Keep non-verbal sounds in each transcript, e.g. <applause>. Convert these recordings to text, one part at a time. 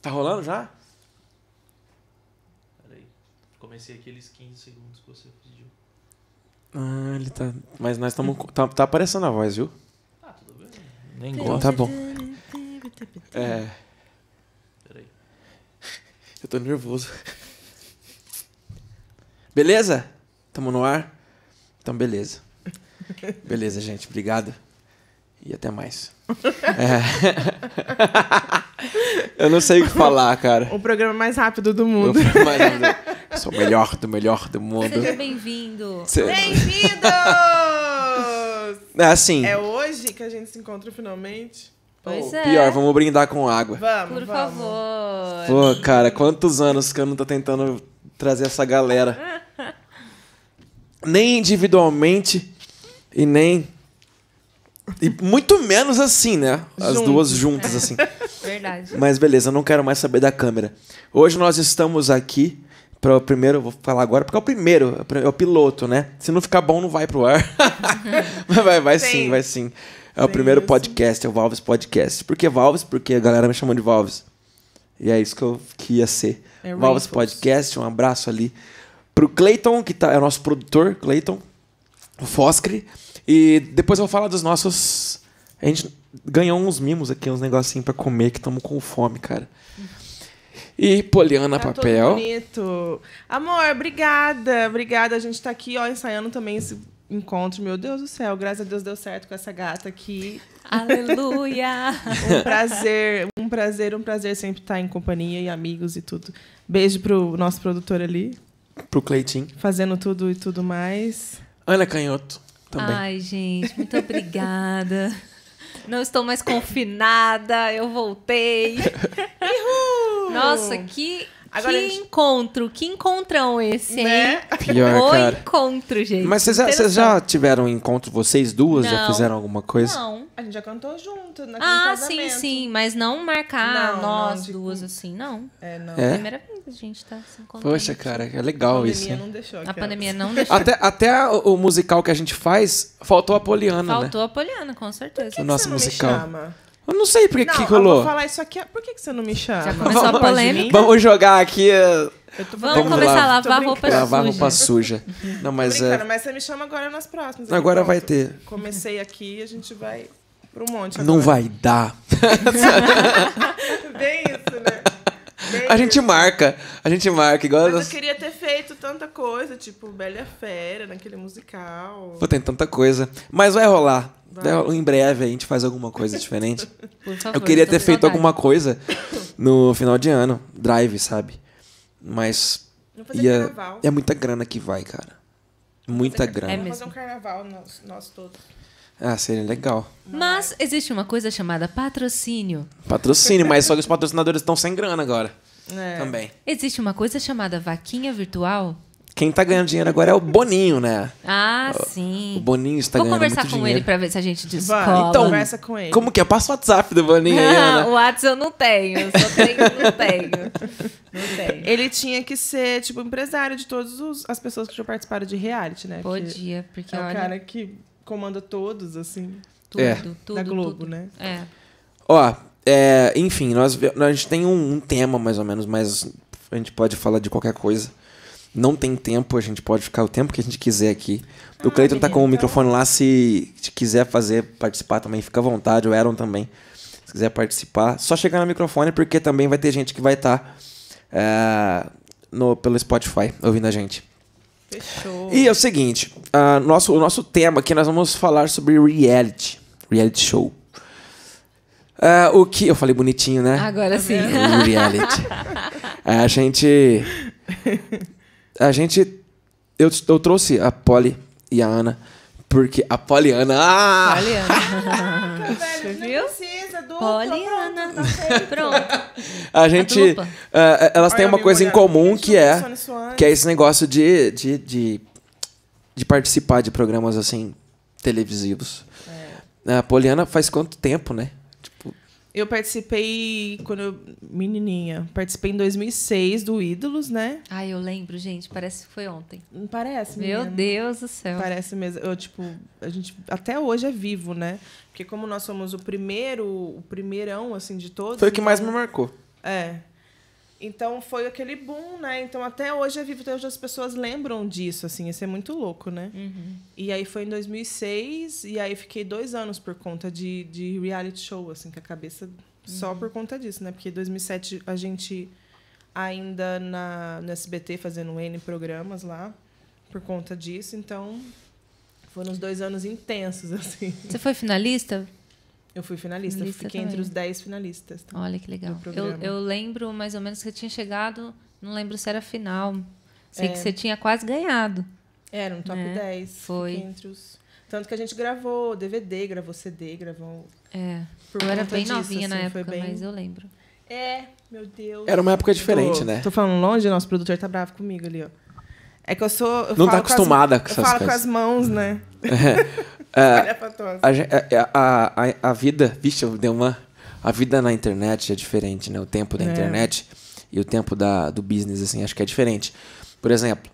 Tá rolando já? Peraí. Comecei aqueles 15 segundos que você pediu. Ah, ele tá. Mas nós estamos. Tá, tá aparecendo a voz, viu? Ah, tudo bem. Nem tá gosto. Tá bom. É. é. Peraí. Eu tô nervoso. Beleza? Tamo no ar? Então, beleza. Beleza, gente. Obrigado. E até mais. é. <laughs> Eu não sei o que falar, cara. O programa mais rápido do mundo. Eu <laughs> sou o melhor do melhor do mundo. Seja bem-vindo. Se... Bem-vindos! É assim. É hoje que a gente se encontra finalmente? Pois oh, é. Pior, vamos brindar com água. Vamos, Por vamos. favor. Pô, cara, quantos anos que eu não tô tentando trazer essa galera. <laughs> nem individualmente e nem e muito menos assim, né? As Juntos. duas juntas, assim. <laughs> Verdade. Mas beleza, eu não quero mais saber da câmera. Hoje nós estamos aqui para o primeiro, vou falar agora, porque é o primeiro, é o piloto, né? Se não ficar bom, não vai pro ar. Mas <laughs> vai, vai sim. vai sim. É o primeiro podcast, é o Valves Podcast. Por que Valves? Porque a galera me chamou de Valves. E é isso que eu que ia ser. É Valves Podcast, um abraço ali pro Clayton, que tá, é o nosso produtor, Clayton. O Foscre. E depois eu vou falar dos nossos. A gente ganhou uns mimos aqui, uns negocinhos para comer, que estamos com fome, cara. E Poliana tá Papel. Todo bonito. Amor, obrigada. Obrigada. A gente tá aqui, ó, ensaiando também esse encontro. Meu Deus do céu, graças a Deus deu certo com essa gata aqui. Aleluia! <laughs> um prazer, um prazer, um prazer sempre estar tá em companhia e amigos e tudo. Beijo pro nosso produtor ali. Pro Cleitinho. Fazendo tudo e tudo mais. Ana Canhoto também. Ai, gente, muito obrigada. Não estou mais confinada, eu voltei. <laughs> Nossa, que Agora que gente... encontro, que encontrão esse, hein? Né? Pior, o cara. encontro, gente. Mas vocês já tiveram um encontro, vocês duas? Não. Já fizeram alguma coisa? Não. A gente já cantou junto naquele Ah, casamento. sim, sim. Mas não marcar não, nós não, tipo... duas assim, não. É, não. É? Primeira a gente tá se encontrando. Poxa, cara, é legal isso. A pandemia isso, né? não deixou. A pandemia não deixou. Até, até o musical que a gente faz, faltou a Poliana, né? Faltou né? a Poliana, com certeza. o nosso musical. Eu não sei por que, não, que rolou. Eu vou falar isso aqui. Por que, que você não me chama? Já começou vamos, a polêmica. Vamos jogar aqui. É, vamos, vamos, começar lá. a lavar roupa suja. Lavar roupa suja. Não, mas é. Mas você me chama agora nas próximas. Agora vai ter. Comecei aqui e a gente vai para um monte. Não vai dar. <laughs> <laughs> Bem isso, né? a gente marca. A gente marca. Igual Mas eu queria ter feito tanta coisa, tipo Bela Fera, naquele musical. Pô, tem tanta coisa. Mas vai rolar. Vai. Em breve a gente faz alguma coisa diferente. <laughs> Favor, eu queria ter feito alguma coisa no final de ano. Drive, sabe? Mas. fazer ia... carnaval. É muita grana que vai, cara. Muita fazer... grana. É mesmo. fazer um carnaval nós, nós todos. É, ah, seria é legal. Mas existe uma coisa chamada patrocínio. Patrocínio, mas só que os patrocinadores estão sem grana agora. É. Também. Existe uma coisa chamada vaquinha virtual. Quem tá ganhando dinheiro agora é o Boninho, né? Ah, sim. O Boninho está Vou ganhando muito dinheiro. Vou conversar com ele para ver se a gente descola. então, conversa com ele. Então, como que é? Passa o WhatsApp do Boninho aí, ah, Ana. O WhatsApp eu não tenho. Só tenho, não tenho. <laughs> Não tenho. Ele tinha que ser, tipo, empresário de todas as pessoas que já participaram de reality, né? Podia, porque, porque é olha... o cara que comanda todos, assim. Tudo, é. tudo. Da Globo, tudo. né? É. Ó, é, enfim, nós, nós, a gente tem um, um, tema mais ou menos, mas a gente pode falar de qualquer coisa. Não tem tempo, a gente pode ficar o tempo que a gente quiser aqui. Ah, o Cleiton tá com o microfone lá, se, se quiser fazer, participar também, fica à vontade, o Aaron também. Se quiser participar, só chegar no microfone, porque também vai ter gente que vai estar tá, é, no, pelo Spotify ouvindo a gente. Fechou. E é o seguinte, uh, nosso, o nosso tema aqui nós vamos falar sobre reality, reality show. Uh, o que eu falei bonitinho, né? Agora sim. reality. <laughs> É, a gente, a gente, eu, eu trouxe a Polly e a Ana porque a Poliana, ah! Poliana. <laughs> Você viu? Poliana. Tá pronto. A gente. uh, elas têm uma coisa em comum que é, que é esse negócio de, de, de, de participar de programas assim televisivos. É. A Poliana faz quanto tempo, né? Eu participei quando eu, menininha, participei em 2006 do Ídolos, né? Ah, eu lembro, gente, parece que foi ontem. Parece, Meu Deus do céu. Parece mesmo. Eu tipo, a gente até hoje é vivo, né? Porque como nós somos o primeiro, o primeirão assim de todos. Foi o que mais então me marcou. É. Então foi aquele boom, né? Então até hoje é vivo, até hoje as pessoas lembram disso, assim, isso é muito louco, né? Uhum. E aí foi em 2006, e aí fiquei dois anos por conta de, de reality show, assim, com a cabeça uhum. só por conta disso, né? Porque em 2007 a gente ainda na, no SBT fazendo N programas lá, por conta disso, então foram uns dois anos intensos, <laughs> assim. Você foi finalista? Eu fui finalista, finalista fiquei também. entre os 10 finalistas. Tá? Olha que legal. Eu, eu, lembro mais ou menos que você tinha chegado, não lembro se era final. Sei é. que você tinha quase ganhado. Era um top né? 10. Foi. Entre os... Tanto que a gente gravou DVD, gravou CD, gravou. É. Por eu era bem disso, novinha assim, na época, bem... mas eu lembro. É, meu Deus. Era uma época diferente, tô, né? Tô falando longe, nosso produtor tá bravo comigo ali, ó. É que eu sou. Eu não tá acostumada com, as, com essas coisas. Eu falo com as mãos, né? É. <laughs> É, é é, a, a, a, vida, vixe, deu uma. A vida na internet é diferente, né? O tempo da internet e o tempo da, do business, assim, acho que é diferente. Por exemplo,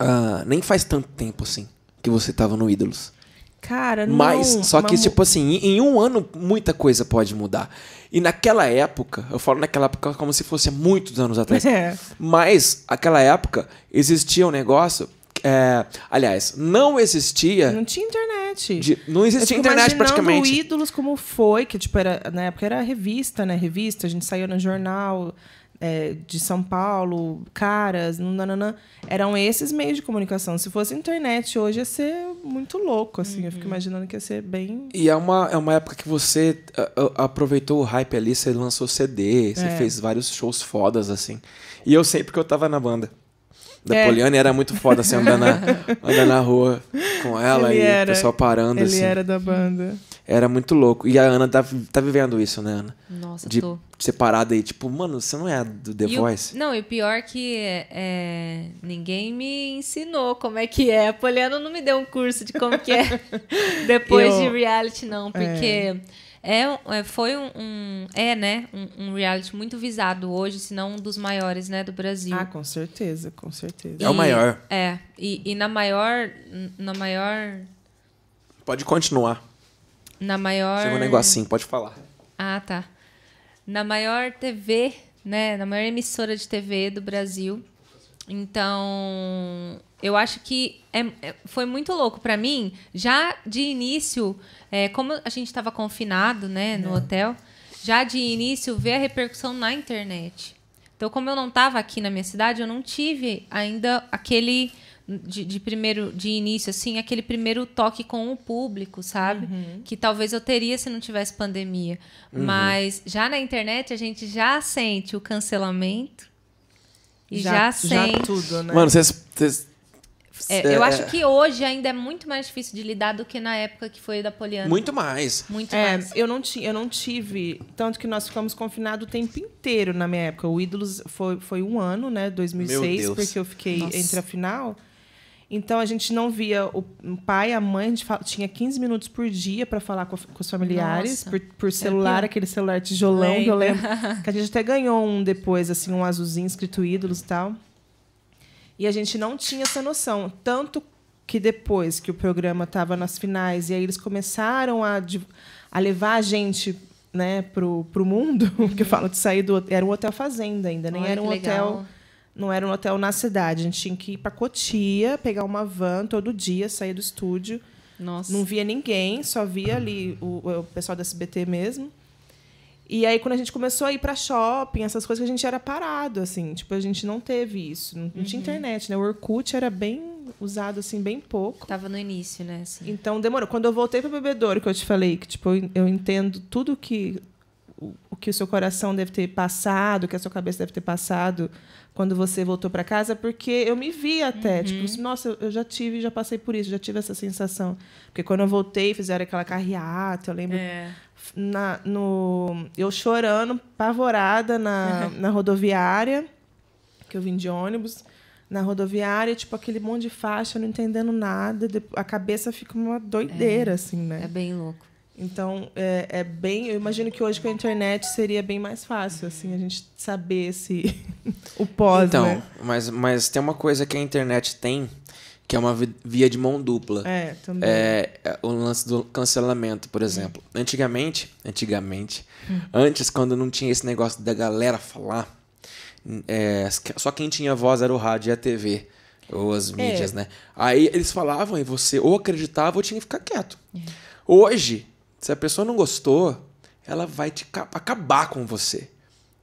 uh, nem faz tanto tempo assim que você tava no Ídolos. Cara, não. Mas, só que, tipo assim, em, em um ano muita coisa pode mudar. E naquela época, eu falo naquela época como se fosse muitos anos atrás. <laughs> É. Mas, aquela época, existia um negócio é, aliás, não existia. Não tinha internet. De, não existia internet praticamente. ídolos como foi, que tipo, era, na época era revista, né? Revista, a gente saiu no jornal. É, de São Paulo, caras, nananã, eram esses meios de comunicação. Se fosse internet hoje, ia ser muito louco, assim. Uhum. Eu fico uhum. imaginando que ia ser bem. E é uma, é uma época que você aproveitou o hype ali, você lançou CD, você é. fez vários shows fodas, assim. E eu sei porque eu tava na banda. Da é. Poliana era muito foda, assim, andar na, <laughs> andar na rua com ela ele e era, o pessoal parando, ele assim. era da banda. Era muito louco. E a Ana tá, tá vivendo isso, né, Ana? Nossa, de, tô. Separada e, tipo, mano, você não é do The e Voice? O, não, e pior que é, ninguém me ensinou como é que é. A Poliana não me deu um curso de como que é <laughs> depois eu, de reality, não. Porque... É é, é, foi um, um é, né, um, um, reality muito visado hoje, se não um dos maiores, né, do Brasil. Ah, com certeza, com certeza. E, é o maior. É, e, e na maior, na maior... Pode continuar. Na maior... Chegou um negocinho, pode falar. Ah, tá. Na maior TV, né, na maior emissora de TV do Brasil. Então, eu acho que é, é foi muito louco para mim, já de início, é, como a gente estava confinado, né, no é. hotel, já de início ver a repercussão na internet. Então, como eu não estava aqui na minha cidade, eu não tive ainda aquele de, de, primeiro de início assim aquele primeiro toque com o público sabe uhum. que talvez eu teria se não tivesse pandemia uhum. mas já na internet a gente já sente o cancelamento e já, já sente já tudo né mano vocês é, é, eu é. acho que hoje ainda é muito mais difícil de lidar do que na época que foi da Poliana. Muito mais. Muito é, mais. Eu não, ti, eu não tive. Tanto que nós ficamos confinados o tempo inteiro na minha época. O Ídolos foi, foi um ano, né? 2006, porque eu fiquei Nossa. entre a final. Então a gente não via o pai, a mãe, a gente tinha 15 minutos por dia para falar com, com, os familiares por, por, é celular, é aquele celular tijolão que eu lembro. Que a gente até ganhou um depois, assim, um azulzinho escrito ídolos e tal. E a gente não tinha essa noção. Tanto que depois que o programa estava nas finais e aí eles começaram a, a levar a gente né, pro, pro mundo, <laughs> que eu falo de sair do era um hotel fazenda ainda, nem Olha, era um hotel, não era um hotel na cidade, a gente tinha que ir para Cotia, pegar uma van todo dia, sair do estúdio. Nossa. Não via ninguém, só via ali o, o pessoal da SBT mesmo. E aí, quando a gente começou a ir para shopping, essas coisas, a gente era parado, assim. Tipo, a gente não teve isso. Não, tinha uhum. internet, né? O Orkut era bem usado, assim, bem pouco. Tava no início, né? Assim. Então, demorou. Quando eu voltei para bebedouro, que eu te falei que, tipo, eu entendo tudo que... O, o que o seu coração deve ter passado, o que a sua cabeça deve ter passado quando você voltou para casa, porque eu me vi até, uhum. tipo, nossa, eu já tive, já passei por isso, já tive essa sensação. Porque quando eu voltei, fizeram aquela carreata, eu lembro é. na, no eu chorando, pavorada na, <laughs> na rodoviária, que eu vim de ônibus na rodoviária, tipo, aquele monte de faixa, não entendendo nada. A cabeça fica uma doideira, é, assim, né? É bem louco. Então, é, é, bem. Eu imagino que hoje com a internet seria bem mais fácil, assim, a gente saber se. <laughs> o pós. Então, né? mas, mas tem uma coisa que a internet tem, que é uma via de mão dupla. É, também. É, é o lance do cancelamento, por exemplo. Uhum. Antigamente, antigamente, hum. antes, quando não tinha esse negócio da galera falar, é, só quem tinha voz era o rádio e a TV. Ou as mídias, é. né? Aí eles falavam e você ou acreditava ou tinha que ficar quieto. É. Hoje, se a pessoa não gostou, ela vai te acabar com você.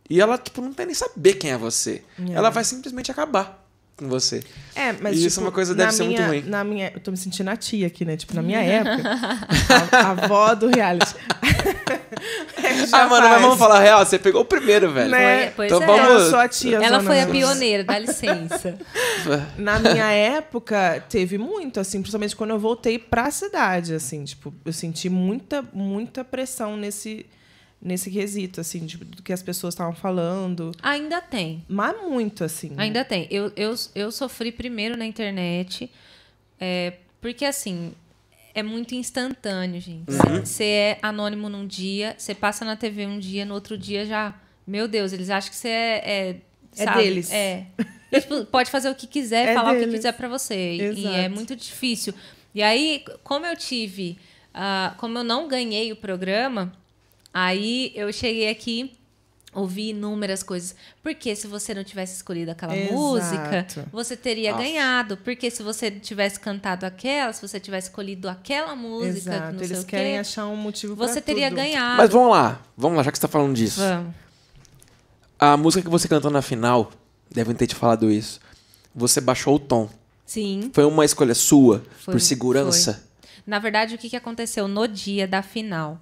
E ela, tipo, não tem nem saber quem é você. É. Ela vai simplesmente acabar com você. É, mas. E tipo, isso é tipo, uma coisa deve ser minha, muito ruim. Na minha, eu tô me sentindo a tia aqui, né? Tipo, na minha época, a, a avó do reality. <laughs> <laughs> É, ah, mano, mas vamos falar real. Você pegou o primeiro, velho. Né? Pois então é. vamos... Eu sou é a tia. Ela foi a pioneira, dá licença. <laughs> na minha época, teve muito, assim, principalmente quando eu voltei pra cidade, assim, tipo, eu senti muita, muita pressão nesse nesse quesito, assim, de, do que as pessoas estavam falando. Ainda tem. Mas muito, assim. Né? Ainda né? tem. Eu, eu, eu sofri primeiro na internet, é, porque, assim, é muito instantâneo, gente. Uhum. Você uhum. é anônimo num dia, você passa na TV um dia, no outro dia já. Meu Deus, eles acham que você é. É, é deles. É. Eles tipo, <laughs> pode fazer o que quiser, é falar deles. o que quiser para você. Exato. E é muito difícil. E aí, como eu tive. Uh, como eu não ganhei o programa, Aí eu cheguei aqui ouvi inúmeras coisas. Porque se você não tivesse escolhido aquela Exato. música, você teria Nossa. ganhado. Porque se você tivesse cantado aquela, se você tivesse escolhido aquela música, Exato. não eles sei o quê, querem achar um motivo Você teria tudo. ganhado. Mas vamos lá, vamos lá, já que você está falando disso. Vamos. A música que você cantou na final, devem ter te falado isso. Você baixou o tom. Sim. Foi uma escolha sua, foi, por segurança. Foi. Na verdade, o que aconteceu no dia da final?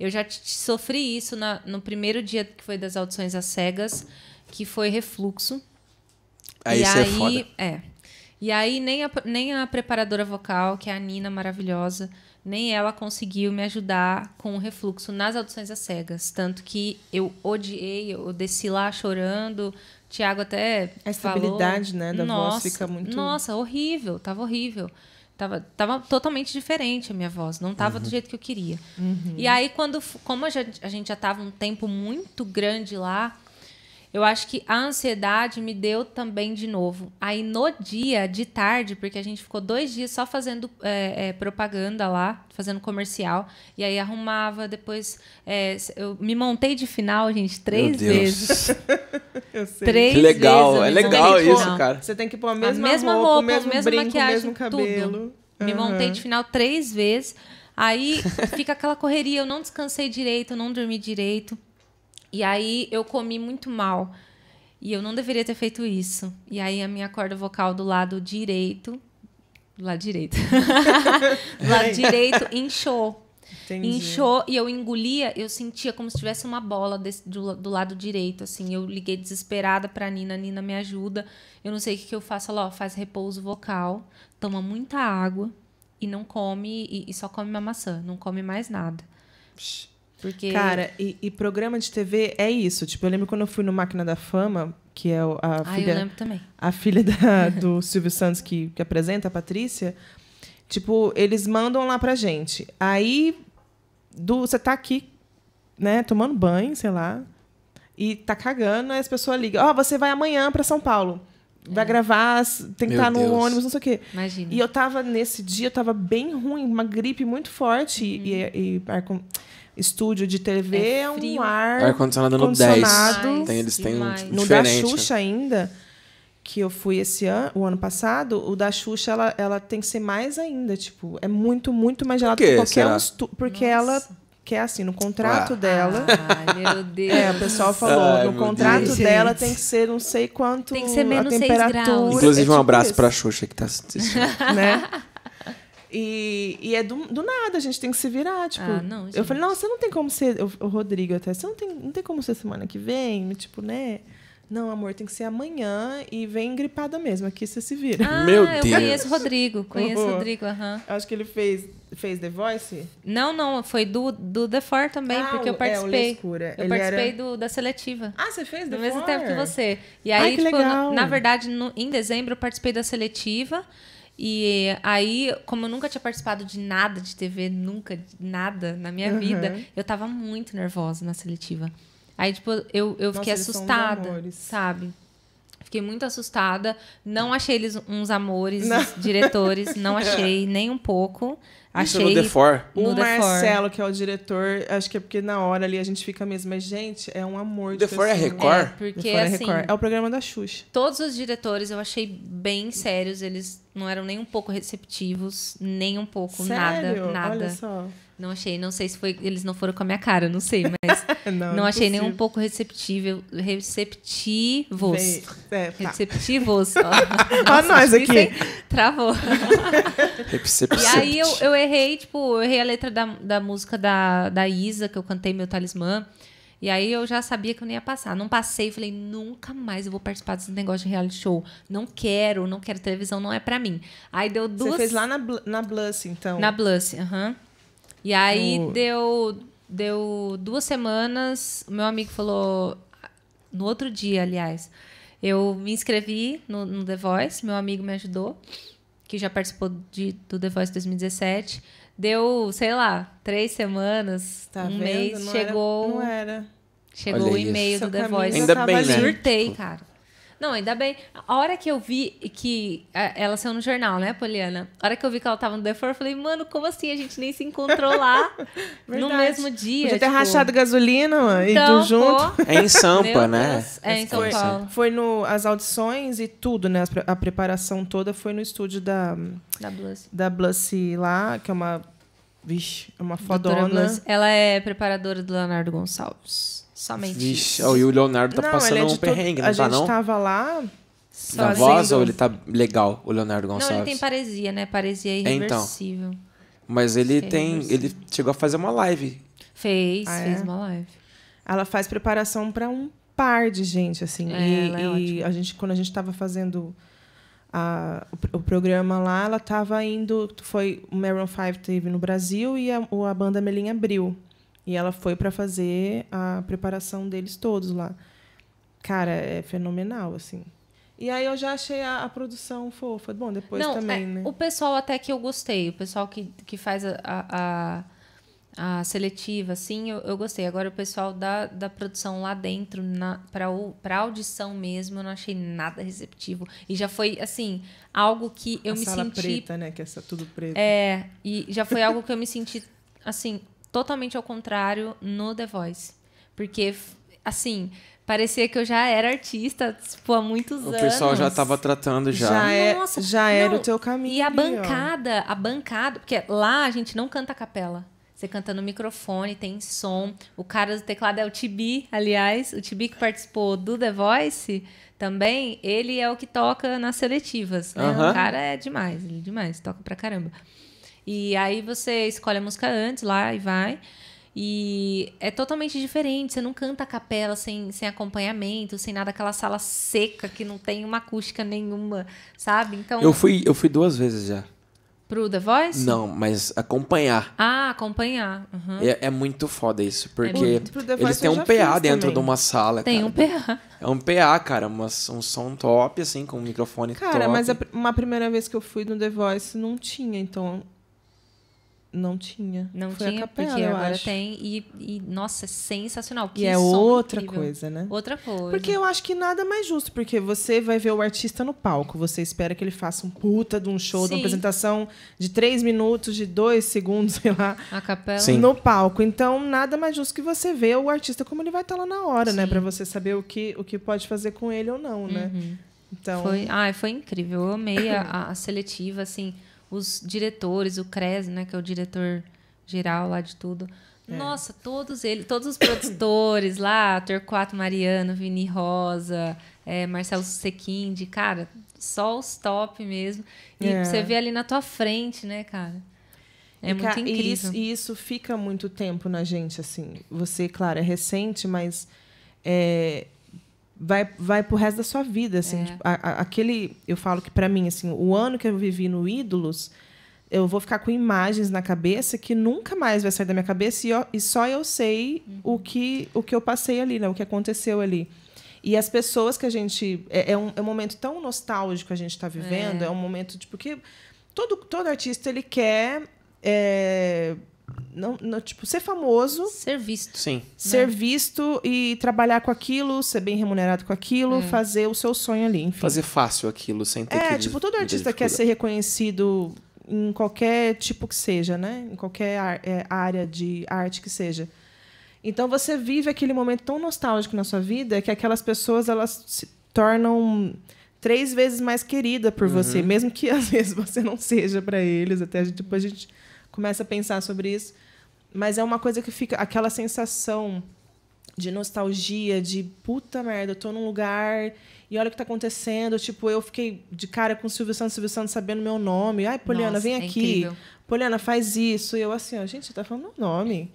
Eu já sofri isso na, no primeiro dia que foi das audições às cegas, que foi refluxo. Aí e você é aí, é foda. É. E aí nem a, nem a preparadora vocal, que é a Nina maravilhosa, nem ela conseguiu me ajudar com o refluxo nas audições às cegas. Tanto que eu odiei, eu desci lá chorando. O Thiago até. A estabilidade, falou, né? Da nossa, voz fica muito. Nossa, horrível, tava horrível. Tava, tava totalmente diferente a minha voz, não tava uhum. do jeito que eu queria. Uhum. E aí, quando, como a gente já tava um tempo muito grande lá, eu acho que a ansiedade me deu também de novo. Aí no dia de tarde, porque a gente ficou dois dias só fazendo é, é, propaganda lá, fazendo comercial, e aí arrumava, depois é, eu me montei de final, gente, três vezes. <laughs> eu sei. Três que legal, vezes. É legal isso, cara. Você tem que pôr a mesma, a mesma roupa, o mesmo mesma brinco, maquiagem, mesmo cabelo. Tudo. Uhum. Me montei de final três vezes. Aí fica aquela correria, eu não descansei direito, eu não dormi direito. E aí eu comi muito mal. E eu não deveria ter feito isso. E aí a minha corda vocal do lado direito. Do lado direito. <laughs> do lado direito inchou. Entendi. Inchou e eu engolia, eu sentia como se tivesse uma bola desse, do, do, lado direito, assim. Eu liguei desesperada pra Nina, Nina me ajuda. Eu não sei o que, que eu faço. Ela, ó, faz repouso vocal, toma muita água e não come, e, e só come uma maçã, não come mais nada. Psh. Porque... Cara, e, e, programa de TV é isso. Tipo, eu lembro quando eu fui no Máquina da Fama, que é a ah, filha. eu também. A filha da, <laughs> do Silvio Santos que, que apresenta, a Patrícia. Tipo, eles mandam lá pra gente. Aí do, você tá aqui, né, tomando banho, sei lá, e tá cagando, aí as pessoas ligam, ó, oh, você vai amanhã para São Paulo. Vai é. gravar, tem que estar tá no ônibus, não sei o quê. Imagina. E eu tava, nesse dia, eu tava bem ruim, uma gripe muito forte. Uhum. E, e, e estúdio de TV é, é um ar, ar condicionado no 10. Tem, eles têm um um tipo no da né? Xuxa ainda, que eu fui esse ano, o ano passado, o da Xuxa ela, ela tem que ser mais ainda, tipo, é muito muito mais gelado do que qualquer um estúdio, porque Nossa. ela que é assim, no contrato ah. dela. Ai, meu Deus. É, o pessoal falou, Ai, no contrato Deus. dela tem que ser não sei quanto. Tem que ser menos a temperatura. Inclusive, é tipo um abraço isso. pra Xuxa que tá assistindo. <laughs> né? E, e é do, do, nada, a gente tem que se virar. Tipo, ah, não, eu falei, não, você não tem como ser. O, Rodrigo até, você não tem, não tem como ser semana que vem, tipo, né? Não, amor, tem que ser amanhã e vem gripada mesmo, aqui você se vira. Ah, Meu Deus. Eu conheço o Rodrigo, conheço o oh, Rodrigo, aham. Uhum. Acho que ele fez, fez The Voice? Não, não, foi do, do The Four também, ah, porque eu participei. É, o eu ele participei era... do, da seletiva. Ah, você fez The Four? No mesmo tempo que você. E aí, Ai, tipo, na, na, verdade, no, em dezembro eu participei da seletiva. E aí, como eu nunca tinha participado de nada de TV, nunca, nada na minha uhum. vida, eu tava muito nervosa na seletiva. Aí, tipo, eu, eu fiquei Nossa, assustada, sabe? Fiquei muito assustada. Não hum. achei eles uns amores, não. <laughs> diretores. Não achei nem um pouco. Achei Isso no Defor. O The Marcelo, que é o diretor, acho que é porque na hora ali a gente fica mesmo, mas, gente, é um amor de Defor é Record? É, porque, é assim, é, Record. é o programa da Xuxa. Todos os diretores eu achei bem sérios. Eles não eram nem um pouco receptivos, nem um pouco, Sério? nada, nada. Olha só. Não achei, não sei se foi, eles não foram com a minha cara, não sei, mas <laughs> não, não achei possível. nem um pouco receptível, receptivos. Vê, é, tá. Receptivos. Ó, <laughs> Nossa, nós aqui. Travou. travou. e aí eu, eu errei, tipo, eu errei a letra da, da música da, da Isa, que eu cantei meu talismã. E aí eu já sabia que eu não ia passar. Não passei, falei, nunca mais eu vou participar desse negócio de reality show. Não quero, não quero televisão, não é para mim. Aí deu duas. Você fez lá na, na então? Na Bluss, aham. E aí deu, deu duas semanas. O Meu amigo falou. No outro dia, aliás, eu me inscrevi no, no The Voice, meu amigo me ajudou, que já participou de, do The Voice 2017. Deu, sei lá, três semanas, tá um vendo? mês, não chegou. Era, não era. Chegou Olha o e-mail do The Voice. Ainda eu bem, né? surtei, cara. Não, ainda bem. A hora que eu vi que. É, ela saiu no jornal, né, Poliana? A hora que eu vi que ela tava no The Four, eu falei, mano, como assim? A gente nem se encontrou lá <laughs> no mesmo dia. Podia ter tipo... rachado gasolina e então, junto. Pô. É em Sampa, né? É, em São foi, Foi no, as audições e tudo, né? A preparação toda foi no estúdio da. Da Blussy. Da Blussy lá, que é uma Vixe, é uma fodona. Ela é preparadora do Leonardo Gonçalves. Somente. Vixe, oh, e o Leonardo tá não, passando é um perrengue, não tá não? A gente tava lá. Na voz ou ele tá legal, o Leonardo Gonçalves? Não, ele tem paresia, né? Paresia irreversível. É, é, então. Mas ele é tem. Ele chegou a fazer uma live. Fez, ah, fez é? uma live. Ela faz preparação para um par de gente, assim. É, e, e a gente, quando a gente tava fazendo a, o, o programa lá, ela estava indo, foi o Maroon 5 teve no Brasil e a, a banda Melinha abriu. E ela foi para fazer a preparação deles todos lá. Cara, é fenomenal, assim. E aí eu já achei a, a produção fofa. Bom, depois Não, também, é, né? O pessoal até que eu gostei, o pessoal que, que faz a, a a seletiva, assim, eu, eu, gostei. Agora o pessoal da, da produção lá dentro, para audição mesmo, eu não achei nada receptivo. E já foi, assim, algo que eu a me sala senti. preta, né? Que é tudo preto. É, e já foi algo que eu me senti, assim, totalmente ao contrário no The Voice. Porque, assim, parecia que eu já era artista, tipo, há muitos anos. O pessoal já estava tratando já. Já, é, Nossa, já era o teu caminho. E a bancada, ó. a bancada, porque lá a gente não canta a capela. Você canta no microfone, tem som. O cara do teclado é o Tibi, aliás, o Tibi que participou do The Voice também, ele é o que toca nas seletivas. Né? O cara é demais, ele é demais, toca pra caramba. E aí você escolhe a música antes lá e vai. E é totalmente diferente, você não canta a capela sem, sem acompanhamento, sem nada, aquela sala seca que não tem uma acústica nenhuma, sabe? Então. Eu fui, eu fui duas vezes já. Pro The Voice? Não, mas acompanhar. Ah, acompanhar. Uhum. É, é, muito foda isso, é porque é eles têm um PA dentro também. de uma sala. Tem cara. um PA. É um PA, cara, uma, um som top, assim, com um microfone cara, top. Cara, mas a, uma primeira vez que eu fui no The Voice não tinha, então não tinha. Não Foi tinha, capela, porque agora acho. tem. E, e, nossa, é sensacional. Que e é outra incrível. coisa, né? Outra coisa. Porque eu acho que nada mais justo, porque você vai ver o artista no palco, você espera que ele faça um puta de um show, Sim. de uma apresentação de três minutos, de dois segundos, <laughs> sei lá. A capela. Sim. No palco. Então, nada mais justo que você ver o artista como ele vai estar tá lá na hora, né? Sim. né? Pra você saber o que, o que pode fazer com ele ou não, né? uhum. né? Então... Foi, ai, foi incrível. Eu amei a, a seletiva, assim os diretores, o CRES, né, que é o diretor geral lá de tudo. É. Nossa, todos eles, todos os produtores lá, Torquato Mariano, Vini Rosa, é, Marcelo Sequinde, cara, só os top mesmo. E é. você vê ali na tua frente, né, cara? É e, muito incrível. E isso, e isso, fica muito tempo na gente, assim. Você, claro, é recente, mas é, vai vai pro resto da sua vida, assim, é. tipo, a, a, aquele, eu falo que para mim assim, o ano que eu vivi no Ídolos, eu vou ficar com imagens na cabeça que nunca mais vai sair da minha cabeça e, eu, e só eu sei uhum. o que o que eu passei ali, né, o que aconteceu ali. E as pessoas que a gente é, é um, é um momento tão nostálgico que a gente está vivendo, é. é um momento tipo que todo todo artista ele quer é, não, não, tipo, ser famoso. Ser visto. Sim. Né? Ser né? visto e trabalhar com aquilo, ser bem remunerado com aquilo, hum. fazer o seu sonho ali, enfim. Fazer fácil aquilo, sem ter é, que... É, tipo, todo artista quer ser reconhecido em qualquer tipo que seja, né? Em qualquer é, área de arte que seja. Então, você vive aquele momento tão nostálgico na sua vida que aquelas pessoas, elas se tornam três vezes mais querida por uhum. você, mesmo que <laughs> às vezes você não seja para eles, até a gente, depois a gente começa a pensar sobre isso. Mas é uma coisa que fica aquela sensação de nostalgia, de puta merda, eu tô num lugar e olha o que tá acontecendo. Tipo, eu fiquei de cara com o Silvio Santos, Silvio Santos sabendo meu nome. Ai, Poliana, Nossa, vem é aqui. Incrível. Poliana, faz isso. E eu assim, ó, gente, tá falando meu nome.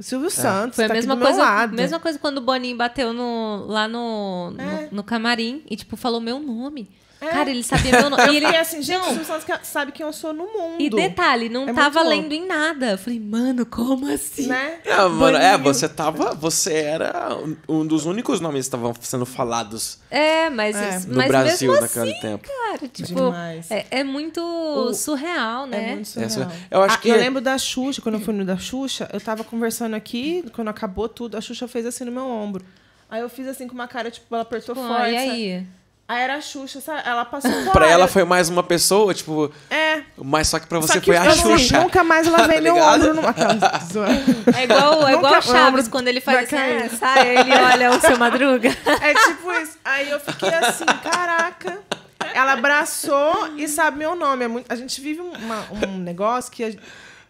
Silvio é. Santos, Foi a tá mesma coisa, lado. Mesma coisa quando o Boninho bateu no, lá no, é. no, no, camarim e, tipo, falou meu nome. É. Cara, ele sabia meu nome. e ele é assim, gente, não. sabe quem eu sou no mundo. E detalhe, não é tava lendo em nada. Eu falei, mano, como assim? Né? É, mano, é, você tava. Você era um dos únicos nomes que estavam sendo falados. É, mas, é. no mas Brasil mesmo naquele assim, tempo. Cara, tipo, Demais. é, é muito o, surreal, né? É muito é, surreal. eu acho ah, que. Eu lembro da Xuxa, quando eu fui no da Xuxa, eu tava conversando aqui, quando acabou tudo, a Xuxa fez assim no meu ombro. Aí eu fiz assim com uma cara, tipo, ela apertou tipo, forte. E aí? A era Xuxa, sabe? Ela passou por <laughs> Pra ela foi mais uma pessoa, tipo. É. Mas só que pra você que foi a Xuxa. Não, nunca mais lavei <laughs> tá meu ombro no casa. <laughs> É igual, é igual o Chaves quando ele faz assim, cair. sai, ele olha o seu madruga. É tipo isso. Aí eu fiquei assim, caraca. Ela abraçou e sabe meu nome. É muito, a gente vive uma, um negócio que. A,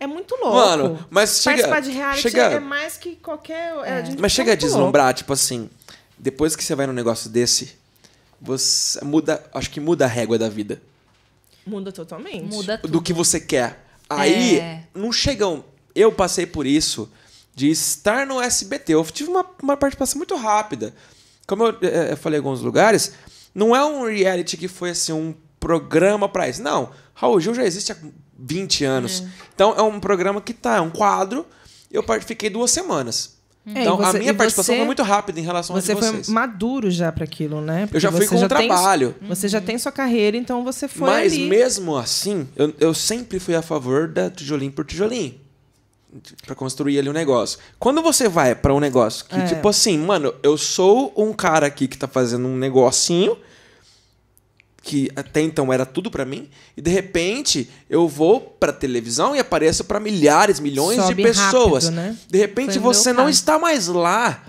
é muito louco. Mano, mas chega. Participar de reality chega, é mais que qualquer. É. mas chega a deslumbrar, louco. tipo assim. Depois que você vai num negócio desse você muda, acho que muda a régua da vida. Muda totalmente. Muda tudo. Do que você quer. Aí é. não chegam. Eu passei por isso de estar no SBT. Eu tive uma, uma participação muito rápida. Como eu, é, é, eu falei em alguns lugares, não é um reality que foi assim um programa para isso. Não, Raul Gil já existe há 20 anos. É. Então é um programa que tá, é um quadro. Eu fiquei duas semanas. É, então, você, a minha participação você, foi muito rápida em relação a vocês Você foi maduro já para aquilo, né? Porque eu já fui com o trabalho. Tem, você já uhum. tem sua carreira, então você foi. Mas ali. mesmo assim, eu, eu sempre fui a favor da tijolinho por tijolinho. Pra construir ali um negócio. Quando você vai para um negócio que, é. tipo assim, mano, eu sou um cara aqui que tá fazendo um negocinho que até então era tudo para mim, e de repente eu vou para televisão e apareço para milhares, milhões Sobe de pessoas. Rápido, né? De repente você não caso. está mais lá.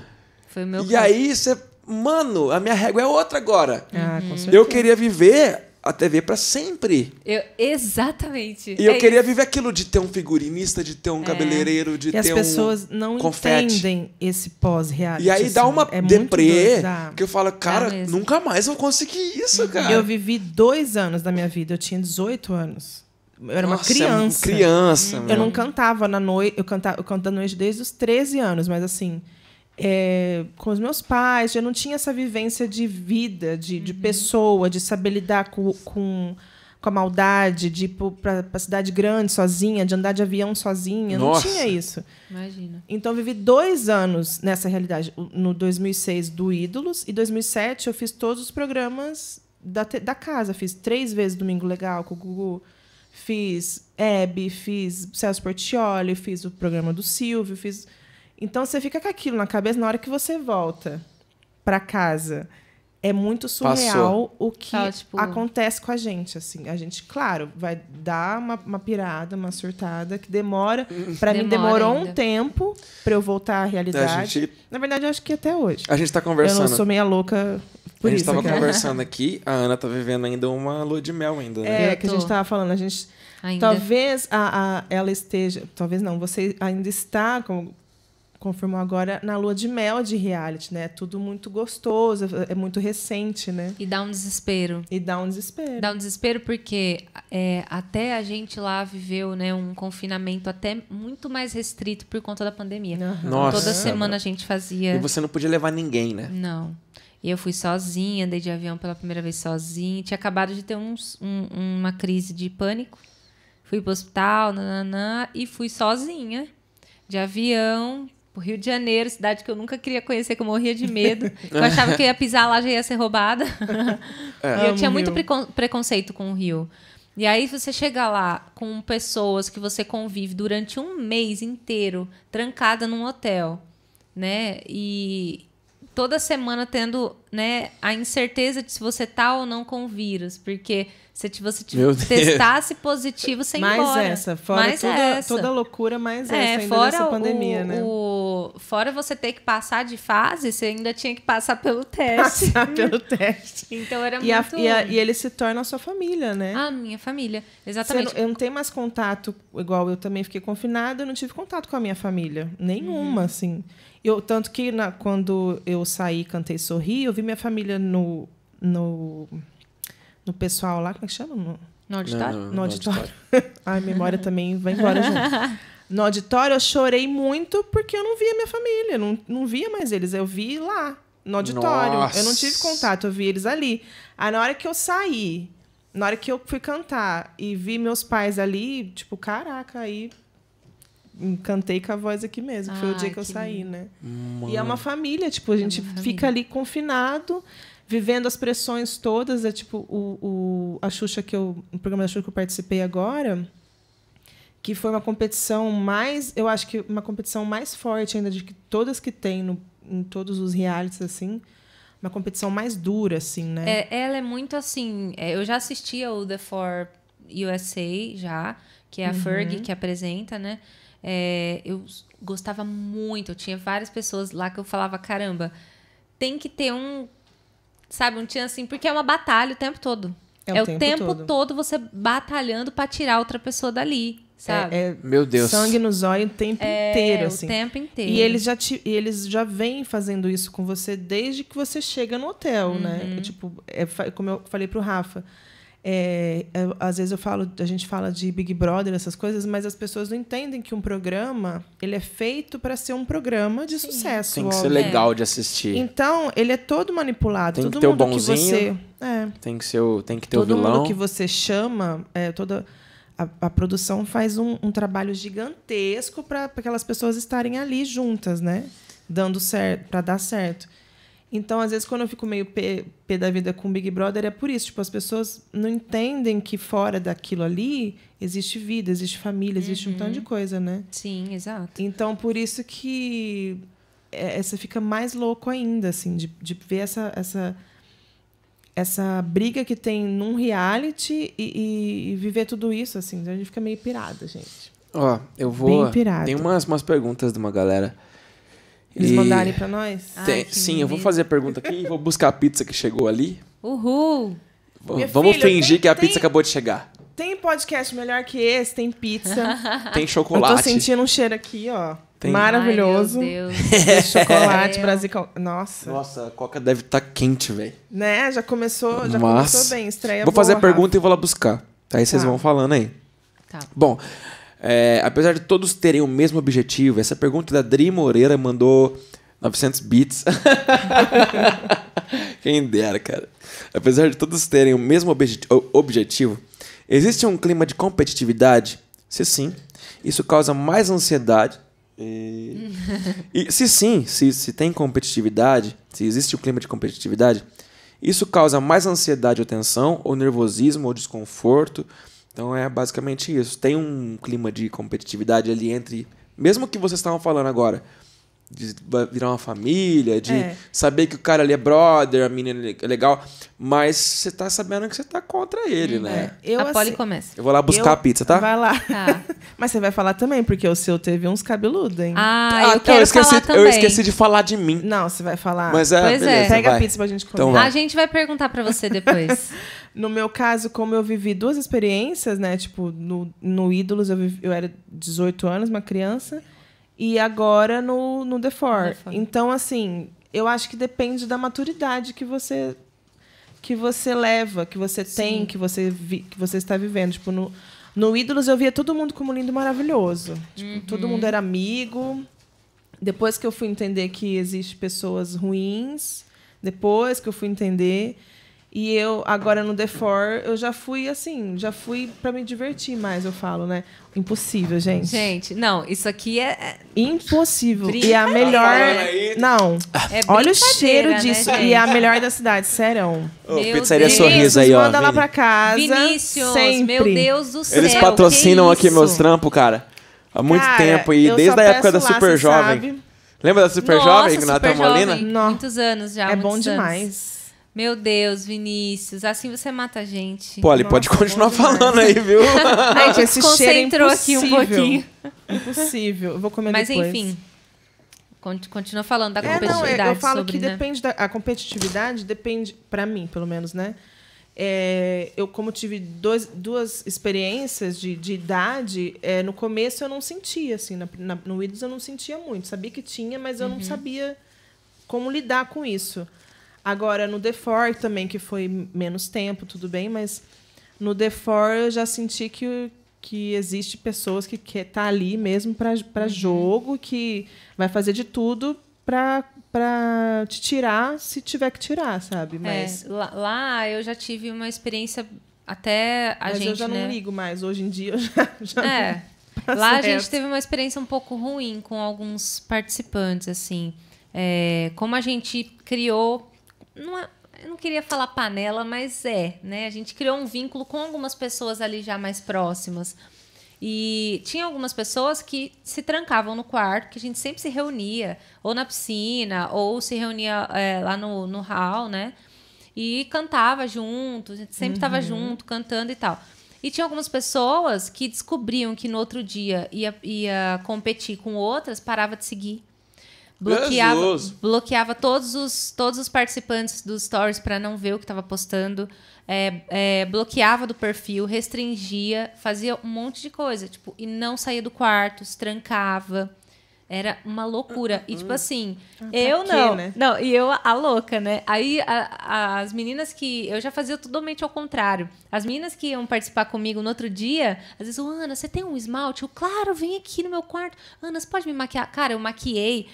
Foi meu E caso. aí você, mano, a minha régua é outra agora. Ah, uhum. eu queria viver a TV para sempre. Eu, exatamente. E é eu queria viver aquilo de ter um figurinista, de ter um é. cabeleireiro, de e ter um. E as pessoas não confete. entendem esse pós-reality. E aí assim, dá uma é deprê, que eu falo, cara, nunca mais vou conseguir isso, uhum. cara. Eu vivi dois anos da minha vida, eu tinha 18 anos. Eu era Nossa, é uma criança. Criança. Hum. Eu não cantava na noite, eu cantava, eu canto da noite desde os 13 anos, mas assim, é, com os meus pais, já não tinha essa vivência de vida, de, de uhum. pessoa, de saber lidar com, com, com a maldade, de ir para a cidade grande sozinha, de andar de avião sozinha. Nossa. Não tinha isso. Imagina. Então, vivi dois anos nessa realidade. No 2006, do Ídolos, e 2007, eu fiz todos os programas da, da casa. Fiz três vezes Domingo Legal com o Gugu. Fiz Hebe, fiz Celso Portioli, fiz o programa do Silvio, fiz então você fica com aquilo na cabeça na hora que você volta para casa. É muito surreal Passou. o que ah, tipo... acontece com a gente, assim. A gente, claro, vai dar uma, uma pirada, uma surtada que demora. Uhum. Para mim demorou ainda. um tempo para eu voltar à é, realidade. Gente... Na verdade, eu acho que até hoje. A gente tá conversando. Eu não sou meia louca por isso, a gente estava conversando aqui, a Ana tá vivendo ainda uma lua de mel ainda, né? É, que a gente tava falando, a gente ainda. talvez a, a, ela esteja, talvez não, você ainda está como confirmou agora, na lua de mel de reality, né? Tudo muito gostoso, é, é muito recente, né? E dá um desespero. E dá um desespero. Dá um desespero porque é, até a gente lá viveu né, um confinamento até muito mais restrito por conta da pandemia. Uhum. Nossa. Toda semana a gente fazia. E você não podia levar ninguém, né? Não. E eu fui sozinha, andei de avião pela primeira vez sozinha. Tinha acabado de ter uns, um, uma crise de pânico. Fui pro hospital, nananã, e fui sozinha de avião pro tipo, Rio de Janeiro, cidade que eu nunca queria conhecer, que eu morria de medo. <laughs> eu achava que eu ia pisar lá, já ia ser roubada. É. E eu tinha muito preconceito com o Rio. E aí você chega lá com pessoas que você convive durante um mês inteiro, trancada num hotel, né? E, toda semana tendo né, a incerteza de se você tá ou não com o vírus, porque se você testasse positivo, você mais Essa, fora mais toda, essa. toda loucura, mais é, essa ainda pandemia, o, né? O, fora você ter que passar de fase, você ainda tinha que passar pelo teste. Passar pelo teste. <laughs> então era e muito... A, e, a, e ele se torna a sua família, né? A minha família, exatamente. eu não tenho mais contato, igual eu também fiquei confinada, eu não tive contato com a minha família. Nenhuma, uhum. assim. Eu, tanto que na, quando eu saí cantei Sorri, eu vi minha família no, no, no pessoal lá, como é que chama? No, no auditório? Não, não, no, auditório. <laughs> Ai, memória também vai embora junto. No auditório eu chorei muito porque eu não via minha família, não, não via mais eles, eu vi lá, no auditório. Nossa. Eu não tive contato, eu vi eles ali. Aí na hora que eu saí, na hora que eu fui cantar e vi meus pais ali, tipo, caraca, aí encantei com a voz aqui mesmo, que foi o ah, dia que eu saí, lindo. né? Mano. E é uma família, tipo, a é gente é fica ali confinado, vivendo as pressões todas. É tipo, o, o, a Xuxa que eu. O programa da Xuxa que eu participei agora, que foi uma competição mais. Eu acho que uma competição mais forte ainda de que todas que tem no, em todos os realities, assim uma competição mais dura, assim, né? É, ela é muito assim. É, eu já assistia o The Four USA, já, que é a uhum. Ferg que apresenta, né? É, eu gostava muito, eu tinha várias pessoas lá que eu falava, caramba, tem que ter um, sabe, um tinha assim, porque é uma batalha o tempo todo. É, o, é tempo, tempo todo. todo. você batalhando para tirar outra pessoa dali. Sabe? É, é Meu Deus. Sangue nos olhos o tempo é, inteiro, assim. O tempo inteiro. E eles já, te, e eles já vêm fazendo isso com você desde que você chega no hotel, né? uhum. né? Tipo, é, como eu falei pro Rafa, é, é, às vezes eu falo, a gente fala de Big Brother, essas coisas, mas as pessoas não entendem que um programa ele é feito para ser um programa de Sim. sucesso. Tem que óbvio. ser legal é. de assistir. Então ele é todo manipulado. Tem todo que ter o bonzinho. Que você, é, tem que ser o, tem que ter todo o vilão. Todo mundo que você chama, é, toda a, a, produção faz um, um trabalho gigantesco para aquelas pessoas estarem ali juntas, né? Dando certo, para dar certo. Então, às vezes, quando eu fico meio pé, pé da vida com Big Brother, é por isso. Tipo, as pessoas não entendem que fora daquilo ali existe vida, existe família, existe uhum. um tanto de coisa, né? Sim, exato. Então, por isso que é, essa fica mais louco ainda, assim, de, de ver essa, essa, essa briga que tem num reality e, e viver tudo isso, assim. a gente fica meio pirada, gente. Ó, eu vou. Bem pirada. Tem umas, umas perguntas de uma galera. Eles e... mandarem para nós? Tem, Ai, sim, eu vou fazer a pergunta aqui vou buscar a pizza que chegou ali. Uhul! V vamos fingir tem, que a pizza tem, acabou de chegar. Tem podcast melhor que esse, tem pizza. <laughs> tem chocolate. Eu tô sentindo um cheiro aqui, ó. Tem. Maravilhoso. Ai, meu Deus. <laughs> chocolate, é. Brasil. Nossa. Nossa, a coca deve estar tá quente, velho. Né? Já começou, já Mas... começou bem. Estreia Vou boa, fazer a pergunta Rafa. e vou lá buscar. Aí tá. vocês vão falando aí. Tá. Bom, é, apesar de todos terem o mesmo objetivo, essa pergunta da Dri Moreira mandou 900 bits. <laughs> Quem dera, cara. Apesar de todos terem o mesmo objetivo, existe um clima de competitividade? Se sim, isso causa mais ansiedade. E, e se sim, se, se tem competitividade, se existe o um clima de competitividade, isso causa mais ansiedade ou tensão, ou nervosismo, ou desconforto, então é basicamente isso. Tem um clima de competitividade ali entre. Mesmo que vocês estavam falando agora, de virar uma família, de é. saber que o cara ali é brother, a menina é legal, mas você tá sabendo que você tá contra ele, né? É, eu, a assim, começa. Eu vou lá buscar eu... a pizza, tá? Vai lá. Tá. <laughs> mas você vai falar também, porque o seu teve uns cabeludos, hein? Ah, eu ah, quero eu esqueci, falar também. Eu esqueci de falar de mim. Não, você vai falar. Mas é, pois é. beleza, é. Pega vai. a pizza pra gente então comer. Então vai. a gente vai perguntar pra você depois. <laughs> No meu caso, como eu vivi duas experiências, né? Tipo, no, no Ídolos eu, vivi, eu era 18 anos, uma criança. E agora no, no The Four. Então, assim, eu acho que depende da maturidade que você que você leva, que você Sim. tem, que você vi, que você está vivendo. Tipo, no, no Ídolos eu via todo mundo como lindo e maravilhoso. Tipo, uhum. todo mundo era amigo. Depois que eu fui entender que existem pessoas ruins, depois que eu fui entender e eu, agora no The Four, eu já fui assim, já fui para me divertir mais, eu falo, né? Impossível, gente. Gente, não, isso aqui é. é Impossível. E a melhor. Né? Não. É olha o cheiro né, disso. Né, e a melhor da cidade, sério. pizzaria Deus. Sorriso aí, ó. Manda lá pra casa. Vinícius, sempre. meu Deus do céu. Eles patrocinam aqui meus trampos, cara. Há muito cara, tempo. E desde a época da lá, Super Jovem. Sabe? Lembra da Super Nossa, Jovem, Renata Molina? Muitos anos já. É bom anos. demais. Meu Deus, Vinícius, assim você mata a gente. Pô, pode continuar falando aí, viu? <laughs> a gente se concentrou aqui um pouquinho. Impossível. Eu vou comer Mas depois. enfim. Continua falando da competitividade. É, não, é, eu falo sobre, que né? depende da a competitividade depende para mim, pelo menos, né? É, eu como tive dois, duas experiências de, de idade, é, no começo eu não sentia assim, na, na, no Windows eu não sentia muito, sabia que tinha, mas eu uhum. não sabia como lidar com isso. Agora, no The Four também, que foi menos tempo, tudo bem, mas no The Four eu já senti que, que existe pessoas que quer tá ali mesmo para uhum. jogo, que vai fazer de tudo para para te tirar se tiver que tirar, sabe? É, mas é, lá, lá, eu já tive uma experiência até a Mas gente, eu já né? não ligo mais hoje em dia, eu já, <laughs> já É. Lá a gente teve uma experiência um pouco ruim com alguns participantes assim. É, como a gente criou não é, eu não queria falar panela, mas é, né? A gente criou um vínculo com algumas pessoas ali já mais próximas. E tinha algumas pessoas que se trancavam no quarto, que a gente sempre se reunia, ou na piscina, ou se reunia é, lá no, no hall, né? E cantava junto, a gente sempre estava uhum. junto, cantando e tal. E tinha algumas pessoas que descobriam que no outro dia ia, ia competir com outras, parava de seguir. Bloqueava, bloqueava todos os, todos os participantes dos stories para não ver o que estava postando. É, é, bloqueava do perfil, restringia, fazia um monte de coisa, tipo, e não saía do quarto, se trancava. Era uma loucura. E, tipo assim, ah, tá eu não. né? Não, e eu, a louca, né? Aí, a, a, as meninas que. Eu já fazia totalmente ao contrário. As meninas que iam participar comigo no outro dia, às vezes, oh, Ana, você tem um esmalte? Eu, claro, vem aqui no meu quarto. Ana, você pode me maquiar? Cara, eu maquiei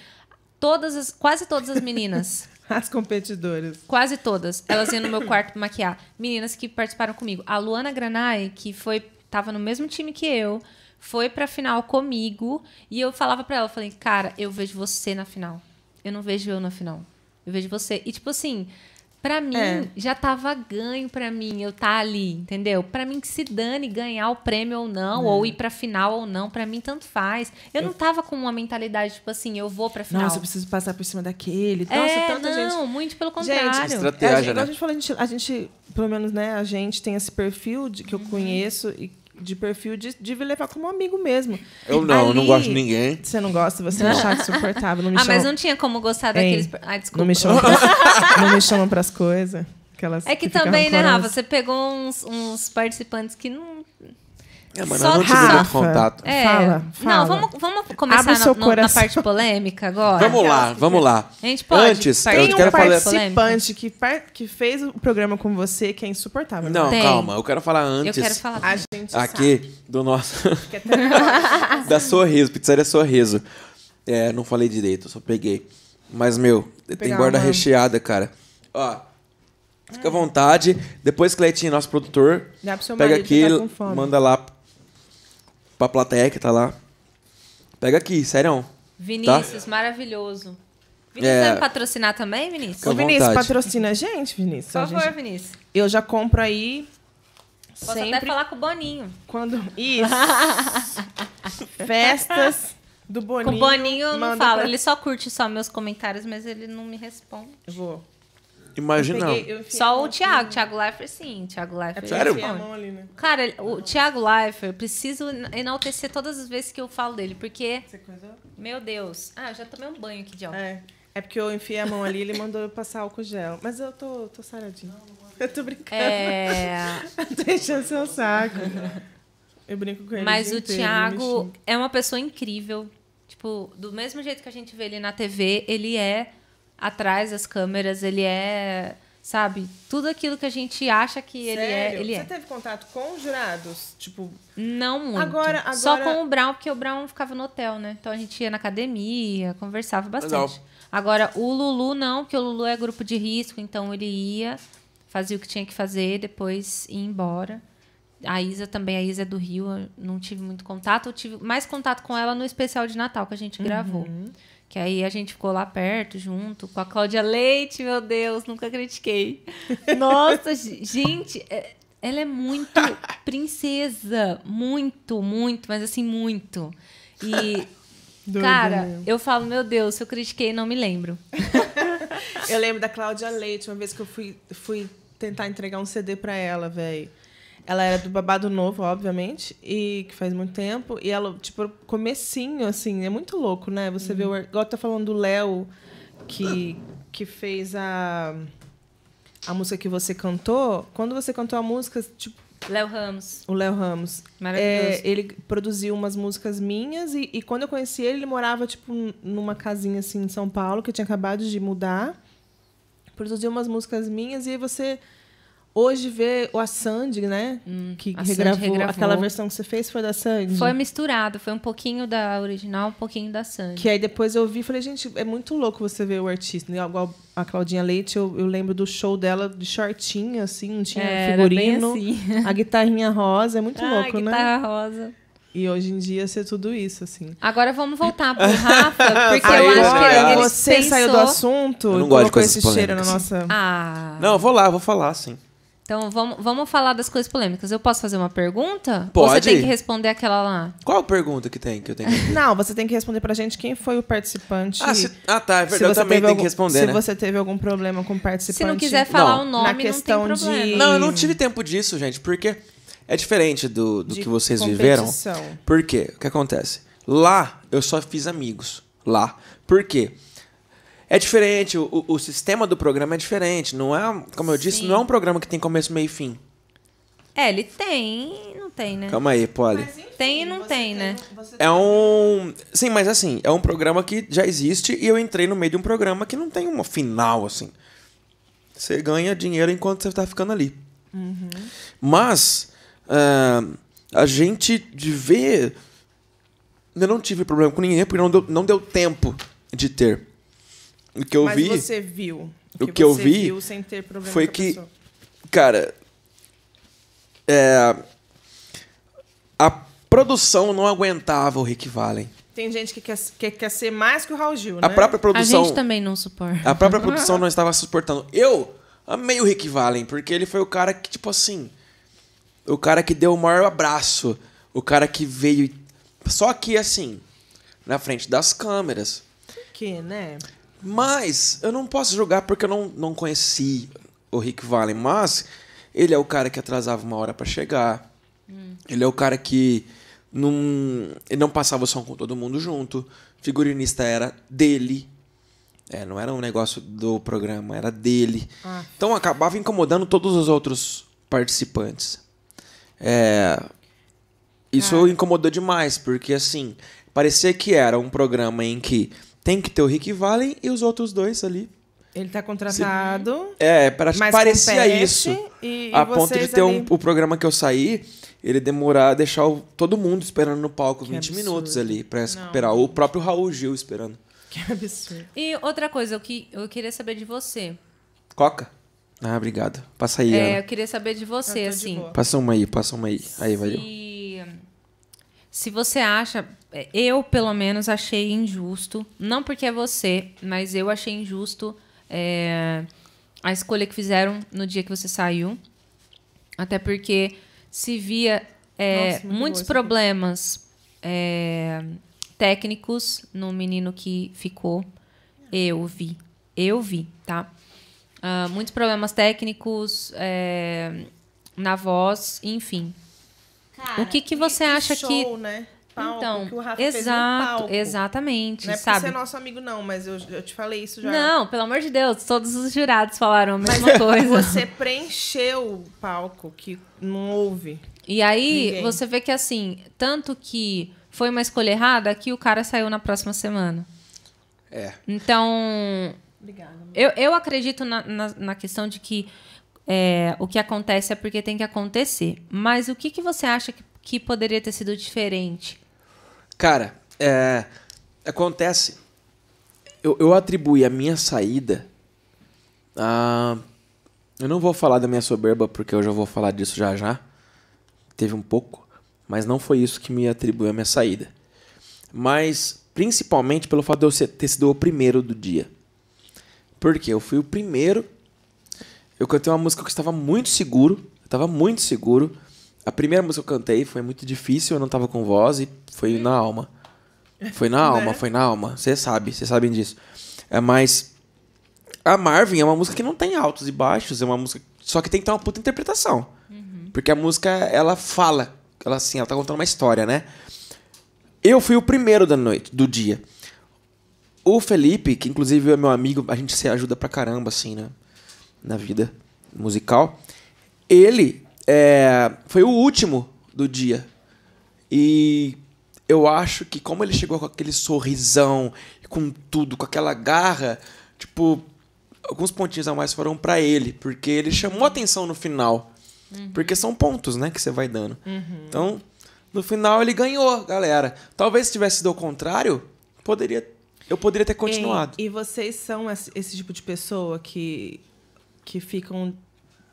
todas as, quase todas as meninas. <laughs> As competidoras. Quase todas. Elas iam no meu quarto maquiar. Meninas que participaram comigo. A Luana Granai, que foi tava no mesmo time que eu, foi pra final comigo. E eu falava pra ela, falei, cara, eu vejo você na final. Eu não vejo eu na final. Eu vejo você. E tipo assim, Pra mim, é. já tava ganho pra mim eu tá ali, entendeu? Pra mim que se dane ganhar o prêmio ou não, é. ou ir pra final ou não, pra mim tanto faz. Eu, eu, não tava com uma mentalidade, tipo assim, eu vou pra final. Nossa, eu preciso passar por cima daquele. É, Nossa, é, tanta não, gente. Não, muito pelo contrário. Gente, estratégia, é, a gente, né? A gente, a gente, a gente, pelo menos, né, a gente tem esse perfil de, que eu uhum. conheço e de perfil de, de levar como amigo mesmo. Eu não, Ali, eu não gosto de ninguém. Você não gosta, você é chato, insuportável. ah, mas não tinha como gostar Ei, daqueles. Ai, ah, desculpa. Não me chamam <laughs> não me chamam pras coisas. É que, que também, né, Rafa? Você pegou uns, uns participantes que não é, mas só nós não tá. tivemos contato. É, fala, fala. Não, vamos, vamos começar na, no, na, parte polêmica agora. Vamos lá, vamos lá. A gente pode Antes, tem eu quero um participante que, par que fez o programa com você que é insuportável. Não, tem. Né? calma, eu quero falar antes. Eu quero falar a gente aqui sabe. do nosso <laughs> da Sorriso, pizzaria Sorriso. É, não falei direito, só peguei. Mas meu, tem borda uma... recheada, cara. Ó, Fica à vontade. Depois, Cleitinho, nosso produtor, pega aqui, tá manda lá pra plateia que tá lá. Pega aqui, sério. Vinícius, tá? maravilhoso. Vinícius é... vai me patrocinar também, Vinícius? Fica Vinícius, vontade. patrocina a gente, Vinícius. Por favor, gente... Vinícius. Eu já compro aí. Posso sempre... até falar com o Boninho. Quando. Isso. <laughs> Festas do Boninho. Com o Boninho eu não falo. Pra... Ele só curte só meus comentários, mas ele não me responde. Eu vou. Imagina. Eu peguei, eu Só o Thiago. Thiago Leifert, sim. Thiago Leifert. É Sério? Ali, né? Cara, o Thiago Leifert, preciso enaltecer todas as vezes que eu falo dele, porque. Você conheceu? Meu Deus. Ah, eu já tomei um banho aqui de álcool. É. É porque eu enfiei a mão ali e ele mandou eu passar álcool gel. Mas eu tô, tô saradinha. eu tô brincando. É. <laughs> Deixa seu saco. Eu brinco com ele. Mas o inteiro, Thiago é uma pessoa incrível. Tipo, do mesmo jeito que a gente vê ele na TV, ele é atrás das câmeras, ele é, sabe, tudo aquilo que a gente acha que é, Sério? ele é, ele Você é. teve contato com os jurados? Tipo, não muito. Agora, agora... Só com o Brown, porque o Brown ficava no hotel, né? Então a gente ia na academia, conversava bastante. Não. Agora, o Lulu não, porque o Lulu é grupo de risco, então ele ia, fazia o que tinha que fazer, depois ia embora. A Isa também, a Isa é do Rio, eu não tive muito contato. Eu tive mais contato com ela no especial de Natal que a gente gravou. Uhum. Que aí a gente ficou lá perto, junto, com a Cláudia Leite, meu Deus, nunca critiquei. <laughs> Nossa, gente, é, ela é muito <laughs> princesa. Muito, muito, mas assim, muito. E. cara, né? eu falo, meu Deus, se eu critiquei, não me lembro. <laughs> eu lembro da Cláudia Leite, uma vez que eu fui, fui tentar entregar um CD pra ela, velho. Ela era do Babado Novo, obviamente, e que faz muito tempo. E ela, tipo, comecinho, assim, é muito louco, né? Você uhum. vê o. Uhum. Igual tá falando do Léo, que, que fez a, a música que você cantou. Quando você cantou a música, tipo, Léo Ramos. O Léo Ramos. Maravilhoso. É, ele produziu umas músicas minhas e, e, quando eu conheci ele, ele morava tipo numa casinha assim em São Paulo que eu tinha acabado de mudar. Produziu umas músicas minhas e aí você Hoje ver a Sandy, né? Hum, que a regravou, Sandy regravou, Aquela versão que você fez foi da Sandy? Foi misturado. Foi um pouquinho da original, um pouquinho da Sandy. Que aí depois eu vi e falei, gente, é muito louco você ver o artista. Igual a Claudinha Leite, eu, eu lembro do show dela de shortinho, assim, não tinha é, figurino. Assim. A guitarrinha rosa, é muito ah, louco, a né? A guitarra rosa. E hoje em dia ser tudo isso, assim. Agora vamos voltar pro <laughs> Rafa, porque Aí, eu acho que ele, ele Você pensou... saiu do assunto eu não gosto colocou esse polêmicas. cheiro na assim. nossa. Ah. Não, vou lá, vou falar, sim. Então vamos, vamos falar das coisas polêmicas. Eu posso fazer uma pergunta? Pode. Ou você tem que responder aquela lá? Qual pergunta que tem que eu tenho que responder? Não, você tem que responder pra gente quem foi o participante. Ah, se, ah tá, é verdade. Eu também tenho que responder. Se né? você teve algum problema com o participante. Se não quiser falar não. o nome, na questão não tem problema. De... Não, eu não tive tempo disso, gente, porque é diferente do, do de que vocês competição. viveram. Por quê? O que acontece? Lá eu só fiz amigos. Lá. Por quê? Porque é diferente, o, o sistema do programa é diferente. Não é, como eu disse, não é um programa que tem começo, meio e fim. É, ele tem, não tem, né? Calma aí, Polly. Tem e não tem, tem, né? É um. Sim, mas assim, é um programa que já existe e eu entrei no meio de um programa que não tem uma final, assim. Você ganha dinheiro enquanto você está ficando ali. Uhum. Mas uh, a gente de ver. Eu não tive problema com ninguém porque não deu, não deu tempo de ter. O que eu Mas vi. você viu. O que, que eu vi. foi que. Cara. É, a produção não aguentava o Rick Valen. Tem gente que quer, que quer ser mais que o Raul Gil, né? A própria produção. A gente também não suporta. A própria produção não estava suportando. Eu amei o Rick Valen, porque ele foi o cara que, tipo assim. O cara que deu o maior abraço. O cara que veio. Só que, assim. Na frente das câmeras. Que, né? Mas eu não posso julgar porque eu não, não conheci o Rick Valen, mas ele é o cara que atrasava uma hora para chegar. Hum. Ele é o cara que não, ele não passava o som com todo mundo junto. Figurinista era dele. É, não era um negócio do programa, era dele. Ah. Então acabava incomodando todos os outros participantes. É, isso ah. incomodou demais, porque assim, parecia que era um programa em que tem que ter o Rick Valen e os outros dois ali. Ele está contratado. Se... É, pra... parecia isso. E, e a ponto de ter ali... um, o programa que eu saí, ele demorar, deixar o, todo mundo esperando no palco que 20 absurdo. minutos ali para esperar. o próprio Raul Gil esperando. Que absurdo. E outra coisa, eu, que, eu queria saber de você. Coca? Ah, obrigado. Passa aí. É, Ana. eu queria saber de você, assim. De passa uma aí, passa uma aí. Aí, Se... valeu. Se você acha, é, eu, pelo menos, achei injusto. Não porque é você, mas eu achei injusto é, a escolha que fizeram no dia que você saiu. Até porque se via é, Nossa, muitos problemas é, técnicos no menino que ficou. Eu vi. Eu vi, tá? Uh, muitos problemas técnicos é, na voz, enfim. Cara, o que, que você acha show, que. Né? palco, então, que o Rafa exato, fez no palco. Exatamente. Não é sabe? você é nosso amigo, não, mas eu, eu te falei isso já. Não, pelo amor de Deus, todos os jurados falaram a mesma mas é coisa. Você preencheu o palco que não houve. E aí ninguém. você vê que assim, tanto que foi uma escolha errada, que o cara saiu na próxima semana. É. Então. Obrigada. Eu, eu acredito na, na, na questão de que é, o que acontece é porque tem que acontecer. Mas o que, que você acha que, que poderia ter sido diferente? Cara, é, acontece. Eu, eu atribuí a minha saída a. Eu não vou falar da minha soberba, porque eu já vou falar disso já já. Teve um pouco. Mas não foi isso que me atribuiu a minha saída. Mas principalmente pelo fato de eu ser, ter sido o primeiro do dia. Porque eu fui o primeiro. Eu cantei uma música que eu estava muito seguro. Eu estava muito seguro. A primeira música que eu cantei foi muito difícil, eu não tava com voz e foi na alma. Foi na <laughs> né? alma, foi na alma. Você sabe, vocês sabem disso. É, mas a Marvin é uma música que não tem altos e baixos, é uma música só que tem que ter uma puta interpretação. Uhum. Porque a música, ela fala, ela assim, ela tá contando uma história, né? Eu fui o primeiro da noite, do dia. O Felipe, que inclusive é meu amigo, a gente se ajuda pra caramba assim, né? Na vida musical. Ele é, foi o último do dia. E eu acho que como ele chegou com aquele sorrisão, com tudo, com aquela garra, tipo, alguns pontinhos a mais foram para ele, porque ele chamou atenção no final. Uhum. Porque são pontos, né, que você vai dando. Uhum. Então, no final ele ganhou, galera. Talvez se tivesse sido ao contrário, poderia eu poderia ter continuado. E, e vocês são esse tipo de pessoa que que ficam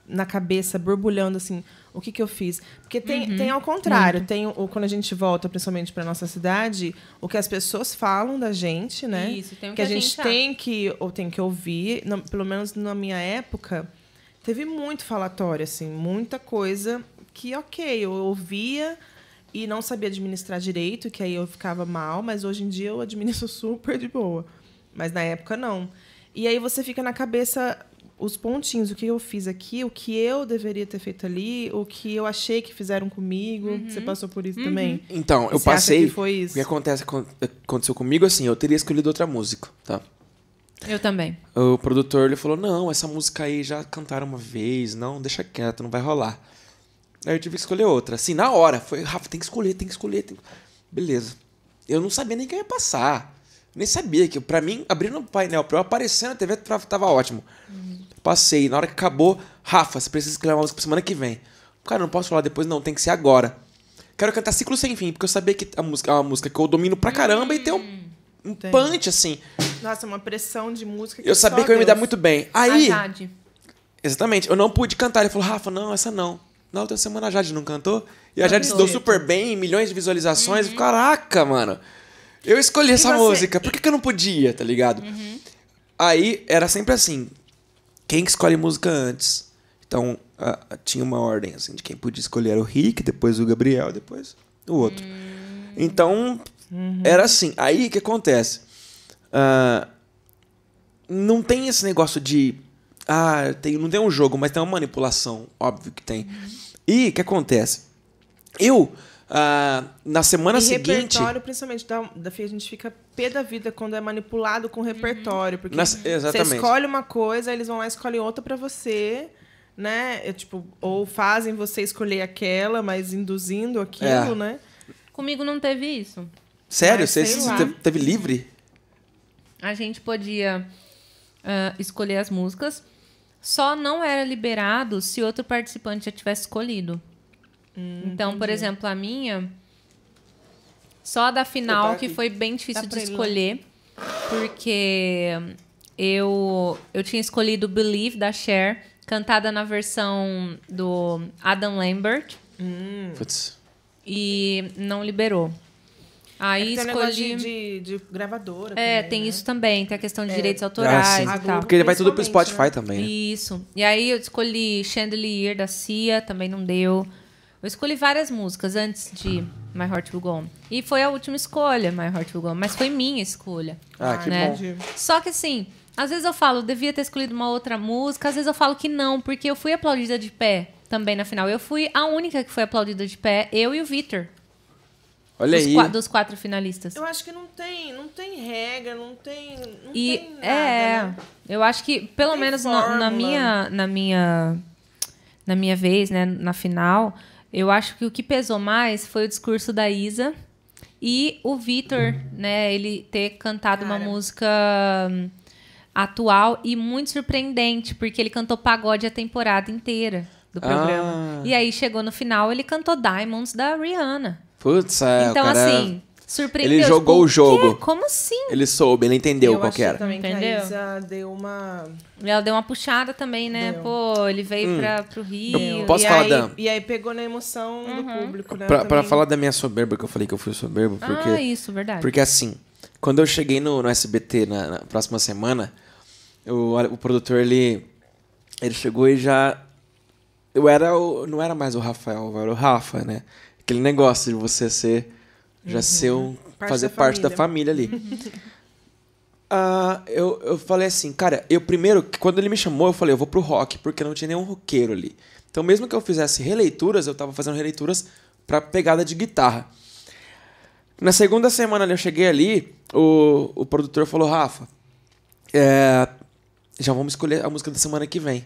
na cabeça, borbulhando assim, o que, que eu fiz? Porque tem, uhum. tem ao contrário, uhum. tem o, quando a gente volta, principalmente para nossa cidade, o que as pessoas falam da gente, né? Isso, tem o que, que a, gente, gente tem que ou tem que ouvir, pelo menos na minha época, teve muito falatório assim, muita coisa que OK, eu ouvia e não sabia administrar direito, que aí eu ficava mal, mas hoje em dia eu administro <laughs> super de boa. Mas na época não. E aí você fica na cabeça os pontinhos, o que eu fiz aqui, o que eu deveria ter feito ali, o que eu achei que fizeram comigo. Uhum. Você passou por isso uhum. também? Então, eu Você passei. Que foi isso? O que acontece, aconteceu comigo assim, eu teria escolhido outra música, tá? Eu também. O produtor ele falou: "Não, essa música aí já cantaram uma vez, não, deixa quieto, não vai rolar". Aí eu tive que escolher outra. Assim, na hora, foi, Rafa, tem que escolher, tem que escolher, tem que... Beleza. Eu não sabia nem quem ia passar. Nem sabia que, para mim, abrindo o painel pra eu aparecer na TV tava ótimo. Uhum. Passei, na hora que acabou, Rafa, você precisa escrever uma música pra semana que vem. Cara, não posso falar depois, não, tem que ser agora. Quero cantar Ciclo Sem Fim, porque eu sabia que a música é uma música que eu domino pra caramba e tem um, hum, um punch, assim. Nossa, uma pressão de música que Eu sabia que eu ia me dar muito bem. Aí. Exatamente, eu não pude cantar. Ele falou, Rafa, não, essa não. Na outra semana a Jade não cantou. E a Jade se deu super bem, milhões de visualizações. Uhum. Caraca, mano. Eu escolhi e essa você? música, por que, que, eu não podia, tá ligado? Uhum. Aí era sempre assim: quem que escolhe música antes? Então uh, tinha uma ordem assim de quem podia escolher era o Rick, depois o Gabriel, depois o outro. Hum. Então, uhum. Então era assim. Aí o que acontece? Uh, não tem esse negócio de. Ah, tem, não tem um jogo, mas tem uma manipulação. Óbvio que tem. Uhum. E o que acontece? Eu ah, na semana e seguinte. repertório, principalmente, da, da, a gente fica pé da vida quando é manipulado com repertório. Uhum. Porque na, você escolhe uma coisa, eles vão lá e escolhem outra para você. Né? É, tipo, ou fazem você escolher aquela, mas induzindo aquilo, é. né? Comigo não teve isso. Sério? Mas, você, você teve, teve, livre? A gente podia uh, escolher as músicas. Só não era liberado se outro participante já tivesse escolhido. Hum, então, entendi. por exemplo, a minha, só a da tá final, que foi bem difícil tá de escolher, porque eu, eu tinha escolhido Believe, da Cher, cantada na versão do Adam Lambert. Hum. Putz. E não liberou. Aí é escolhi. Tem de, de, de, gravadora. É, também, tem né? isso também, tem a questão de é. direitos ah, autorais ah, e tal. Porque ele vai tudo pro né? Spotify né? também. Né? Isso. E aí eu escolhi Chandelier da Cia, também não deu. Eu escolhi várias músicas antes de My Heart Will Go On. E foi a última escolha, My Heart Will Go On. Mas foi minha escolha. Ah, que né? bom. Só que assim, às vezes eu falo, devia ter escolhido uma outra música. Às vezes eu falo que não, porque eu fui aplaudida de pé também na final. Eu fui a única que foi aplaudida de pé, eu e o Vitor. Olha dos aí. dos quatro finalistas. Eu acho que não tem, não tem regra, não tem. Não e tem nada, é, né? eu acho que pelo tem menos na, na minha, na minha, na minha vez, né, na final, eu acho que o que pesou mais foi o discurso da Isa e o Vitor, né? Ele ter cantado Cara. uma música hum, atual e muito surpreendente, porque ele cantou pagode a temporada inteira do programa. Ah. E aí chegou no final, ele cantou Diamonds da Rihanna. Putz, é, Então, assim, é surpreendeu. Ele tipo, jogou o jogo. Quê? Como assim? Ele soube, ele entendeu qual que era. Também entendeu? Que a Isa deu uma. Ela deu uma puxada também, né? Deu. Pô, ele veio hum. pra, pro Rio. Eu posso e falar aí, da... E aí pegou na emoção uhum. do público, né? Pra, pra, falar da minha soberba, que eu falei que eu fui soberbo. Ah, porque, ah, isso, verdade. Porque assim, quando eu cheguei no, no SBT na, na próxima semana, o o produtor, ele, ele chegou e já... Eu era o, não era mais o Rafael, eu era o Rafa, né? Aquele negócio de você ser já uhum. ser um, parte fazer da parte família. da família ali. <laughs> Ah, eu, eu falei assim, cara, eu primeiro, quando ele me chamou, eu falei, eu vou pro rock, porque não tinha nenhum roqueiro ali. Então, mesmo que eu fizesse releituras, eu tava fazendo releituras pra pegada de guitarra. Na segunda semana eu cheguei ali, o, o produtor falou, Rafa, é, já vamos escolher a música da semana que vem.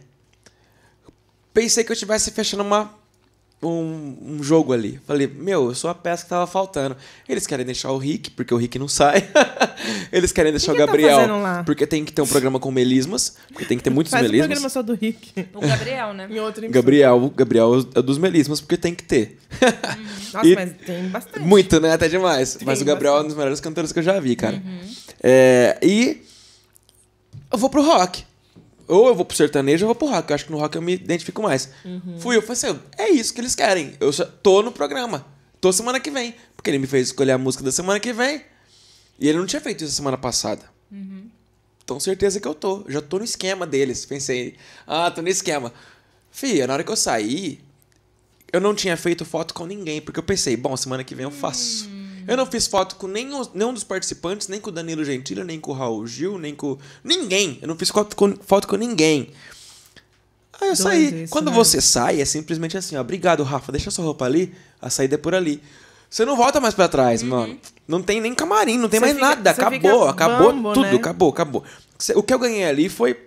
Pensei que eu estivesse fechando uma um, um, jogo ali. Falei, meu, eu sou a peça que tava faltando. Eles querem deixar o Rick, porque o Rick não sai. <laughs> Eles querem deixar que o tá Gabriel. Tá porque tem que ter um programa com melismas. Porque tem que ter <laughs> muitos Faz melismas. Um programa só do Rick. O Gabriel, né? outro Gabriel, Gabriel é dos melismas, porque tem que ter. Uhum. Nossa, <laughs> e mas tem bastante. Muito, né? Até demais. Tem mas o Gabriel bastante. é um dos melhores cantores que eu já vi, cara. Uhum. É, e eu vou pro rock ou eu vou pro sertanejo ou eu vou pro rock. Eu acho que no rock eu me identifico mais. Uhum. Fui, eu falei assim, é isso que eles querem. Eu tô no programa. Tô semana que vem. Porque ele me fez escolher a música da semana que vem. E ele não tinha feito isso semana passada. Uhum. Então certeza que eu tô. Já tô no esquema deles. Pensei, ah, tô no esquema. Fia, na hora que eu saí, eu não tinha feito foto com ninguém, porque eu pensei, bom, semana que vem eu faço. Hum. Eu não fiz foto com nenhum, nenhum dos participantes, nem com o Danilo Gentili, nem com o Raul Gil, nem com. Ninguém! Eu não fiz foto com, foto com ninguém. É aí eu saí. Isso, Quando né? você sai, é simplesmente assim, ó. Obrigado, Rafa. Deixa sua roupa ali. A saída é por ali. Você não volta mais para trás, uhum. mano. Não tem nem camarim, não tem você mais fica, nada. Né? Acabou, acabou bambo, tudo, né? acabou, acabou. O que eu ganhei ali foi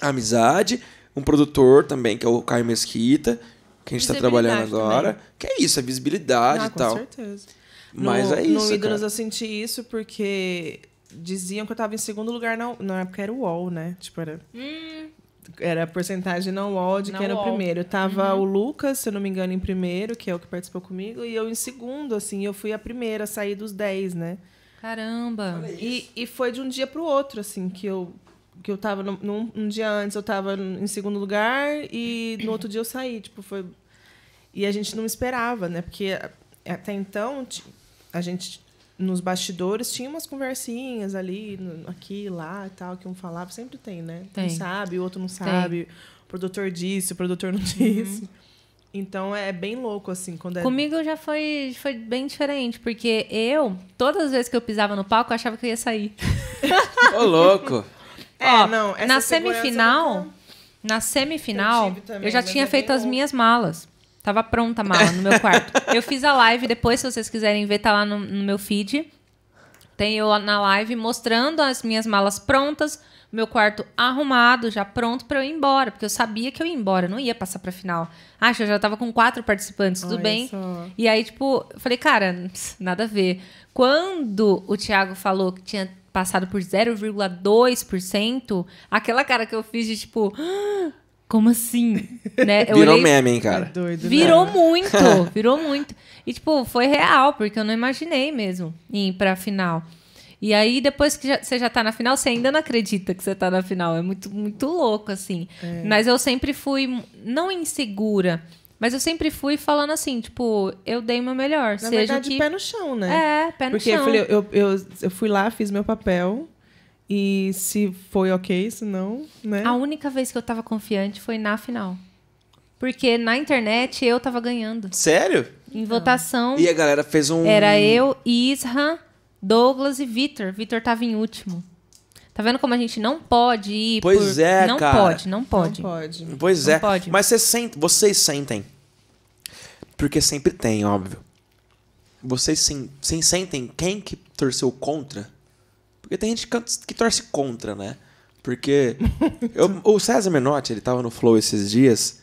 amizade, um produtor também, que é o Caio Mesquita, que a gente tá trabalhando agora. Também. Que é isso, a é visibilidade ah, e tal. Com certeza. Mas é no, é isso. No Ídolos eu senti isso porque diziam que eu tava em segundo lugar na, na época era o UOL, né? Tipo, era. Hum. Era a porcentagem não UOL de quem era o primeiro. Tava uhum. o Lucas, se eu não me engano, em primeiro, que é o que participou comigo, e eu em segundo, assim, eu fui a primeira a sair dos 10, né? Caramba! E, e foi de um dia pro outro, assim, que eu que eu tava no, num, um dia antes eu tava em segundo lugar e no outro dia eu saí, tipo, foi e a gente não esperava, né? Porque eh, até então a gente nos bastidores tinha umas conversinhas ali, aqui, lá e tal, que um falava, sempre tem, né? Tem. Um sabe, o outro não sabe, tem. o produtor disse, o produtor não uhum. disse. Uhum. Então é bem louco, assim, quando é... Comigo já foi, foi bem diferente, porque eu, todas as vezes que eu pisava no palco, eu achava que eu ia sair. <laughs> Ô, louco! É, Ó, não, na semifinal, não... na semifinal, eu, também, eu já tinha é feito as louco. minhas malas. Tava pronta a mala no meu quarto. eu fiz a live depois, se vocês quiserem ver, tá lá no, no meu feed. Tem eu na live mostrando as minhas malas prontas, meu quarto arrumado, já pronto para eu ir embora, porque eu sabia que eu ia embora, não ia passar pra final. Acho, eu já tava com quatro participantes, tudo Olha bem? E aí, tipo, falei, cara, <laughs> nada a ver. Quando o Thiago falou que tinha passado por 0,2%, aquela cara que eu fiz de tipo, <gasps> ah, como assim? <laughs> né? Eu virou olhei... meme, hein, cara? É doido, né? virou né? <laughs> muito, virou muito. E, tipo, foi real, porque eu não imaginei mesmo ir pra final. E aí, depois que já, você já tá na final, você ainda não acredita que você tá na final. É muito, muito louco, assim. É. Mas eu sempre fui, não insegura, mas eu sempre fui falando assim, tipo, eu dei o meu melhor. Na seja verdade, que... pé no chão, né? É, pé no porque chão. Porque eu, eu, eu, eu fui lá, fiz meu papel e se foi ok, se não, né? A única vez que eu tava confiante foi na final. Porque na internet eu tava ganhando. Sério? Em votação. E a galera fez um. Era eu, Isra, Douglas e Vitor. Vitor tava em último. Tá vendo como a gente não pode ir Pois por... é, não cara. Pode, não pode, não pode. Pois não é. Pode. Mas você sent... vocês sentem. Porque sempre tem, óbvio. Vocês sim... Sim, sentem quem que torceu contra porque tem gente que torce contra, né? Porque eu, o César Menotti, ele tava no Flow esses dias.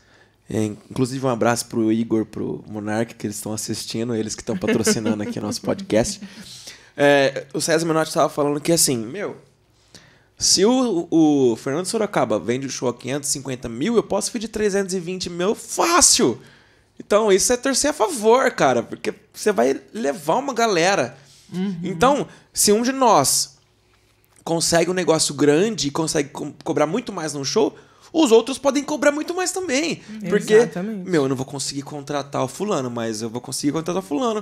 Inclusive, um abraço pro Igor, pro Monark, que eles estão assistindo, eles que estão patrocinando aqui o nosso podcast. É, o César Menotti estava falando que, assim, meu, se o, o Fernando Sorocaba vende o show a 550 mil, eu posso pedir 320 mil fácil. Então, isso é torcer a favor, cara, porque você vai levar uma galera. Uhum. Então, se um de nós consegue um negócio grande e consegue co cobrar muito mais num show, os outros podem cobrar muito mais também. Porque, meu, eu não vou conseguir contratar o fulano, mas eu vou conseguir contratar o fulano.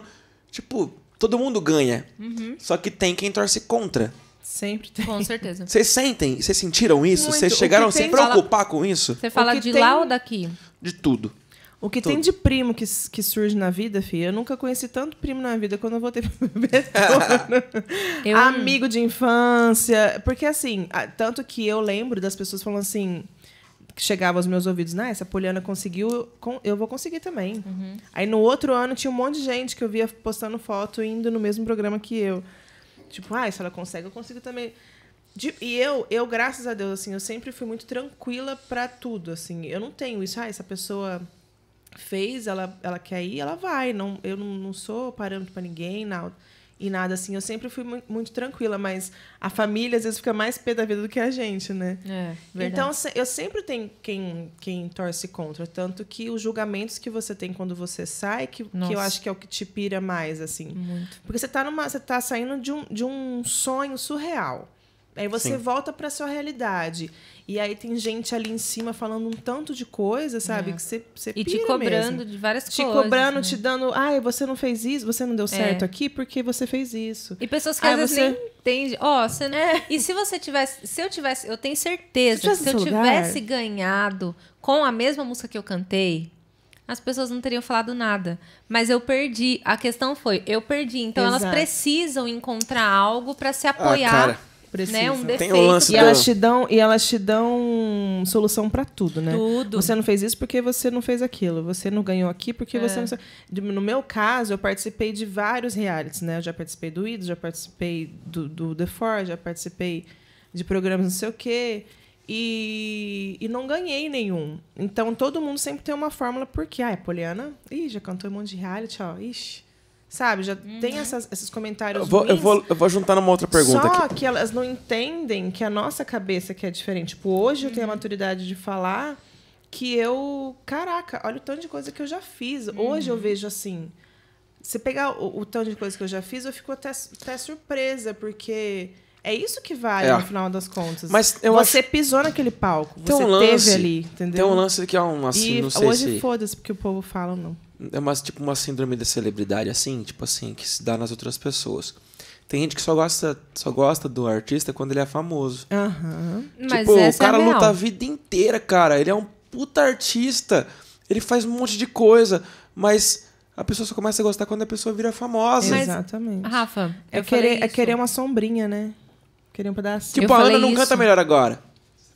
Tipo, todo mundo ganha. Uhum. Só que tem quem torce contra. Sempre tem. Com certeza. Vocês sentem? Vocês sentiram isso? Vocês chegaram a se preocupar fala, com isso? Você fala de tem... lá ou daqui? De tudo. O que Tudo. tem de primo que, que surge na vida, filha, eu nunca conheci tanto primo na vida quando eu voltei pra <laughs> Beethoven. <laughs> eu... Amigo de infância. Porque, assim, tanto que eu lembro das pessoas falando assim que chegava aos meus ouvidos, né? Nah, essa Poliana conseguiu, eu vou conseguir também. Uhum. Aí no outro ano tinha um monte de gente que eu via postando foto indo no mesmo programa que eu. Tipo, ah, se ela consegue, eu consigo também. De, e eu, eu, graças a Deus, assim, eu sempre fui muito tranquila para tudo, assim. Eu não tenho isso, ah, essa pessoa fez, ela, ela quer ir, ela vai. Não, eu não, não sou parâmetro para ninguém na, e nada assim. Eu sempre fui muito, muito, tranquila, mas a família às vezes fica mais pé da vida do que a gente, né? É, então eu sempre tenho quem, quem torce contra. Tanto que os julgamentos que você tem quando você sai, que, que eu acho que é o que te pira mais, assim. Muito. Porque você está numa. Você tá saindo de um, de um sonho surreal. Aí você Sim. volta para sua realidade. E aí tem gente ali em cima falando um tanto de coisa, sabe? É. Que você, você E te cobrando mesmo. de várias te coisas. Te cobrando, né? te dando. Ai, você não fez isso, você não deu é. certo é. aqui, porque você fez isso. E pessoas que ah, às vezes você... nem entendem. Ó, oh, você não... é. E se você tivesse. Se eu tivesse. Eu tenho certeza se que se eu lugar... tivesse ganhado com a mesma música que eu cantei, as pessoas não teriam falado nada. Mas eu perdi. A questão foi, eu perdi. Então Exato. elas precisam encontrar algo para se ah, apoiar. Ah, precisa. Né? Um defeito. lance e, elas te dão, e elas te dão solução para tudo, né? Tudo. Você não fez isso porque você não fez aquilo. Você não ganhou aqui porque é. você não... No meu caso, eu participei de vários realities, né? Eu já participei do id já participei do, do The Four, já participei de programas não sei o quê. E, e, não ganhei nenhum. Então todo mundo sempre tem uma fórmula porque, ah, é Poliana, ih, já cantou um monte de reality, ó, ixi. Sabe, já uhum. tem essas, esses comentários. Eu vou, ruins, eu, vou, eu vou juntar numa outra pergunta. Só aqui. que elas não entendem que a nossa cabeça que é diferente. Tipo, hoje uhum. eu tenho a uhum. maturidade de falar que eu. Caraca, olha o tanto de coisa que eu já fiz. Uhum. Hoje eu vejo assim. Você pegar o, o tanto de coisa que eu já fiz, eu fico até, até surpresa, porque. É isso que vale, é. no final das contas. Mas você acho... pisou naquele palco. Você tem um lance, ali, entendeu? Tem um lance que é um, assim, e não sei hoje, se... foda-se, porque o povo fala não. É uma, tipo uma síndrome da celebridade, assim, tipo assim, que se dá nas outras pessoas. Tem gente que só gosta, só gosta do artista quando ele é famoso. Uhum. Tipo, o cara é a luta a vida inteira, cara. Ele é um puta artista. Ele faz um monte de coisa. Mas a pessoa só começa a gostar quando a pessoa vira famosa. Mas, Exatamente. Rafa, é querer, é querer uma sombrinha, né? Querer um pedacinho. Tipo, eu a Ana não isso. canta melhor agora.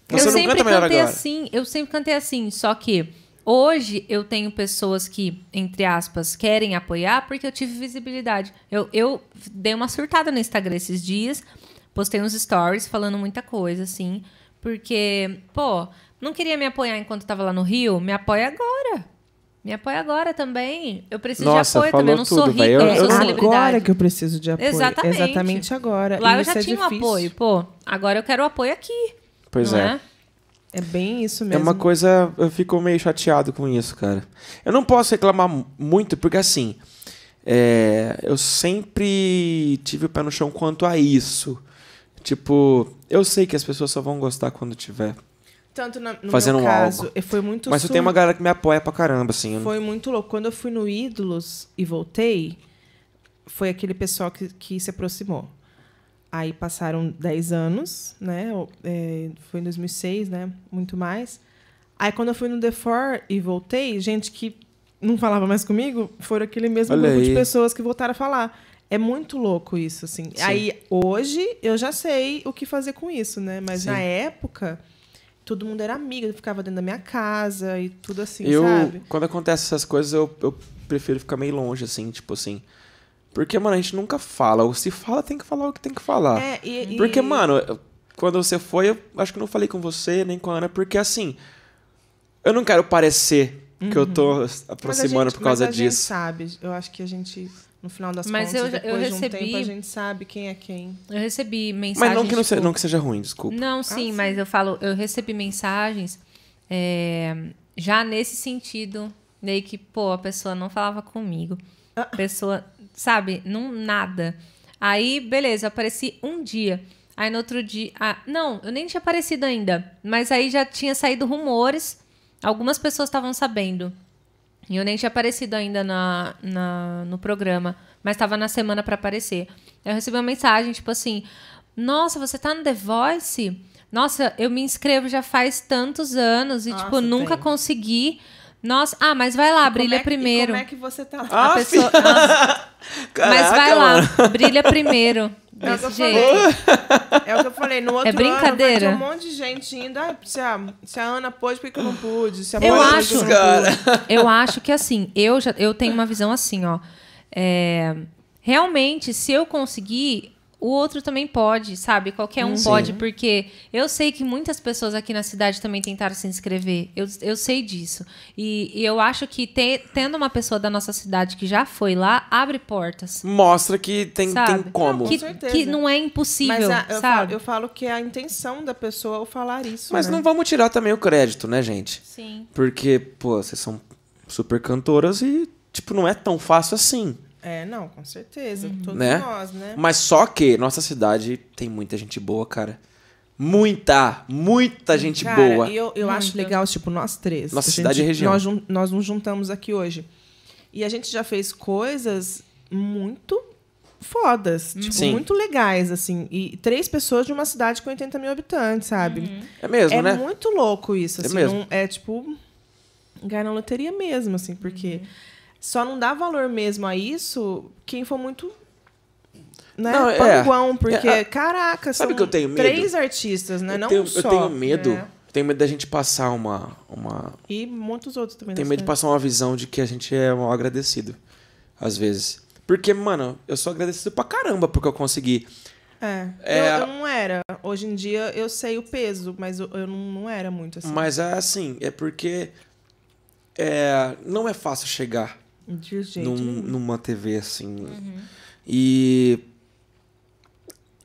Você eu sempre cantei agora. assim, eu sempre cantei assim, só que Hoje eu tenho pessoas que, entre aspas, querem apoiar porque eu tive visibilidade. Eu, eu dei uma surtada no Instagram esses dias, postei uns stories falando muita coisa, assim, porque, pô, não queria me apoiar enquanto tava lá no Rio, me apoia agora. Me apoia agora também. Eu preciso Nossa, de apoio também. Eu não tudo, sou rica, eu, eu sou agora celebridade. Agora que eu preciso de apoio. Exatamente. Exatamente agora. Lá e eu já é tinha um apoio. Pô, agora eu quero o apoio aqui. Pois é. é. É bem isso mesmo. É uma coisa. Eu fico meio chateado com isso, cara. Eu não posso reclamar muito, porque assim. É, eu sempre tive o pé no chão quanto a isso. Tipo, eu sei que as pessoas só vão gostar quando tiver. Tanto na, no fazendo meu caso, algo. foi muito Mas sur... eu tenho uma galera que me apoia pra caramba, assim. Foi muito louco. Quando eu fui no Ídolos e voltei, foi aquele pessoal que, que se aproximou. Aí passaram 10 anos, né? É, foi em 2006, né? Muito mais. Aí quando eu fui no The Four e voltei, gente que não falava mais comigo, foram aquele mesmo Olha grupo aí. de pessoas que voltaram a falar. É muito louco isso, assim. Sim. Aí hoje eu já sei o que fazer com isso, né? Mas Sim. na época todo mundo era amigo, eu ficava dentro da minha casa e tudo assim, eu, sabe? Quando acontecem essas coisas, eu, eu prefiro ficar meio longe, assim, tipo assim. Porque, mano, a gente nunca fala. Ou se fala, tem que falar o que tem que falar. É, e, porque, e... mano, quando você foi, eu acho que não falei com você nem com a Ana, porque assim. Eu não quero parecer uhum. que eu tô uhum. aproximando gente, por causa mas a disso. Gente sabe, eu acho que a gente. No final das mas contas, eu, eu recebi, de um tempo, a gente sabe quem é quem. Eu recebi mensagens. Mas não que, não, seja, tipo não que seja ruim, desculpa. Não, sim, ah, sim, mas eu falo, eu recebi mensagens é, já nesse sentido, Daí que, pô, a pessoa não falava comigo. Ah. A pessoa sabe? Não nada. Aí, beleza, apareci um dia. Aí no outro dia. Ah, não, eu nem tinha aparecido ainda. Mas aí já tinha saído rumores. Algumas pessoas estavam sabendo. E eu nem tinha aparecido ainda na, na no programa. Mas estava na semana para aparecer. Eu recebi uma mensagem, tipo assim: Nossa, você tá no The Voice? Nossa, eu me inscrevo já faz tantos anos e, tipo, Nossa, tipo, nunca tem. consegui. Nossa, ah, mas vai lá, e brilha é primeiro. como é que você tá lá? Ah, a pessoa, ah. Caraca, mas vai mano. lá, brilha primeiro. É desse é jeito. Falei, é o que eu falei. No é outro é brincadeira. ano um monte de gente indo. Ah, se, a, se a Ana pôde, por que eu não pude? Se a eu acho, cara. Eu acho que assim, eu, já, eu tenho uma visão assim, ó. É, realmente, se eu conseguir, o outro também pode, sabe? Qualquer um Sim. pode, porque eu sei que muitas pessoas aqui na cidade também tentaram se inscrever. Eu, eu sei disso. E, e eu acho que te, tendo uma pessoa da nossa cidade que já foi lá, abre portas. Mostra que tem, tem como. que, com que não é impossível. Mas a, ah, eu, falo, eu, Falo, que é a intenção da pessoa ao falar isso. Mas né? não vamos tirar também o crédito, né, gente? Sim. Porque, pô, vocês são super cantoras e, tipo, não é tão fácil assim. É, não, com certeza. Uhum. Todos né? nós, né? Mas só que nossa cidade tem muita gente boa, cara. Muita, muita gente cara, boa. Eu, eu acho legal, tipo, nós três. Nossa cidade gente, e região. Nós, nós nos juntamos aqui hoje. E a gente já fez coisas muito fodas, uhum. tipo, Sim. muito legais, assim. E três pessoas de uma cidade com 80 mil habitantes, sabe? Uhum. É mesmo, é né? É muito louco isso, é assim. É, mesmo. é tipo, ganhar na loteria mesmo, assim, porque... Uhum só não dá valor mesmo a isso quem for muito né? Não, Panguão, é, porque, é, a, caraca, sabe que eu tenho medo? três artistas, né? Eu não tenho, só. Eu tenho medo. Né? Tenho medo da gente passar uma. uma... E muitos outros também. Tenho né? medo de passar uma visão de que a gente é mal agradecido. Às vezes. Porque, mano, eu sou agradecido pra caramba porque eu consegui. É. é... Eu, eu, não era. Hoje em dia eu sei o peso, mas eu, eu não, não era muito assim. Mas é assim, é porque. É, não é fácil chegar de jeito num, numa TV assim. Uhum. E.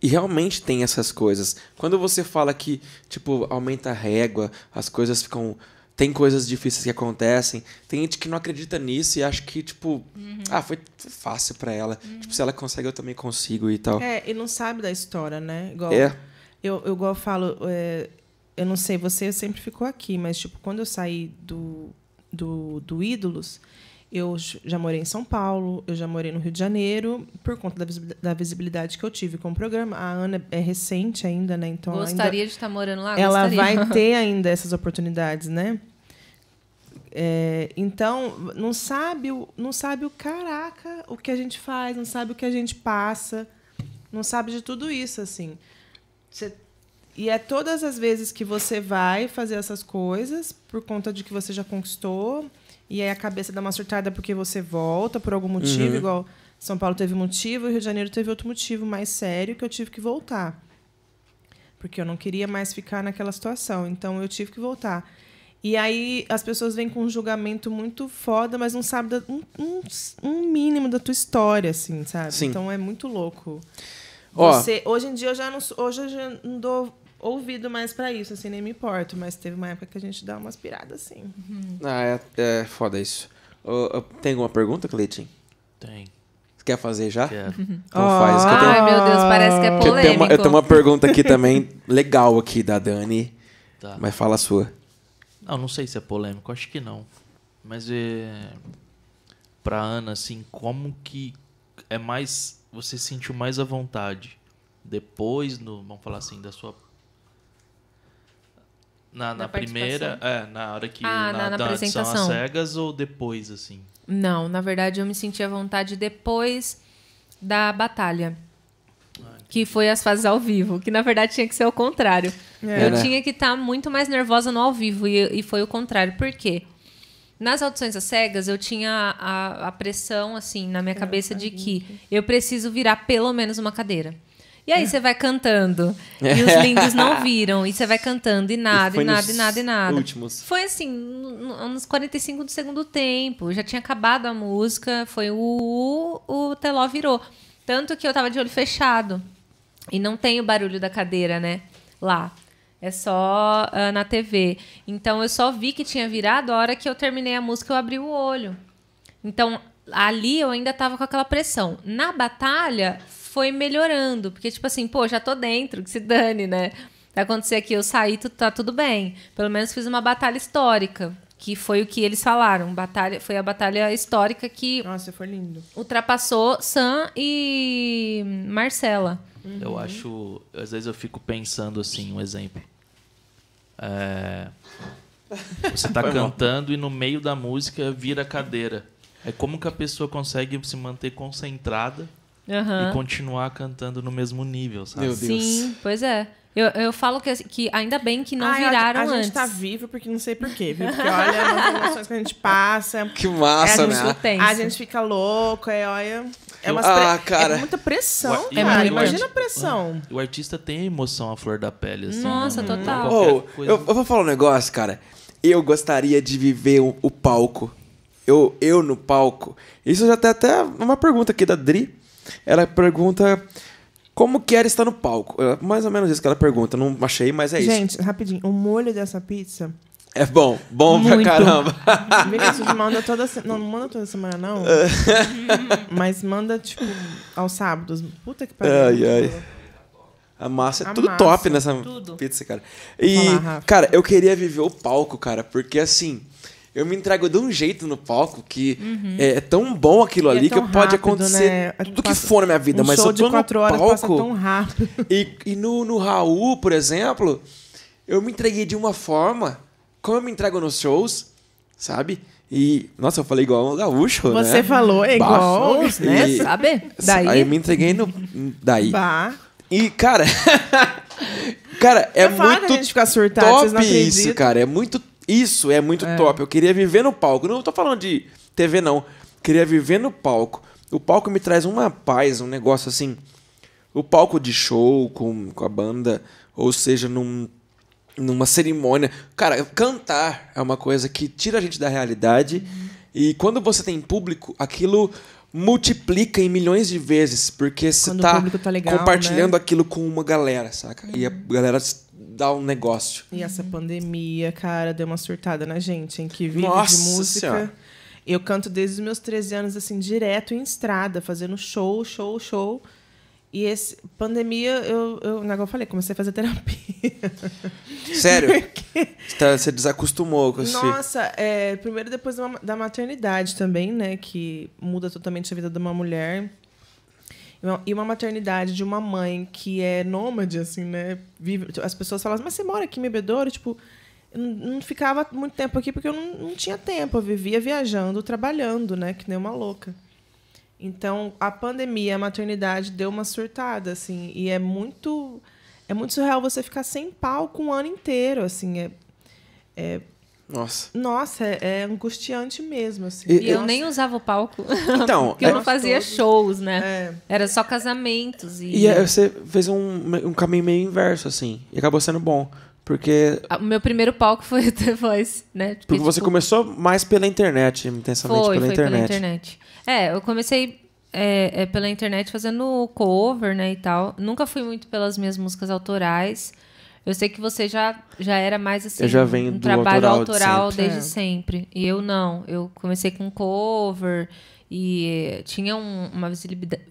E realmente tem essas coisas. Quando você fala que, tipo, aumenta a régua, as coisas ficam. Tem coisas difíceis que acontecem. Tem gente que não acredita nisso e acha que, tipo, uhum. ah, foi fácil para ela. Uhum. Tipo, se ela consegue, eu também consigo e tal. É, e não sabe da história, né? Igual, é. Eu, eu igual falo, é, eu não sei, você sempre ficou aqui, mas, tipo, quando eu saí do, do, do Ídolos, eu já morei em São Paulo, eu já morei no Rio de Janeiro, por conta da visibilidade que eu tive com o programa. A Ana é recente ainda, né? Então Gostaria ainda... de estar tá morando lá. Ela Gostaria. vai <laughs> ter ainda essas oportunidades, né? É, então, não sabe, o, não sabe o caraca o que a gente faz, não sabe o que a gente passa, não sabe de tudo isso, assim. Você e é todas as vezes que você vai fazer essas coisas por conta de que você já conquistou, e aí a cabeça dá uma surtada porque você volta por algum motivo, uhum. igual São Paulo teve motivo, e Rio de Janeiro teve outro motivo mais sério que eu tive que voltar. Porque eu não queria mais ficar naquela situação, então eu tive que voltar. E aí as pessoas vêm com um julgamento muito foda, mas não sabem um, um, um, mínimo da tua história, assim, sabe? Sim. Então é muito louco. Você, hoje em dia eu já não, hoje eu já não dou ouvido mais para isso, assim, nem me importo. Mas teve uma época que a gente dá umas piradas, assim. Uhum. Ah, é, é, foda isso. Uh, uh, tem alguma pergunta, Cleitinho? Tem. Você quer fazer já? Quero. Então oh, faz. Que tenho... Ai, meu Deus, parece que é polêmico. Eu tenho uma, eu tenho uma pergunta aqui também, legal aqui, da Dani. Tá. Mas fala a sua. Não, não sei se é polêmico, acho que não. Mas é... Pra Ana, assim, como que é mais... Você se sentiu mais à vontade depois, no, vamos falar assim, da sua na, na, primeira, é, na hora que ah, na, na, na apresentação cegas ou depois, assim? Não, na verdade eu me senti à vontade depois da batalha. Ah, que foi as fases ao vivo, que na verdade tinha que ser o contrário. É, eu é, né? tinha que estar tá muito mais nervosa no ao vivo, e, e foi o contrário. Por quê? Nas audições às cegas, eu tinha a, a pressão, assim, na minha cabeça de que eu preciso virar pelo menos uma cadeira. E aí você vai cantando. E os <laughs> lindos não viram. E você vai cantando e nada, e, e nada, e nada, e nada. Últimos. Foi assim, uns 45 do segundo tempo. Já tinha acabado a música. Foi o. O Teló virou. Tanto que eu tava de olho fechado. E não tem o barulho da cadeira, né? Lá. É só uh, na TV. Então eu só vi que tinha virado a hora que eu terminei a música, eu abri o olho. Então ali eu ainda tava com aquela pressão. Na batalha foi melhorando. Porque, tipo assim, pô, já tô dentro, que se dane, né? Vai acontecer aqui, eu saí, tá tudo bem. Pelo menos fiz uma batalha histórica. Que foi o que eles falaram. Batalha, foi a batalha histórica que. Nossa, foi lindo. Ultrapassou Sam e Marcela. Uhum. Eu acho. Às vezes eu fico pensando assim, um exemplo. É, você tá cantando e no meio da música vira cadeira. É como que a pessoa consegue se manter concentrada uhum. e continuar cantando no mesmo nível, sabe? Meu Deus. Sim, pois é. Eu, eu falo que, que ainda bem que não viraram a antes. A gente tá vivo porque não sei porquê, viu? Porque olha é as emoções que a gente passa. Que massa, é, a né? gente, né? A gente fica louco, é, olha... É, umas ah, pre... cara. é muita pressão, o, cara. É Imagina a pressão. O artista tem a emoção à flor da pele, assim. Né? Nossa, né? total. Oh, coisa... eu, eu, vou falar um negócio, cara. Eu gostaria de viver o, o palco. Eu, eu no palco. Isso já tem até uma pergunta aqui da Dri. Ela pergunta como que era estar no palco. Mais ou menos isso que ela pergunta, não achei, mas é Gente, isso. Gente, rapidinho, o molho dessa pizza é bom, bom Muito. pra caramba. <laughs> manda toda Não, não manda toda semana, não. <laughs> mas manda, tipo, aos sábados. Puta que pariu. Ai, ai. A massa é a tudo massa, top nessa tudo. pizza, cara. E, Olá, cara, eu queria viver o palco, cara, porque assim eu me entrego de um jeito no palco que uhum. é, é tão bom aquilo e é ali é que rápido, pode acontecer né? É, tudo passa, que for na minha vida. Um mas show eu tô de quatro no horas palco, tão rápido. <laughs> E, e no, no Raul, por exemplo, eu me entreguei de uma forma, como eu me entrego nos shows, sabe? E, nossa, eu falei igual um gaúcho, Você né? Você falou é igual, Bafos, né? E, <laughs> sabe? Daí. Aí eu me entreguei no. Daí. Bah. E, cara. <laughs> cara, é eu muito. Falo a gente fica surtado, top isso, cara. É muito isso é muito é. top. Eu queria viver no palco. Não tô falando de TV, não. Queria viver no palco. O palco me traz uma paz, um negócio assim. O palco de show com, com a banda, ou seja, num, numa cerimônia. Cara, cantar é uma coisa que tira a gente da realidade. Uhum. E quando você tem público, aquilo multiplica em milhões de vezes, porque você tá, tá legal, né? compartilhando né? aquilo com uma galera, saca? Uhum. E a uhum. galera dá um negócio. E essa pandemia, cara, deu uma surtada na gente, em que vive Nossa de música. Senhora. Eu canto desde os meus 13 anos, assim, direto em estrada, fazendo show, show, show. E esse pandemia, eu, eu, né, igual eu falei, comecei a fazer terapia. <laughs> Sério? Porque... Tá, você desacostumou com isso? Nossa, é, primeiro depois da maternidade também, né? Que muda totalmente a vida de uma mulher. E uma maternidade de uma mãe que é nômade, assim, né? Vive, tipo, as pessoas falam mas você mora aqui em Bebedouro? Tipo, eu não ficava muito tempo aqui porque eu não, não tinha tempo. Eu vivia viajando, trabalhando, né? Que nem uma louca. Então, a pandemia, a maternidade deu uma surtada, assim. E é muito... É muito surreal você ficar sem palco um ano inteiro, assim. É, é, nossa. Nossa, é, é angustiante mesmo, assim. E, e eu nem usava o palco. <laughs> Então. porque eu não é fazia todos, shows, né? É. Era só casamentos. E, e é, você fez um, um caminho meio inverso, assim. E acabou sendo bom. Porque. O meu primeiro palco foi o The Voice, né? Porque, porque você tipo... começou mais pela internet, intensamente foi, pela, foi internet. pela internet. É, eu comecei é, é, pela internet fazendo cover, né? E tal. Nunca fui muito pelas minhas músicas autorais. Eu sei que você já, já era mais assim. Eu já venho um do trabalho autoral, sempre. desde é. sempre. E eu não. Eu comecei com cover. E tinha um, uma visibilidade.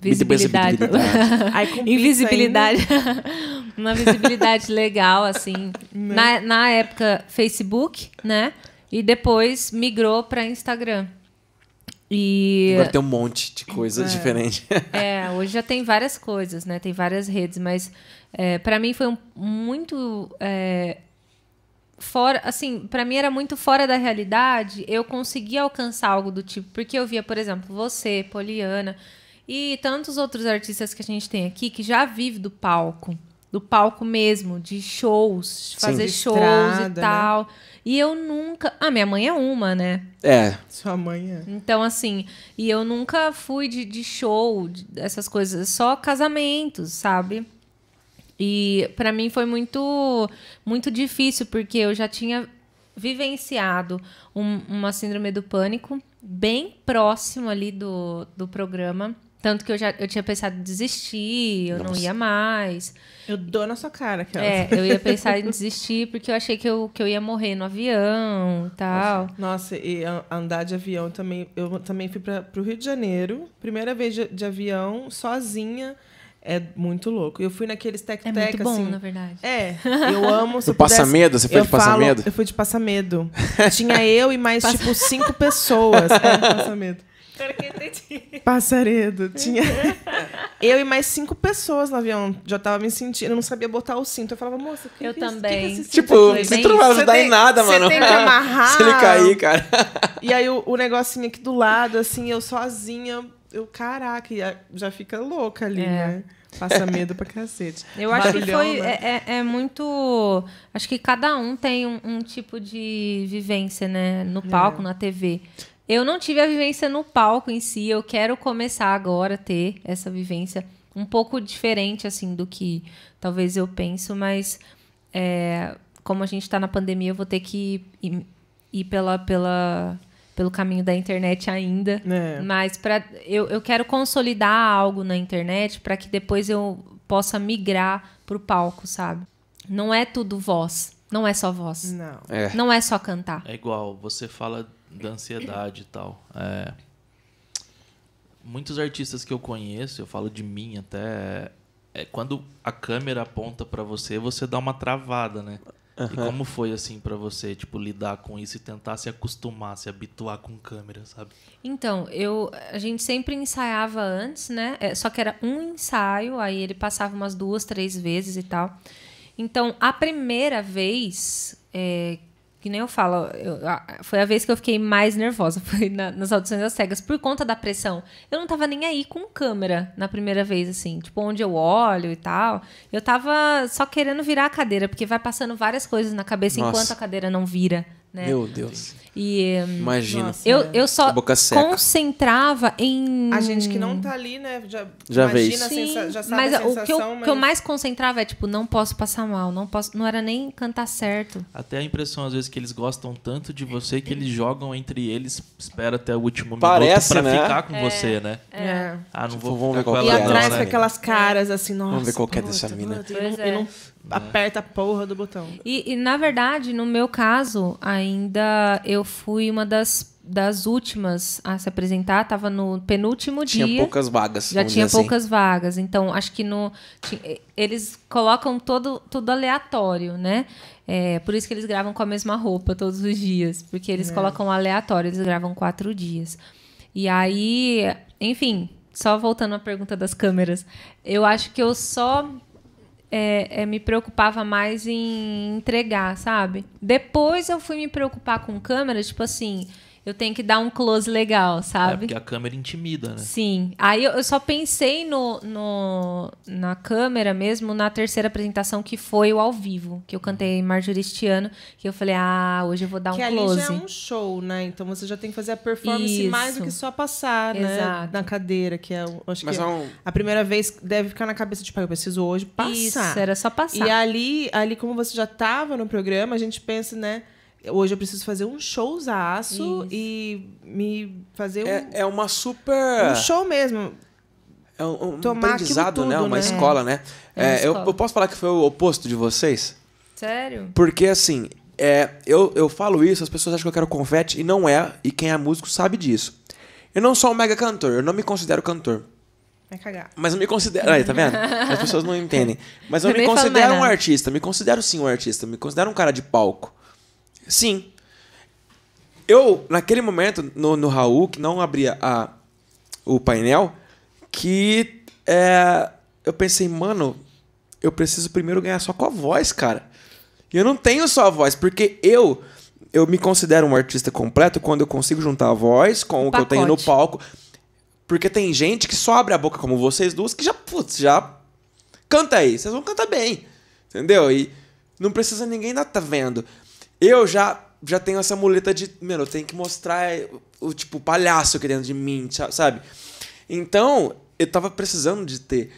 Visibilidade. <laughs> Ai, Invisibilidade. <laughs> uma visibilidade legal, assim. Né. Na, na época, Facebook, né? E depois migrou para Instagram. E... Agora tem um monte de coisa é. diferente. É, hoje já tem várias coisas, né? Tem várias redes, mas é, para mim foi um, muito é, fora, assim, para mim era muito fora da realidade. Eu conseguia alcançar algo do tipo, porque eu via, por exemplo, você, Poliana e tantos outros artistas que a gente tem aqui que já vive do palco, do palco mesmo, de shows, fazer shows e né? tal. Né? E eu nunca. Ah, minha mãe é uma, né? É. Sua mãe é. Então, assim, e eu nunca fui de, de show, de, essas coisas, só casamentos, sabe? E para mim foi muito, muito difícil, porque eu já tinha vivenciado um, uma síndrome do pânico bem próximo ali do, do programa. Tanto que eu já eu tinha pensado em desistir, eu Nossa. não ia mais. Eu dou na sua cara, aquela. É, eu ia <laughs> pensar em desistir porque eu achei que eu, que eu ia morrer no avião e tal. Nossa, e andar de avião também. Eu também fui para o Rio de Janeiro, primeira vez de, de avião, sozinha. É muito louco. Eu fui naqueles tec-tec, assim... É muito bom, assim, na verdade. É, eu amo. <laughs> Você passa medo? Você foi de passa medo? Eu fui de passa medo. <laughs> Tinha eu e mais, passa... tipo, cinco pessoas. É, <laughs> passa medo. Passaredo. Tinha eu e mais cinco pessoas no avião. Já tava me sentindo, eu não sabia botar o cinto. Eu falava, moça, que eu que é é também. Que tipo, o cinto não vai ajudar em nada, mano. Você tem que amarrar. Se ele cair, cara. E aí o, o negocinho aqui do lado, assim, eu sozinha eu, caraca, já fica louca ali, é. né? Passa medo pra cacete. <laughs> Eu acho que foi. Né? É, é, é, muito. Acho que cada um tem um, um tipo de vivência, né? No é. palco, é. na TV. Eu não tive a vivência no palco em si. Eu quero começar agora a ter essa vivência um pouco diferente, assim, do que talvez eu penso, mas é, como a gente tá na pandemia, eu vou ter que ir, ir pela. pela pelo caminho da internet ainda. É. Mas para eu, eu quero consolidar algo na internet para que depois eu possa migrar pro palco, sabe? Não é tudo voz. Não é só voz. Não. É. Não é só cantar. É igual, você fala da ansiedade e tal. É... Muitos artistas que eu conheço, eu falo de mim até, é quando a câmera aponta para você, você dá uma travada, né? Uhum. E como foi, assim, para você, tipo, lidar com isso e tentar se acostumar, se habituar com câmera, sabe? Então, eu a gente sempre ensaiava antes, né? É, só que era um ensaio, aí ele passava umas duas, três vezes e tal. Então, a primeira vez é, que nem eu falo, eu, foi a vez que eu fiquei mais nervosa, <laughs> foi na, nas audições das cegas, por conta da pressão. Eu não tava nem aí com câmera na primeira vez, assim, tipo, onde eu olho e tal. Eu tava só querendo virar a cadeira, porque vai passando várias coisas na cabeça Nossa. enquanto a cadeira não vira, né? Meu Deus. E, Imagina. eu, eu só concentrava em. A gente que não tá ali, né? Já, já vê isso. Sensa... já sabe mas a sensação, o que eu, mas... que eu mais concentrava é, tipo, não posso passar mal, não posso. Não era nem cantar certo. Até a impressão, às vezes, que eles gostam tanto de você que eles jogam entre eles, espera até o último Parece, minuto pra né? ficar com é, você, né? É. é. Ah, não tipo, vou, ver qual é. E né? né? atrás com aquelas é. caras assim, nossa. Vamos ver qual é dessa tá mina. Eu, eu, não, é. É. aperta a porra do botão. E, e, na verdade, no meu caso, ainda eu fui uma das das últimas a se apresentar, estava no penúltimo tinha dia. Tinha poucas vagas. Já tinha assim. poucas assim. vagas. Então, acho que no eles colocam todo tudo aleatório, né? É, por isso que eles gravam com a mesma roupa todos os dias, porque eles é. colocam aleatório, eles gravam quatro dias. E aí, enfim, só voltando à pergunta das câmeras, eu acho que eu só é, é, me preocupava mais em entregar, sabe? Depois eu fui me preocupar com câmera, tipo assim, eu tenho que dar um close legal, é, sabe? É porque a câmera intimida, né? Sim. Aí eu, só pensei no, no, na câmera mesmo na terceira apresentação, que foi o ao vivo, que eu cantei uhum. Marjorie Marjoristiano, que eu falei, ah, hoje eu vou dar que um close. Que ali já é um show, né? Então você já tem que fazer a performance Isso. mais do que só passar, né? Exato. né? Na cadeira, que é, acho Mas que é um... a primeira vez deve ficar na cabeça, tipo, ah, eu preciso hoje passar. Isso, era só passar. E ali, ali como você já estava no programa, a gente pensa, né? hoje eu preciso fazer um showzaço e me fazer um. É, é uma super. Um show mesmo. É um, um Tomar aprendizado, né? tudo, né? Uma né? escola, né? É. É, escola. Eu, eu, posso falar que foi o oposto de vocês? Sério? Porque assim, é, eu, eu falo isso, as pessoas acham que eu quero confete e não é, e quem é músico sabe disso. Eu não sou um mega cantor, eu não me considero cantor. Vai cagar. Mas eu me considero. Aí, tá vendo? As pessoas não entendem. Mas eu, eu me considero um artista, me considero sim um artista, me considero um cara de palco. Sim. Eu, naquele momento, no, no Raul, que não abria a, o painel, que é, eu pensei, mano, eu preciso primeiro ganhar só com a voz, cara. E eu não tenho só a voz, porque eu eu me considero um artista completo quando eu consigo juntar a voz com o, o que eu tenho no palco. Porque tem gente que só abre a boca como vocês duas que já, putz, já canta aí. Vocês vão cantar bem. Entendeu? E não precisa ninguém estar tá vendo. Eu já já tenho essa muleta de, mano, eu tenho que mostrar é, o tipo palhaço querendo dentro de mim, sabe? Então, eu tava precisando de ter.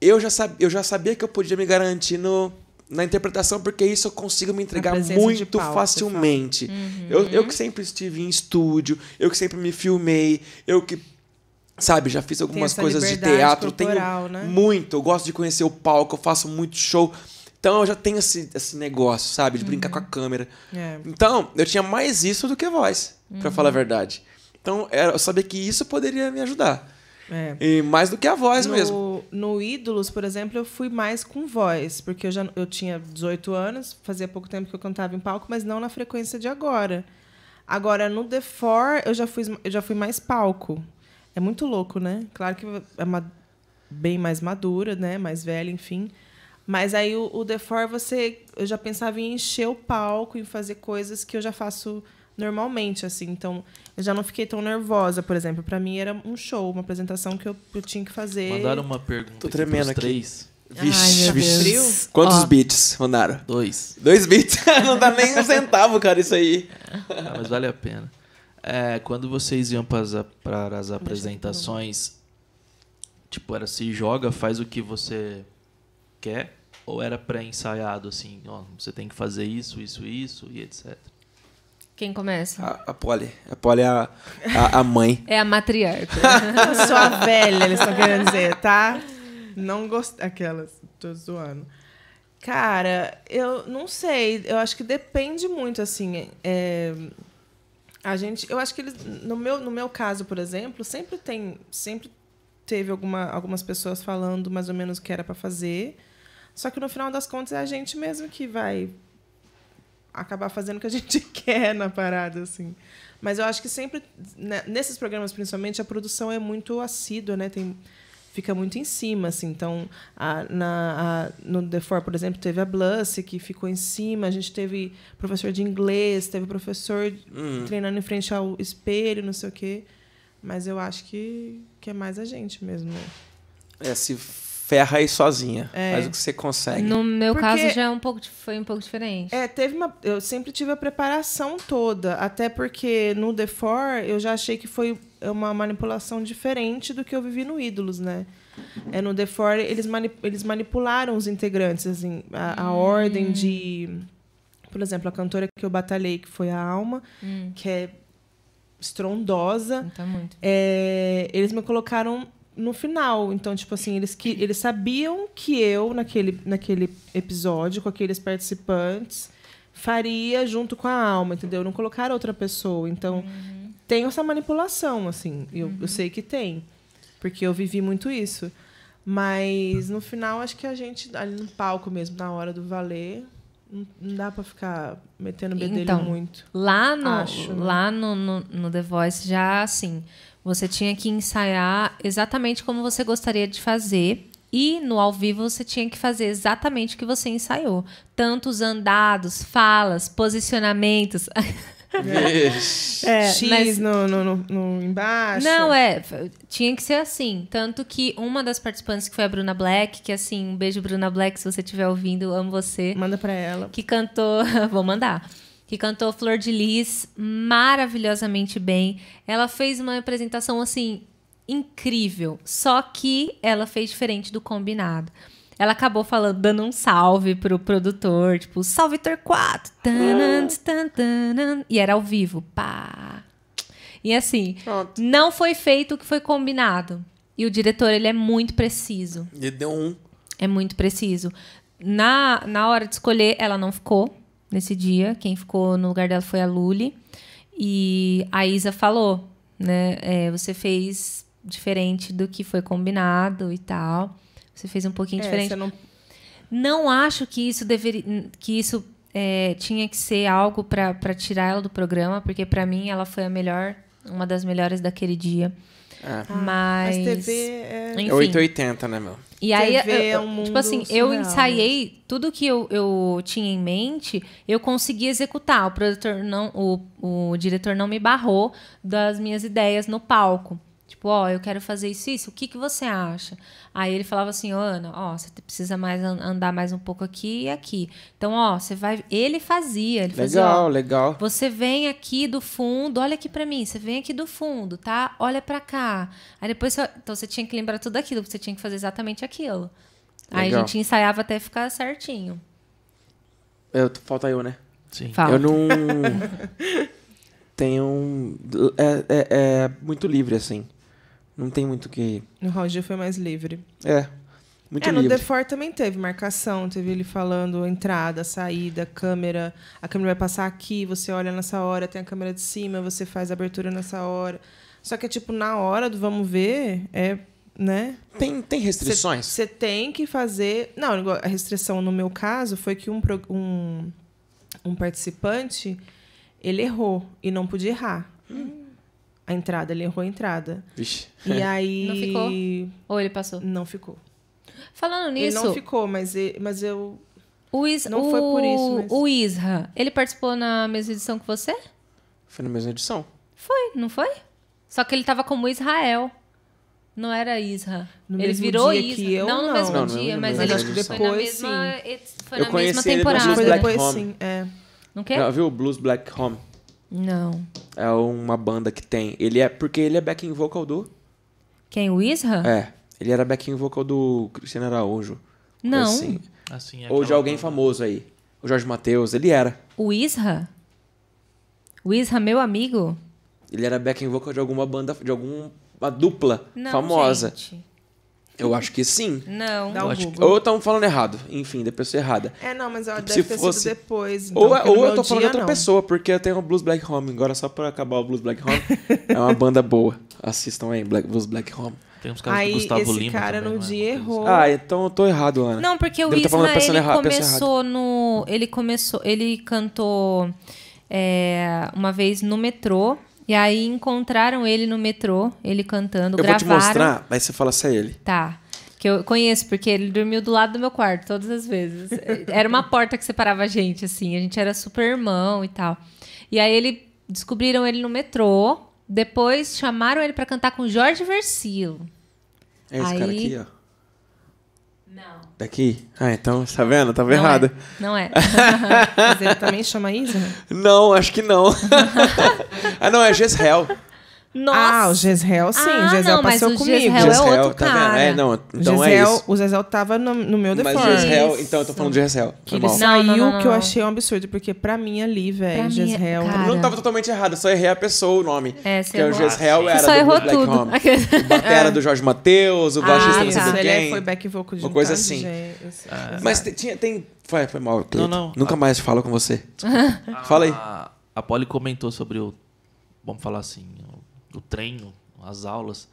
Eu já, sabia, eu já sabia que eu podia me garantir no, na interpretação, porque isso eu consigo me entregar muito pau, facilmente. Uhum. Eu, eu que sempre estive em estúdio, eu que sempre me filmei, eu que sabe, já fiz algumas coisas de teatro, corporal, tenho né? muito, eu gosto de conhecer o palco, eu faço muito show. Então eu já tenho esse, esse negócio, sabe? De uhum. brincar com a uhum. câmera. É. Então, eu tinha mais isso do que voz, uhum. para falar a uhum. verdade. Então, era, eu sabia que isso poderia me ajudar. É. E mais do que a voz no, mesmo. No Ídolos, por exemplo, eu fui mais com voz, porque eu já eu tinha 18 anos, fazia pouco tempo que eu cantava em palco, mas não na frequência de agora. Agora, no The Four, eu já fui, eu já fui mais palco. É muito louco, né? Claro que é uma, bem mais madura, né? Mais velha, enfim. Mas aí o, o The Four, você, eu já pensava em encher o palco, em fazer coisas que eu já faço normalmente, assim. Então, eu já não fiquei tão nervosa, por exemplo. Para mim era um show, uma apresentação que eu, eu tinha que fazer. Mandaram uma pergunta. Tô tremendo aqui. Três. Vixe, vixe. Quantos Ó. beats mandaram? Dois. Dois beats? <laughs> não dá nem um centavo, cara, isso aí. Ah, mas vale a pena. É, quando vocês iam para as, para as apresentações, tipo, era se joga, faz o que você quer ou era pré-ensaiado, assim, ó, você tem que fazer isso, isso, isso e etc? Quem começa? A, Polly. A Polly é a, a, a mãe. <laughs> é a matriarca. Eu sou a velha, eles estão querendo dizer, tá? Não gosto. Aquelas, tô zoando. Cara, eu não sei. Eu acho que depende muito, assim. É... A gente, eu acho que eles, no meu, no meu caso, por exemplo, sempre tem, sempre teve alguma, algumas pessoas falando mais ou menos o que era para fazer. Só que no final das contas é a gente mesmo que vai acabar fazendo o que a <laughs> gente quer na parada, assim. Mas eu acho que sempre, né, nesses programas principalmente, a produção é muito assídua, né? Tem, fica muito em cima, assim. Então, a, na, a, no The Four, por exemplo, teve a Bluss, que ficou em cima. A gente teve professor de inglês, teve professor hum. treinando em frente ao espelho, não sei o quê. Mas eu acho que, que é mais a gente mesmo. É, se ferra aí sozinha. É. Faz o que você consegue. No meu Porque caso já é um pouco, foi um pouco diferente. É, teve uma. Eu sempre tive a preparação toda. Até porque no The Four eu já achei que foi uma manipulação diferente do que eu vivi no Ídolos, né? É, no The Four eles, mani eles manipularam os integrantes, assim, a, a hum. ordem de. Por exemplo, a cantora que eu batalhei, que foi a Alma, hum. que é estrondosa. Tá muito. É, eles me colocaram no final. Então, tipo assim, eles, que, eles sabiam que eu, naquele, naquele episódio, com aqueles participantes, faria junto com a alma, entendeu? Não colocar outra pessoa. Então, uhum. tem essa manipulação, assim. Eu, uhum. eu sei que tem. Porque eu vivi muito isso. Mas no final, acho que a gente, ali no palco mesmo, na hora do valer, não dá pra ficar metendo bedelho então, muito. Lá no, acho, né? lá né? no, no, no The Voice, já assim, você tinha que ensaiar exatamente como você gostaria de fazer. E no ao vivo você tinha que fazer exatamente o que você ensaiou. Tanto os andados, falas, posicionamentos. <laughs> é, X mas... no, no, no, embaixo. Não, é. Tinha que ser assim. Tanto que uma das participantes que foi a Bruna Black, que assim, um beijo, Bruna Black, se você estiver ouvindo, amo você. Manda pra ela. Que cantou. <laughs> Vou mandar que cantou Flor de Lis maravilhosamente bem. Ela fez uma apresentação assim incrível, só que ela fez diferente do combinado. Ela acabou falando, dando um salve pro produtor, tipo, salve Torquato! E era ao vivo, pá! E assim, Pronto. não foi feito o que foi combinado. E o diretor, ele é muito preciso. Ele deu um. É muito preciso. Na, na hora de escolher, ela não ficou nesse dia. Quem ficou no lugar dela foi a Luli. E a Isa falou, né? É, você fez diferente do que foi combinado e tal. Você fez um pouquinho é, diferente. Não... não acho que isso deveria, que isso é, tinha que ser algo para tirar ela do programa, porque para mim ela foi a melhor, uma das melhores daquele dia. É. Ah, mas... Mas TV é... Enfim. É 880, né, meu? E aí, é um tipo assim, surreal. eu né? ensaiei tudo que eu, eu tinha em mente, eu consegui executar. O produtor não, o, o diretor não me barrou das minhas ideias no palco. Tipo, ó, oh, eu quero fazer isso isso, o que, que você acha? Aí ele falava assim, oh, Ana, ó, oh, você precisa mais andar mais um pouco aqui e aqui. Então, ó, você vai. Ele fazia, ele legal, fazia. Legal, legal. Você vem aqui do fundo, olha aqui para mim, você vem aqui do fundo, tá? Olha para cá. Aí depois você... Então você tinha que lembrar tudo aquilo, porque você tinha que fazer exatamente aquilo. Legal. Aí a gente ensaiava até ficar certinho. Eu, falta eu, né? Sim. Falta. Eu não. <laughs> tenho. Um... É, é, é muito livre, assim. Não tem muito o que. No roger foi mais livre. É. Muito é, no livre. também teve marcação, teve ele falando entrada, saída, câmera, a câmera vai passar aqui, você olha nessa hora, tem a câmera de cima, você faz a abertura nessa hora. Só que é tipo, na hora do vamos ver, é. Né? Tem, tem restrições? Você tem que fazer. Não, a restrição no meu caso foi que um, um, um participante ele errou e não podia errar. Hum a entrada, ele errou a entrada. Vixe. E <laughs> aí. Não ficou? Ou ele passou? Não ficou. Falando nisso. Ele não ficou, mas, ele, mas eu. O Is... Não o... foi por isso. Mas... O Isra, ele participou na mesma edição que você? Foi na mesma edição. Foi, não foi? Só que ele tava como Israel. Não era Isra. No ele virou dia Isra. Eu, não, no mesmo não, dia, não, mas, ele acho que depois, foi na mesma, sim. Foi na eu mesma conheci temporada. Ele Blues Black Home. sim, é. Não quer? Viu o Blues Black Home? Não. É uma banda que tem. Ele é. Porque ele é backing vocal do. Quem? O Isra? É. Ele era backing vocal do Cristiano Araújo. Não. Assim. assim é Ou de alguém banda. famoso aí. O Jorge Matheus, ele era. O Isra? O Isra, meu amigo? Ele era backing vocal de alguma banda, de alguma dupla não, famosa. Gente. Eu acho que sim. Não. Dá um acho que... Ou estamos falando errado. Enfim, da pessoa errada. É, não, mas ela tipo, deve ter fosse... depois. Então, é- ou ou eu tô falando de outra não. pessoa, porque eu tenho o Blues Black Home. Agora, só pra acabar o Blues Black Home, <laughs> é uma banda boa. Assistam aí, Black, Blues Black Home. Tem uns caras Aí, Gustavo esse Lima cara também, no né? dia é errou. Ah, então eu tô errado, Ana. Não, porque o Isla, ele erra... começou no... Ele começou... Ele cantou é, uma vez no metrô. E aí encontraram ele no metrô, ele cantando, eu gravaram. Eu vou te mostrar, mas você fala se é ele. Tá. Que eu conheço, porque ele dormiu do lado do meu quarto todas as vezes. <laughs> Era uma porta que separava a gente, assim. A gente era super irmão e tal. E aí ele descobriram ele no metrô. Depois chamaram ele para cantar com Jorge Versilo. É esse aí, cara aqui, ó. Não. Daqui? Ah, então, tá vendo? Tava não errada. É. Não é. <laughs> Mas ele também chama Isa? Né? Não, acho que não. <laughs> ah, não, é Jezreel. Nossa. Ah, o Jezreel sim. Ah, o Jezreel não, passou mas o comigo. é outro tá é, cara. É, não, então é isso. O Jezreel tava no, no meu default. Mas Jezreel, então eu tô falando de Jezreel. Que ele saiu não, não, não, que eu achei um absurdo, porque pra mim ali, velho, Jezreel... não tava totalmente errado, só errei a pessoa, o nome. É, você Porque o Jezreel era só do errou Black tudo. Home. <laughs> É. o Batera é. do Jorge Matheus, o ah, baixista ah, não sei tá. do quem. Ele foi back vocal de Uma coisa assim. Ah. mas tinha, tem... Foi, foi mal, Cleiton. Não, não. Nunca mais falo com você. <laughs> Fala aí. A Polly comentou sobre o... Vamos falar assim o treino, as aulas.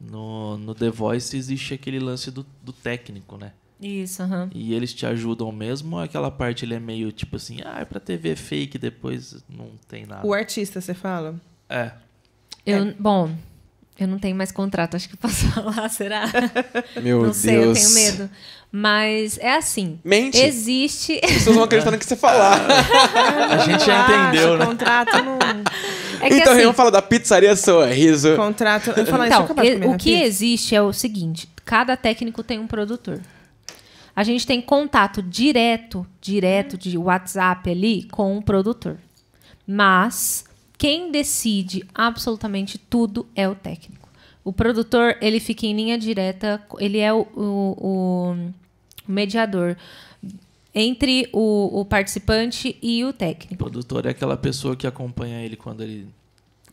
No, no The Voice existe aquele lance do, do técnico, né? Isso, aham. Uhum. E eles te ajudam mesmo ou aquela parte ele é meio tipo assim, ah, é pra TV fake, depois não tem nada? O artista, você fala? É. Eu, é. Bom, eu não tenho mais contrato, acho que posso <laughs> falar, será? <laughs> Meu não sei, eu tenho medo. Mas é assim. Mente. Existe. As pessoas vão acreditar no que você falar. <laughs> A gente já entendeu, né? contrato não. É então, assim, vamos da pizzaria Sorriso. Contrato. Eu então, o que existe é o seguinte: cada técnico tem um produtor. A gente tem contato direto, direto de WhatsApp ali com o produtor. Mas quem decide absolutamente tudo é o técnico. O produtor, ele fica em linha direta, ele é o, o, o mediador entre o, o participante e o técnico. O produtor é aquela pessoa que acompanha ele quando ele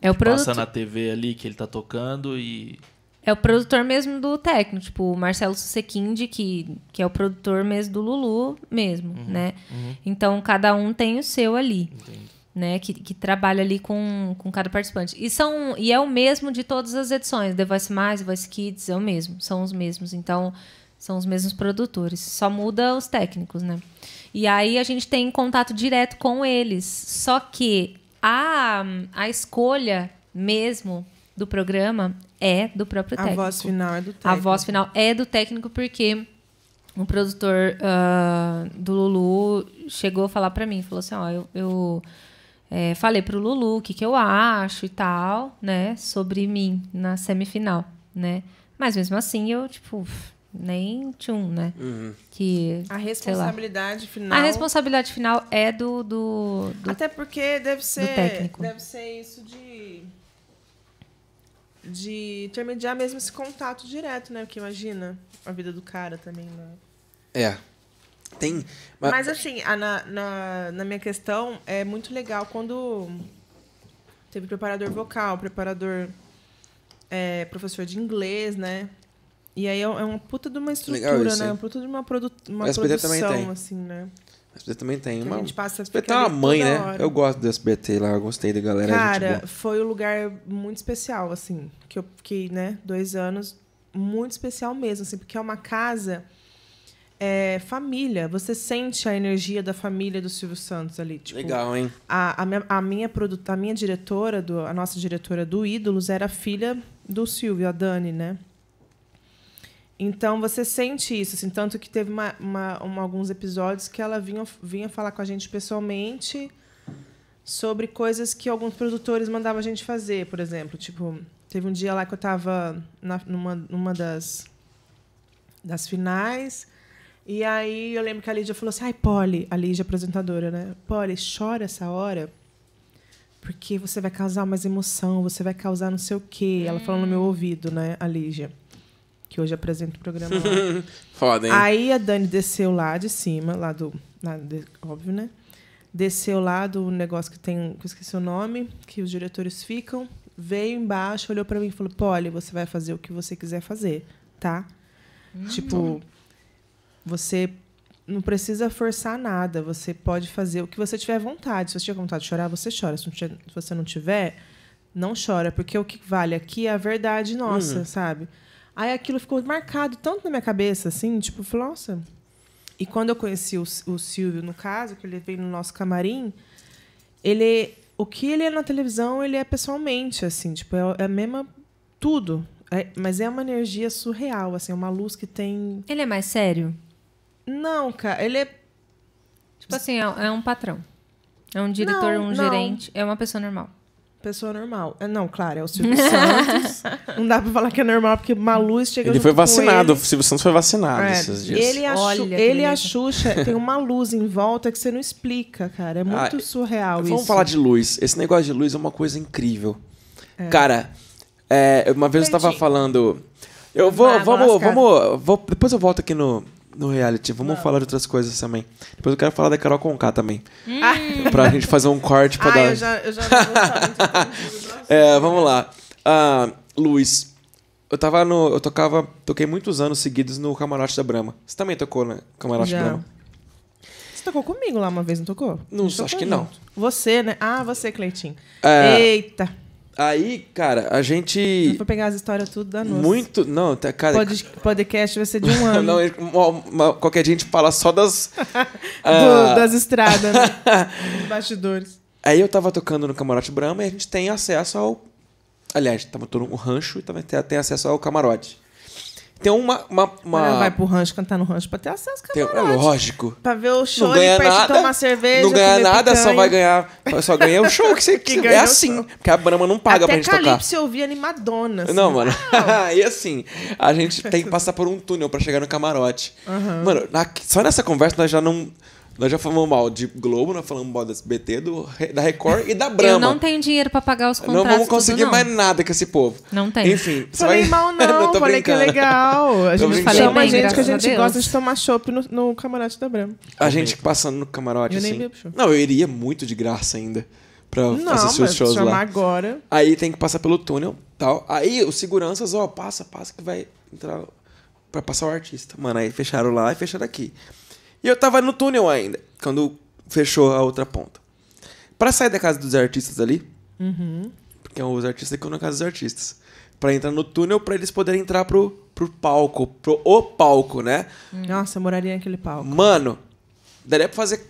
é o produtor. passa na TV ali que ele tá tocando e é o produtor mesmo do técnico, tipo o Marcelo Susequinde, que, que é o produtor mesmo do Lulu mesmo, uhum, né? Uhum. Então cada um tem o seu ali. Entendi. Né, que, que, trabalha ali com, com cada participante. E são e é o mesmo de todas as edições, The Voice Mais, The Voice Kids, é o mesmo, são os mesmos. Então, são os mesmos produtores, só muda os técnicos, né? E aí a gente tem contato direto com eles. Só que a, a escolha mesmo do programa é do próprio técnico. A voz final é do técnico. A voz final é do técnico porque o produtor uh, do Lulu chegou a falar para mim, falou assim, ó, eu, eu é, falei pro Lulu o que, que eu acho e tal, né, sobre mim na semifinal, né? Mas mesmo assim eu, tipo, nem tchum, né? Uhum. Que, a responsabilidade final. A responsabilidade final é do. do, do Até porque deve ser. técnico. Deve ser isso de. De intermediar mesmo esse contato direto, né? Porque imagina a vida do cara também, né? É. Tem. Mas, mas assim, a, na, na, na minha questão, é muito legal quando teve preparador vocal, preparador. É, professor de inglês, né? E aí é uma é puta de uma estrutura, isso, né? Uma puta de uma, produ uma produção, também tem. assim, né? A SBT também tem. Uma... A gente passa a SBT uma mãe, né? Hora. Eu gosto do SBT lá, eu gostei da galera. É Cara, foi um lugar muito especial, assim, que eu fiquei, né, dois anos, muito especial mesmo, assim, porque é uma casa é, família. Você sente a energia da família do Silvio Santos ali. Tipo, Legal, hein? A, a, minha, a, minha a minha diretora, do, a nossa diretora do Ídolos, era filha do Silvio, a Dani, né? Então você sente isso, assim, tanto que teve uma, uma, uma, alguns episódios que ela vinha, vinha falar com a gente pessoalmente sobre coisas que alguns produtores mandavam a gente fazer, por exemplo. Tipo, teve um dia lá que eu estava numa, numa das, das finais. E aí eu lembro que a Lídia falou assim, ai, Polly, a Lídia apresentadora, né? Polly, chora essa hora, porque você vai causar mais emoção, você vai causar não sei o quê. Ela falou no meu hum. ouvido, né, a Lígia que hoje apresenta o programa lá. <laughs> Foda, hein? Aí a Dani desceu lá de cima, lá do. Lá de, óbvio, né? Desceu lá do negócio que tem. que eu esqueci o nome, que os diretores ficam. Veio embaixo, olhou para mim e falou: Polly, você vai fazer o que você quiser fazer, tá? Hum. Tipo, você não precisa forçar nada. Você pode fazer o que você tiver vontade. Se você tiver vontade de chorar, você chora. Se, você não tiver, não chora. Porque o que vale aqui é a verdade nossa, uhum. sabe? Aí aquilo ficou marcado tanto na minha cabeça, assim, tipo, falei, nossa. E quando eu conheci o, o Silvio, no caso, que ele veio no nosso camarim, ele. O que ele é na televisão, ele é pessoalmente, assim, tipo, é, é a mesma. Tudo. É, mas é uma energia surreal, assim, é uma luz que tem. Ele é mais sério? Não, cara, ele é. Tipo assim, é, é um patrão. É um diretor, não, um não. gerente, é uma pessoa normal pessoa normal. É, não, claro, é o Silvio Santos. <laughs> Não dá pra falar que é normal, porque Malu chega Ele foi vacinado, ele. o Silvio Santos foi vacinado é, esses dias. Ele, a, Olha, ele a Xuxa tem uma luz em volta que você não explica, cara. É ah, muito ah, surreal vamos isso. Vamos falar de luz. Esse negócio de luz é uma coisa incrível. É. Cara, é, uma vez Entendi. eu tava falando. Eu vou, ah, vamos, vamos, vou, depois eu volto aqui no, no reality. Vamos Não. falar de outras coisas também. Depois eu quero falar da Carol Conká também. Hum. Ah. Pra gente fazer um corte pra ah, <laughs> dar. Eu já, eu já é, vamos lá. Uh, Luiz, eu tava no. Eu tocava. Toquei muitos anos seguidos no Camarote da Brahma. Você também tocou no né, Camarote já. da Não. Você tocou comigo lá uma vez, não tocou? Não, acho que junto. não. Você, né? Ah, você, Cleitinho. É... Eita. Aí, cara, a gente. Vou pegar as histórias tudo da noite. Muito. Não, tá, cara. Pod, podcast vai ser de um <laughs> ano. não, <laughs> qualquer dia a gente fala só das. <laughs> Do, ah, Das estradas, né? Dos bastidores. Aí eu tava tocando no Camarote Brahma e a gente tem acesso ao. Aliás, tava todo um rancho e também tem acesso ao camarote. Tem uma. uma, uma... Ah, vai pro rancho cantar no rancho pra ter acesso cara é lógico. Pra ver o show e ganha perto nada, tomar cerveja. Não ganha nada, picanha. só vai ganhar. Só ganha o <laughs> show que você que É assim. Porque a Brahma não paga Até pra gente Calypso tocar. Calypso eu vi animadona. Assim. Não, mano. e <laughs> assim, a gente tem que passar por um túnel pra chegar no camarote. Uhum. Mano, na, só nessa conversa nós já não. Nós já falamos mal de Globo, nós falamos mal do SBT, do, da Record e da Brahma. Eu não tenho dinheiro para pagar os contratos. Não vamos conseguir tudo, não. mais nada com esse povo. Não tem. Enfim. Falei vai... mal <laughs> não, não falei é brincando. que legal. A gente fala chama gente né, que a gente gosta de tomar chopp no, no, camarote da Brahma. A gente passando no camarote, eu assim. Nem bebo chopp. Não, eu iria muito de graça ainda pra não, assistir os shows lá. agora. Aí tem que passar pelo túnel tal. Aí os seguranças, ó, passa, passa que vai entrar pra passar o artista. Mano, aí fecharam lá e fecharam aqui. E eu tava no túnel ainda, quando fechou a outra ponta. Para sair da casa dos artistas ali, uhum. porque é os artistas ficam na casa dos artistas, para entrar no túnel para eles poderem entrar pro, pro palco, pro o palco, né? Uhum. Nossa, eu moraria naquele palco. Mano, daria pra fazer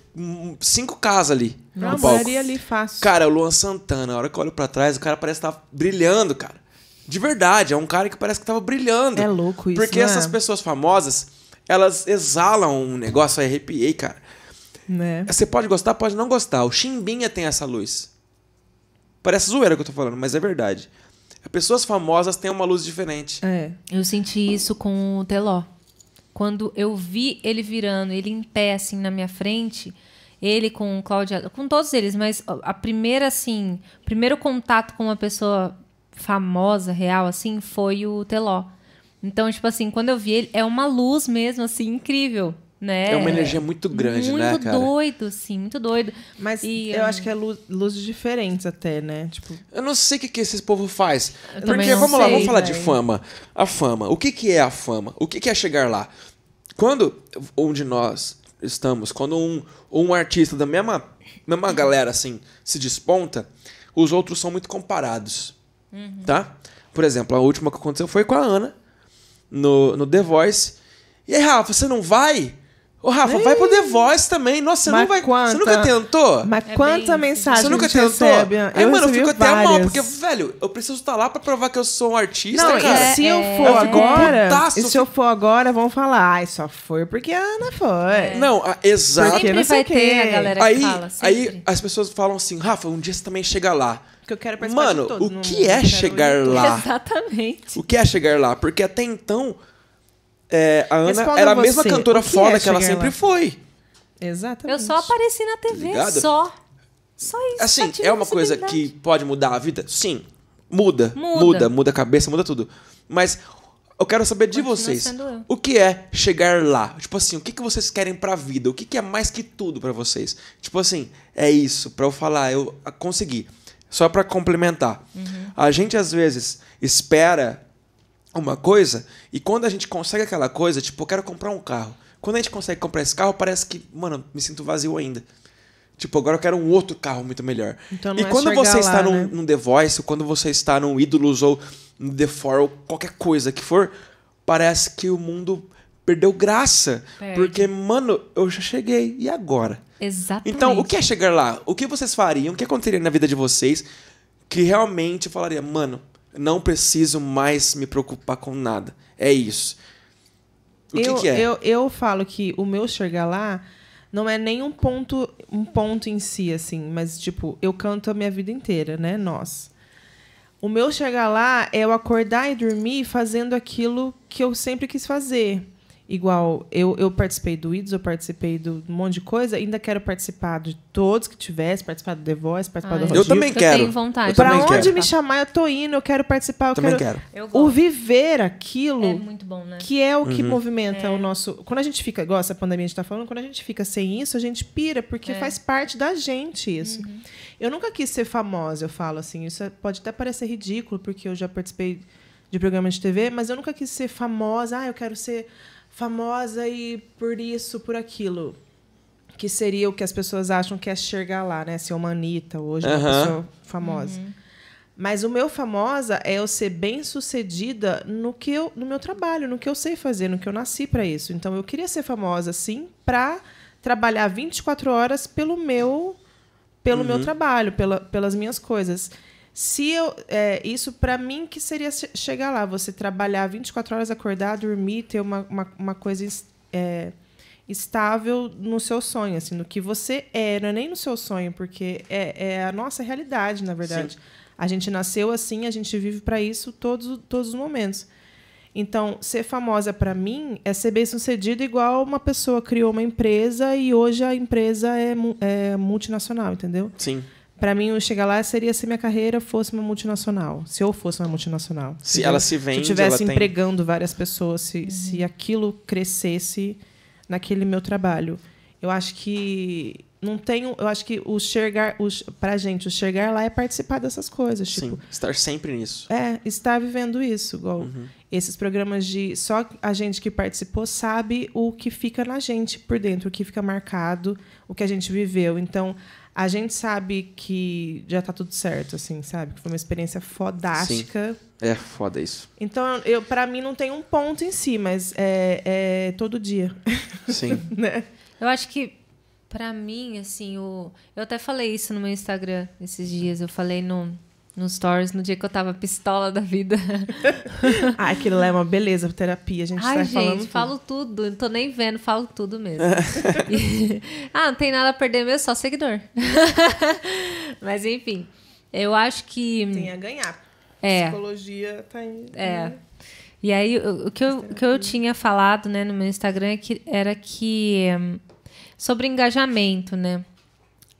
cinco casas ali. Não, no palco. moraria ali fácil. Cara, o Luan Santana, a hora que eu olho pra trás, o cara parece que tá brilhando, cara. De verdade, é um cara que parece que tava brilhando. É louco isso. Porque né? essas pessoas famosas elas exalam um negócio, aí arrepiei, cara. Né? Você pode gostar, pode não gostar. O Chimbinha tem essa luz. Parece zoeira que eu tô falando, mas é verdade. Pessoas famosas têm uma luz diferente. É. Eu senti isso com o Teló. Quando eu vi ele virando, ele em pé, assim, na minha frente, ele com o Cláudia, com todos eles, mas a primeira, assim, primeiro contato com uma pessoa famosa, real, assim, foi o Teló. Então, tipo assim, quando eu vi ele, é uma luz mesmo, assim, incrível. Né? É uma energia muito grande, né, muito né, cara? Muito doido, sim, muito doido. Mas e, eu um... Ah, acho que é luz, luzes diferentes até, né? Tipo... Eu não sei o que, que esse povo faz. Eu Porque, vamos sei, lá, vamos falar né? de fama. A fama. O que, que é a fama? O que, que é chegar lá? Quando um de nós estamos, quando um, um artista da mesma, mesma galera, assim, se desponta, os outros são muito comparados, uhum. tá? Por exemplo, a última que aconteceu foi com a Ana, no, no The Voice. E aí, Rafa, você não vai? Ô, Rafa, Ei. vai pro The Voice também. Nossa, você Mas não vai. Quanta, você nunca tentou? Mas é quanta mensagem você nunca tentou? Recebe? É, eu mano, eu fico várias. até mal, porque, velho, eu preciso estar tá lá pra provar que eu sou um artista. Não, cara. e se eu é, for eu agora. Putaço, e se eu for agora, vão falar, ai, só foi porque a Ana foi. É. Não, a, exato. Sempre não vai ter a galera aí, fala. Aí as pessoas falam assim, Rafa, um dia você também chega lá. Porque eu quero participar Mano, de todos. o que é chegar lá? Exatamente. O que é chegar lá? Porque até então, é, a Ana Responda era a é mesma você, cantora que é foda é que ela sempre lá? foi. Exatamente. Eu só apareci na TV, tá ligado? só. Só isso. Assim, é uma coisa que pode mudar a vida? Sim. Muda. Muda, muda, muda a cabeça, muda tudo. Mas eu quero saber de vocês. O que é chegar lá? Tipo assim, o que, que vocês querem pra vida? O que, que é mais que tudo para vocês? Tipo assim, é isso, pra eu falar, eu consegui. Só para complementar. Uhum. A gente, às vezes, espera uma coisa e quando a gente consegue aquela coisa, tipo, eu quero comprar um carro. Quando a gente consegue comprar esse carro, parece que, mano, me sinto vazio ainda. Tipo, agora eu quero um outro carro muito melhor. Então e é quando você lá, está num, né? num The Voice, ou quando você está num Ídolos ou no The ou qualquer coisa que for, parece que o mundo perdeu graça. Perde. Porque, mano, eu já cheguei. E agora? Exatamente. Então, o que é chegar lá? O que vocês fariam? O que aconteceria na vida de vocês que realmente falaria, mano, não preciso mais me preocupar com nada. É isso. O eu, que, que é? Eu, eu falo que o meu chegar lá não é nem um ponto, um ponto em si, assim, mas tipo, eu canto a minha vida inteira, né? Nós. O meu chegar lá é eu acordar e dormir fazendo aquilo que eu sempre quis fazer igual eu, eu participei do IDS, eu participei do um monte de coisa, ainda quero participar de todos que tivesse, participar do The Voice, participar Ai, do Rodrigo. Eu também quero. Eu tenho vontade. pra onde quero. me chamar, eu tô indo, eu quero participar, eu também quero. quero. O viver aquilo é muito bom, né? que é o que uhum. movimenta é. o nosso. Quando a gente fica, igual essa pandemia a gente tá falando, quando a gente fica sem isso, a gente pira, porque é. faz parte da gente isso. Uhum. Eu nunca quis ser famosa, eu falo assim, isso é, pode até parecer ridículo, porque eu já participei de programa de TV, mas eu nunca quis ser famosa, ah, eu quero ser famosa e por isso, por aquilo. Que seria o que as pessoas acham que é chegar lá, né? Ser uma Anitta hoje, uhum. uma pessoa famosa. Uhum. Mas o meu famosa é eu ser bem sucedida no que eu, no meu trabalho, no que eu sei fazer, no que eu nasci para isso. Então eu queria ser famosa sim para trabalhar 24 horas pelo meu pelo uhum. meu trabalho, pela, pelas minhas coisas se eu é, isso para mim que seria chegar lá você trabalhar 24 horas acordar dormir ter uma, uma, uma coisa é, estável no seu sonho assim no que você era nem no seu sonho porque é, é a nossa realidade na verdade Sim. a gente nasceu assim a gente vive para isso todos todos os momentos então ser famosa para mim é ser bem sucedido igual uma pessoa criou uma empresa e hoje a empresa é, é multinacional entendeu Sim para mim, eu chegar lá seria se minha carreira fosse uma multinacional. Se eu fosse uma multinacional. Se ela se vende, Se eu estivesse empregando tem... várias pessoas, se, uhum. se aquilo crescesse naquele meu trabalho. Eu acho que não tenho. Eu acho que o chegar. O, pra gente, o chegar lá é participar dessas coisas. Tipo, Sim, estar sempre nisso. É, estar vivendo isso. Igual uhum. esses programas de. Só a gente que participou sabe o que fica na gente por dentro, o que fica marcado, o que a gente viveu. Então, a gente sabe que já tá tudo certo, assim, sabe? Que foi uma experiência fodástica. Sim. É foda isso. Então, eu para mim não tem um ponto em si, mas é, é todo dia. Sim. <laughs> né? Eu acho que para mim, assim, o... eu até falei isso no meu Instagram esses dias. Eu falei no nos stories no dia que eu tava pistola da vida. ah, <laughs> aquilo lá é uma beleza, terapia, a gente Ai, sai gente, tudo. falo tudo, não tô nem vendo, falo tudo mesmo. É. <laughs> ah, não tem nada a perder mesmo, só seguidor. <laughs> Mas enfim, eu acho que... Tem a ganhar. É. Psicologia tá em... É. E aí, o que eu, o que eu tinha falado né, no meu Instagram é que, era que... Hum, sobre engajamento, né?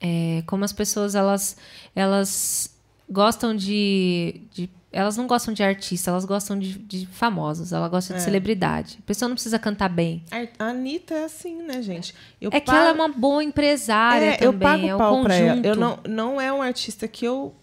É, como as pessoas, elas... elas gostam de, de elas não gostam de artista, elas gostam de, de famosos, ela gosta é. de celebridade. A pessoa não precisa cantar bem. A Anitta é assim, né, gente? Eu é pago... que ela é uma boa empresária é, também. Eu pago é o pau conjunto. pra ela. Eu não, não é um artista que eu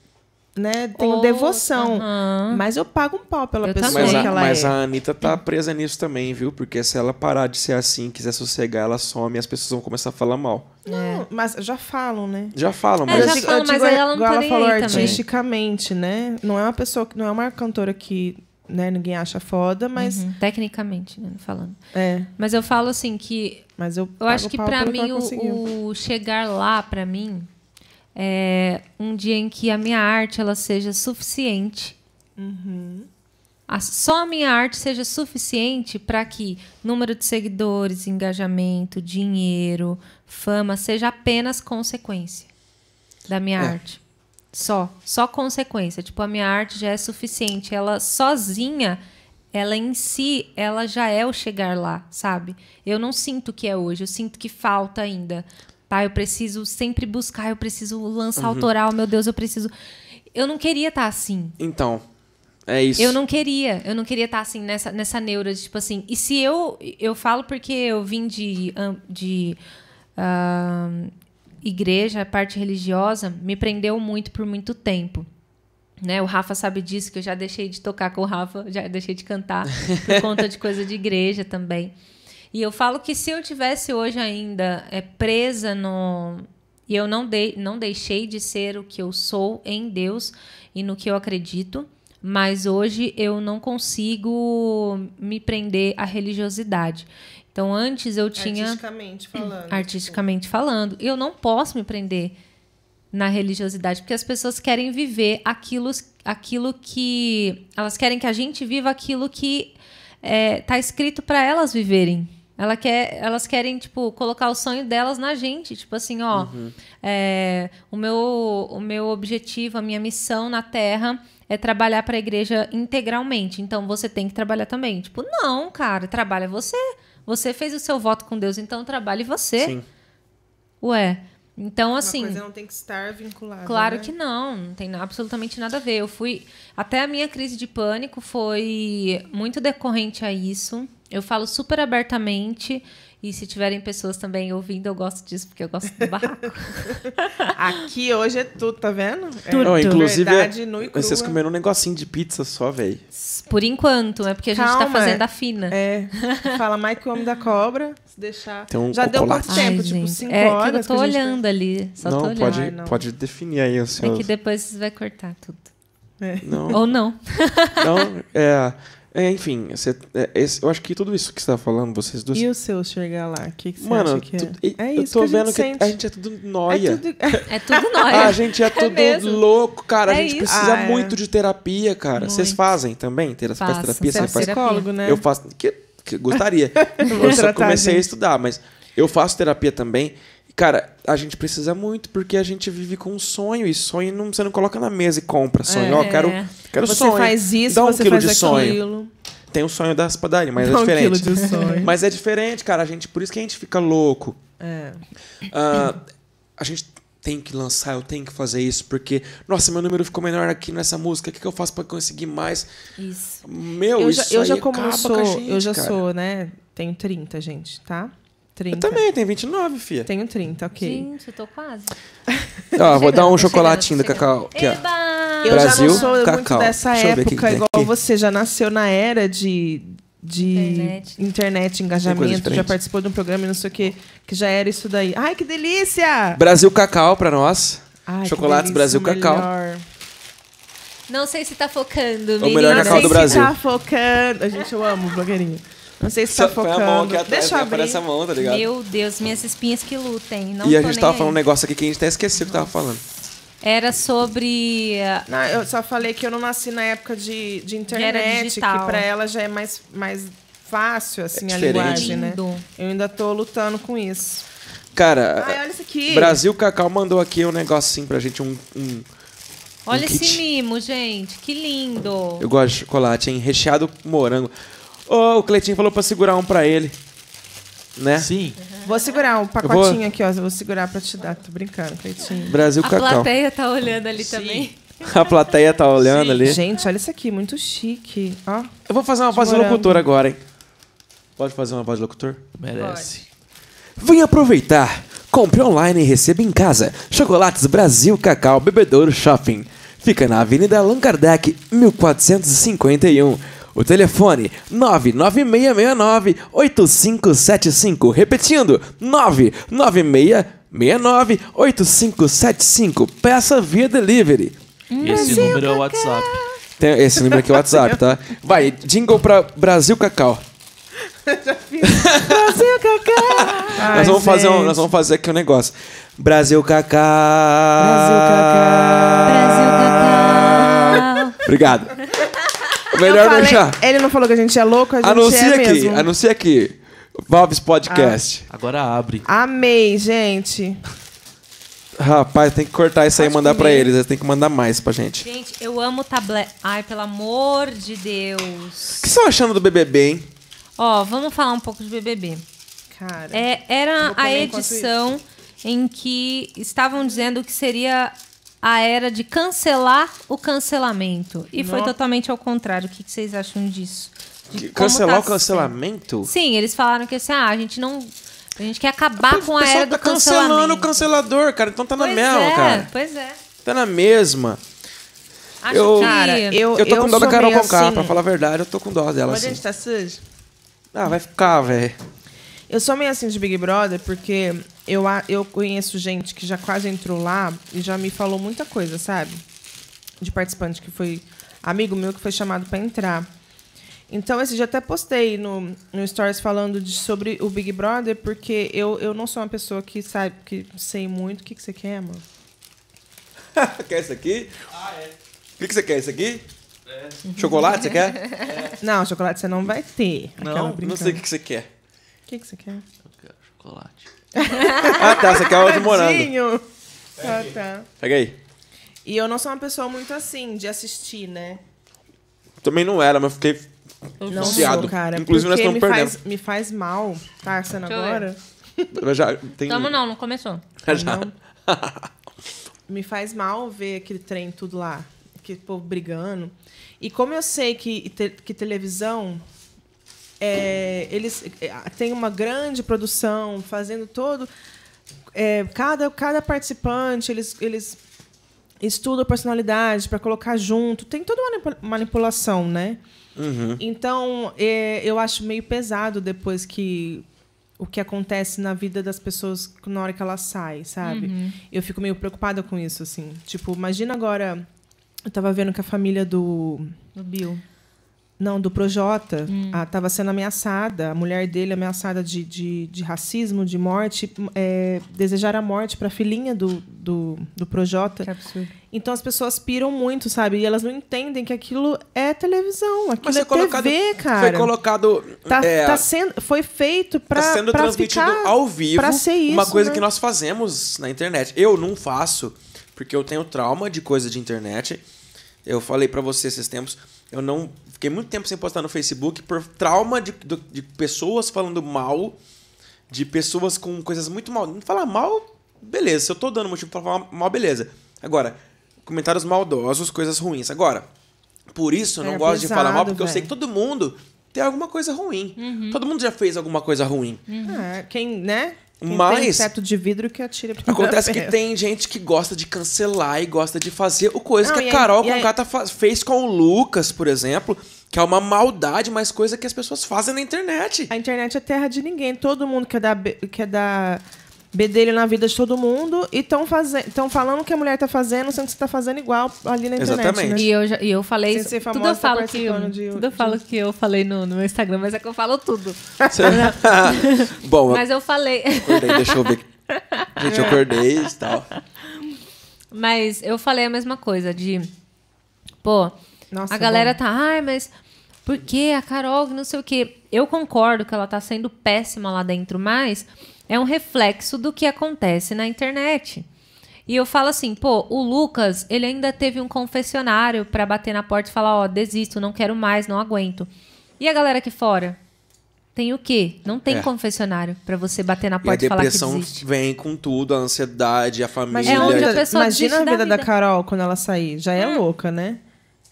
né, tenho oh, devoção. Uh -huh. Mas eu pago um pau pela eu pessoa que ela mas é. Mas a Anitta tá presa nisso também, viu? Porque se ela parar de ser assim, quiser sossegar, ela some e as pessoas vão começar a falar mal. Não, é. mas já falam, né? Já falam, é, mas... É, já falam, mas aí ela não tá ela falou artisticamente, né? Não é uma pessoa, não é uma cantora que né, ninguém acha foda, mas... Uhum. Tecnicamente, né, falando. É. Mas eu falo assim que... Mas eu, eu acho que para mim o, o chegar lá, para mim é, um dia em que a minha arte ela seja suficiente. Uhum. A, só a minha arte seja suficiente para que número de seguidores, engajamento, dinheiro, fama seja apenas consequência da minha é. arte. Só, só consequência. Tipo, a minha arte já é suficiente. Ela sozinha, ela em si, ela já é o chegar lá, sabe? Eu não sinto que é hoje, eu sinto que falta ainda tá? Eu preciso sempre buscar, eu preciso lançar uhum. autoral, meu Deus, eu preciso. Eu não queria estar tá assim. Então, é isso. Eu não queria, eu não queria estar tá assim nessa nessa neura de tipo assim. E se eu eu falo porque eu vim de de uh, igreja, parte religiosa me prendeu muito por muito tempo. Né? O Rafa sabe disso, que eu já deixei de tocar com o Rafa, já deixei de cantar por <laughs> conta de coisa de igreja também. E eu falo que se eu tivesse hoje ainda é, presa no. E eu não, de, não deixei de ser o que eu sou em Deus e no que eu acredito, mas hoje eu não consigo me prender à religiosidade. Então antes eu tinha. Artisticamente falando. Tipo. Artisticamente tipo. falando. Eu não posso me prender na religiosidade, porque as pessoas querem viver aquilo, aquilo que. Elas querem que a gente viva aquilo que está é, escrito para elas viverem. Ela quer, elas querem, tipo, colocar o sonho delas na gente. Tipo assim, ó, uhum. é, o, meu, o meu objetivo, a minha missão na Terra é trabalhar para a igreja integralmente. Então você tem que trabalhar também. Tipo, não, cara, trabalha você. Você fez o seu voto com Deus, então trabalhe você. Sim. Ué. Então, assim. É não tem que estar vinculada. Claro né? que não, não tem absolutamente nada a ver. Eu fui. Até a minha crise de pânico foi muito decorrente a isso. Eu falo super abertamente. E se tiverem pessoas também ouvindo, eu gosto disso, porque eu gosto do barraco. <laughs> Aqui hoje é tudo, tá vendo? É tudo. Não, inclusive, verdade, é, nu vocês comeram um negocinho de pizza só, velho. Por enquanto, é porque a Calma, gente tá é. fazendo a fina. É. Fala mais que o homem da cobra, se deixar. Um Já deu quanto tempo? Ai, tipo, cinco é, horas. É que eu tô que olhando ali. Só não, tô olhando. Pode, Ai, não. pode definir aí o seu. É que depois você vai cortar tudo. É. Não. Ou não. Não, é. É, enfim, você, é, esse, eu acho que tudo isso que você tá falando, vocês dois. E o seu chegar lá? O que, que você Mano, acha que é? Tu, é eu tô que vendo que sente. a gente é tudo nóia. É tudo, <laughs> é tudo nóia. Ah, a gente é, <laughs> é tudo louco, cara. a é gente isso. precisa ah, é. muito de terapia, cara. Vocês fazem também? Tera faz terapia? Você, psicólogo, né? Eu faço. Que, que gostaria. <laughs> eu só comecei a estudar, mas eu faço terapia também. Cara, a gente precisa muito porque a gente vive com um sonho e sonho não, você não coloca na mesa e compra sonho. Ó, é. oh, quero, quero você sonho. faz isso, Dá um você quilo faz de sonho. Aquilo. Tem o sonho das padarias, mas Dá é diferente. Um quilo de sonho. mas é diferente, cara. A gente, por isso que a gente fica louco. É. Uh, a gente tem que lançar, eu tenho que fazer isso, porque, nossa, meu número ficou menor aqui nessa música, o que, que eu faço para conseguir mais? Isso. Meu, eu isso já, eu já como eu sou, gente, eu já cara. sou, né? Tenho 30, gente, tá? 30. Eu também, tem 29, fia. Tenho 30, ok. Gente, eu tô quase. Ó, vou dar um chocolatinho do Cacau. Aqui, ó. É Eba! Eu Brasil, já não sou cacau. muito dessa Deixa eu ver o que que época, igual aqui. você já nasceu na era de, de internet. Internet. engajamento, já participou de um programa e não sei o quê, que já era isso daí. Ai, que delícia! Brasil Cacau pra nós. Ai, Chocolates delícia, Brasil Cacau. melhor. Não sei se tá focando, é menina. melhor Não sei do se tá focando. A gente, eu amo blogueirinho. Não sei se está focando. Foi a mão que Deixa eu abrir. a mão, tá ligado? Meu Deus, minhas espinhas que lutem. Não e a gente tava aí. falando um negócio aqui que a gente até esqueceu o que tava falando. Era sobre. Ah, não, eu só falei que eu não nasci na época de, de internet, que para ela já é mais, mais fácil, assim, é a linguagem, né? Eu ainda tô lutando com isso. Cara, Ai, olha isso aqui. Brasil Cacau mandou aqui um negocinho assim, pra gente, um. um olha um esse mimo, gente, que lindo. Eu gosto de chocolate, hein? Recheado morango. Oh, o Cleitinho falou pra segurar um pra ele. Né? Sim. Vou segurar um pacotinho vou... aqui, ó. Vou segurar pra te dar. Tô brincando, Cleitinho. Brasil Cacau. A plateia tá olhando ali Sim. também. A plateia tá olhando Sim. ali. Gente, olha isso aqui, muito chique. Ó, Eu vou fazer uma voz de locutor agora, hein? Pode fazer uma voz de locutor? Merece. Vem aproveitar. Compre online e receba em casa. Chocolates Brasil Cacau Bebedouro Shopping. Fica na Avenida Allan Kardec, 1451 o telefone 996698575, repetindo, 996698575. Peça via delivery. Esse Brasil número é o WhatsApp. Tem esse número aqui é o WhatsApp, tá? Vai, jingle pra Brasil Cacau. Brasil Cacau Ai, nós, vamos fazer um, nós vamos fazer aqui um negócio. Brasil Cacau Brasil Cacau Brasil Cacau Obrigado. Melhor falei, deixar. Ele não falou que a gente é louco, a gente anuncia é aqui, mesmo. Anuncia aqui. Valves Podcast. Ah, agora abre. Amei, gente. Rapaz, tem que cortar isso aí e mandar comer. pra eles. Eles têm que mandar mais pra gente. Gente, eu amo tablet. Ai, pelo amor de Deus. O que estão achando do BBB, hein? Ó, vamos falar um pouco de BBB. Cara. É, era a edição em que estavam dizendo que seria a era de cancelar o cancelamento. E foi totalmente ao contrário. O que vocês acham disso? Tá cancelar tá o cancelamento? Sendo. Sim, eles falaram que assim, ah, a gente não. A gente quer acabar a com a era tá do cancelamento. cancelando o cancelador, cara. Então tá na mesma, é, cara. Pois é. Tá na mesma. Acho eu, cara, eu, eu tô eu com dó da Carol Conká, assim, pra falar a verdade, eu tô com dó dela. Mas assim. a gente assim. tá sujo? Ah, vai ficar, velho. Eu sou meio assim de Big Brother porque eu, eu conheço gente que já quase entrou lá e já me falou muita coisa, sabe? De participante que foi amigo meu que foi chamado para entrar. Então, esse assim, já até postei no, no Stories falando de, sobre o Big Brother, porque eu, eu não sou uma pessoa que sabe, que sei muito. O que, que você quer, mano? <laughs> quer isso aqui? Ah, é. O que, que você quer? Isso aqui? É. Chocolate você quer? É. Não, chocolate você não vai ter. Não, não sei o que, que você quer. O que, que você quer? Eu quero chocolate ah, tá. Você quer o de morango. Ah, tá. Pega aí. E eu não sou uma pessoa muito assim, de assistir, né? Também não era, mas fiquei não Sou, cara. Inclusive, nós estamos me perdendo. Faz, me faz mal. Tá sendo agora. agora? Já, tem... Tamo não, não começou. Ah, <laughs> já. Não. me faz mal ver aquele trem tudo lá. Que povo brigando. E como eu sei que, que televisão é, eles é, têm uma grande produção, fazendo todo. É, cada, cada participante, eles, eles estudam a personalidade para colocar junto. Tem toda uma manipulação, né? Uhum. Então, é, eu acho meio pesado depois que o que acontece na vida das pessoas na hora que ela sai, sabe? Uhum. Eu fico meio preocupada com isso, assim. Tipo, imagina agora. Eu tava vendo que a família do. Do Bill. Não, do Projota. Estava hum. ah, sendo ameaçada, a mulher dele ameaçada de, de, de racismo, de morte. É, desejar a morte para a filhinha do, do, do Projota. Que absurdo. Então as pessoas piram muito, sabe? E elas não entendem que aquilo é televisão, aquilo Mas é, colocado, TV, cara. Foi colocado. Tá, é, tá sendo, foi feito para. Tá sendo pra transmitido ficar, ao vivo. Pra ser isso. Uma coisa né? que nós fazemos na internet. Eu não faço, porque eu tenho trauma de coisa de internet. Eu falei para vocês esses tempos, eu não Fiquei muito tempo sem postar no Facebook por trauma de, de, de pessoas falando mal, de pessoas com coisas muito mal. Não falar mal, beleza. Se eu tô dando motivo pra falar mal, beleza. Agora, comentários maldosos, coisas ruins. Agora, por isso eu não é gosto pesado, de falar mal, porque véio. eu sei que todo mundo tem alguma coisa ruim. Uhum. Todo mundo já fez alguma coisa ruim. Uhum. É, quem, né? Quem Mas tem teto de vidro que atira pra Acontece que <laughs> tem gente que gosta de cancelar e gosta de fazer o coisa não, que a Carol aí, fez com o Lucas, por exemplo que é uma maldade, mas coisa que as pessoas fazem na internet. A internet é terra de ninguém. Todo mundo quer dar, quer dar bedelho na vida de todo mundo e estão estão falando que a mulher está fazendo, sendo que você tá fazendo igual ali na internet. Exatamente. Né? E eu, já, e eu falei isso. Tudo eu tá falo, que de, tudo eu falo que eu falei no, no meu Instagram, mas é que eu falo tudo. <laughs> Bom, mas eu falei. Acordei, deixa eu ver. Gente, eu acordei e tal. Mas eu falei a mesma coisa de. Pô, nossa, a é galera bom. tá, ai, mas por que a Carol, não sei o quê. Eu concordo que ela tá sendo péssima lá dentro, mas é um reflexo do que acontece na internet. E eu falo assim, pô, o Lucas, ele ainda teve um confessionário para bater na porta e falar, ó, oh, desisto, não quero mais, não aguento. E a galera aqui fora? Tem o quê? Não tem é. confessionário para você bater na porta e, e falar que desiste. a depressão vem com tudo, a ansiedade, a família. é onde a pessoa Imagina a vida da, vida da Carol quando ela sair, já é, é louca, né?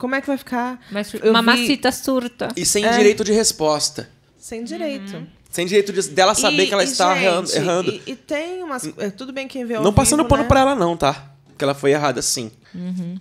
Como é que vai ficar? Mas eu mamacita vi... surta. E sem é. direito de resposta. Sem direito. Uhum. Sem direito de, dela saber e, que ela está gente, errando. E, e, tem umas. É, tudo bem quem vê Não passando pano né? pra ela, não, tá? Porque ela foi errada sim. Uhum.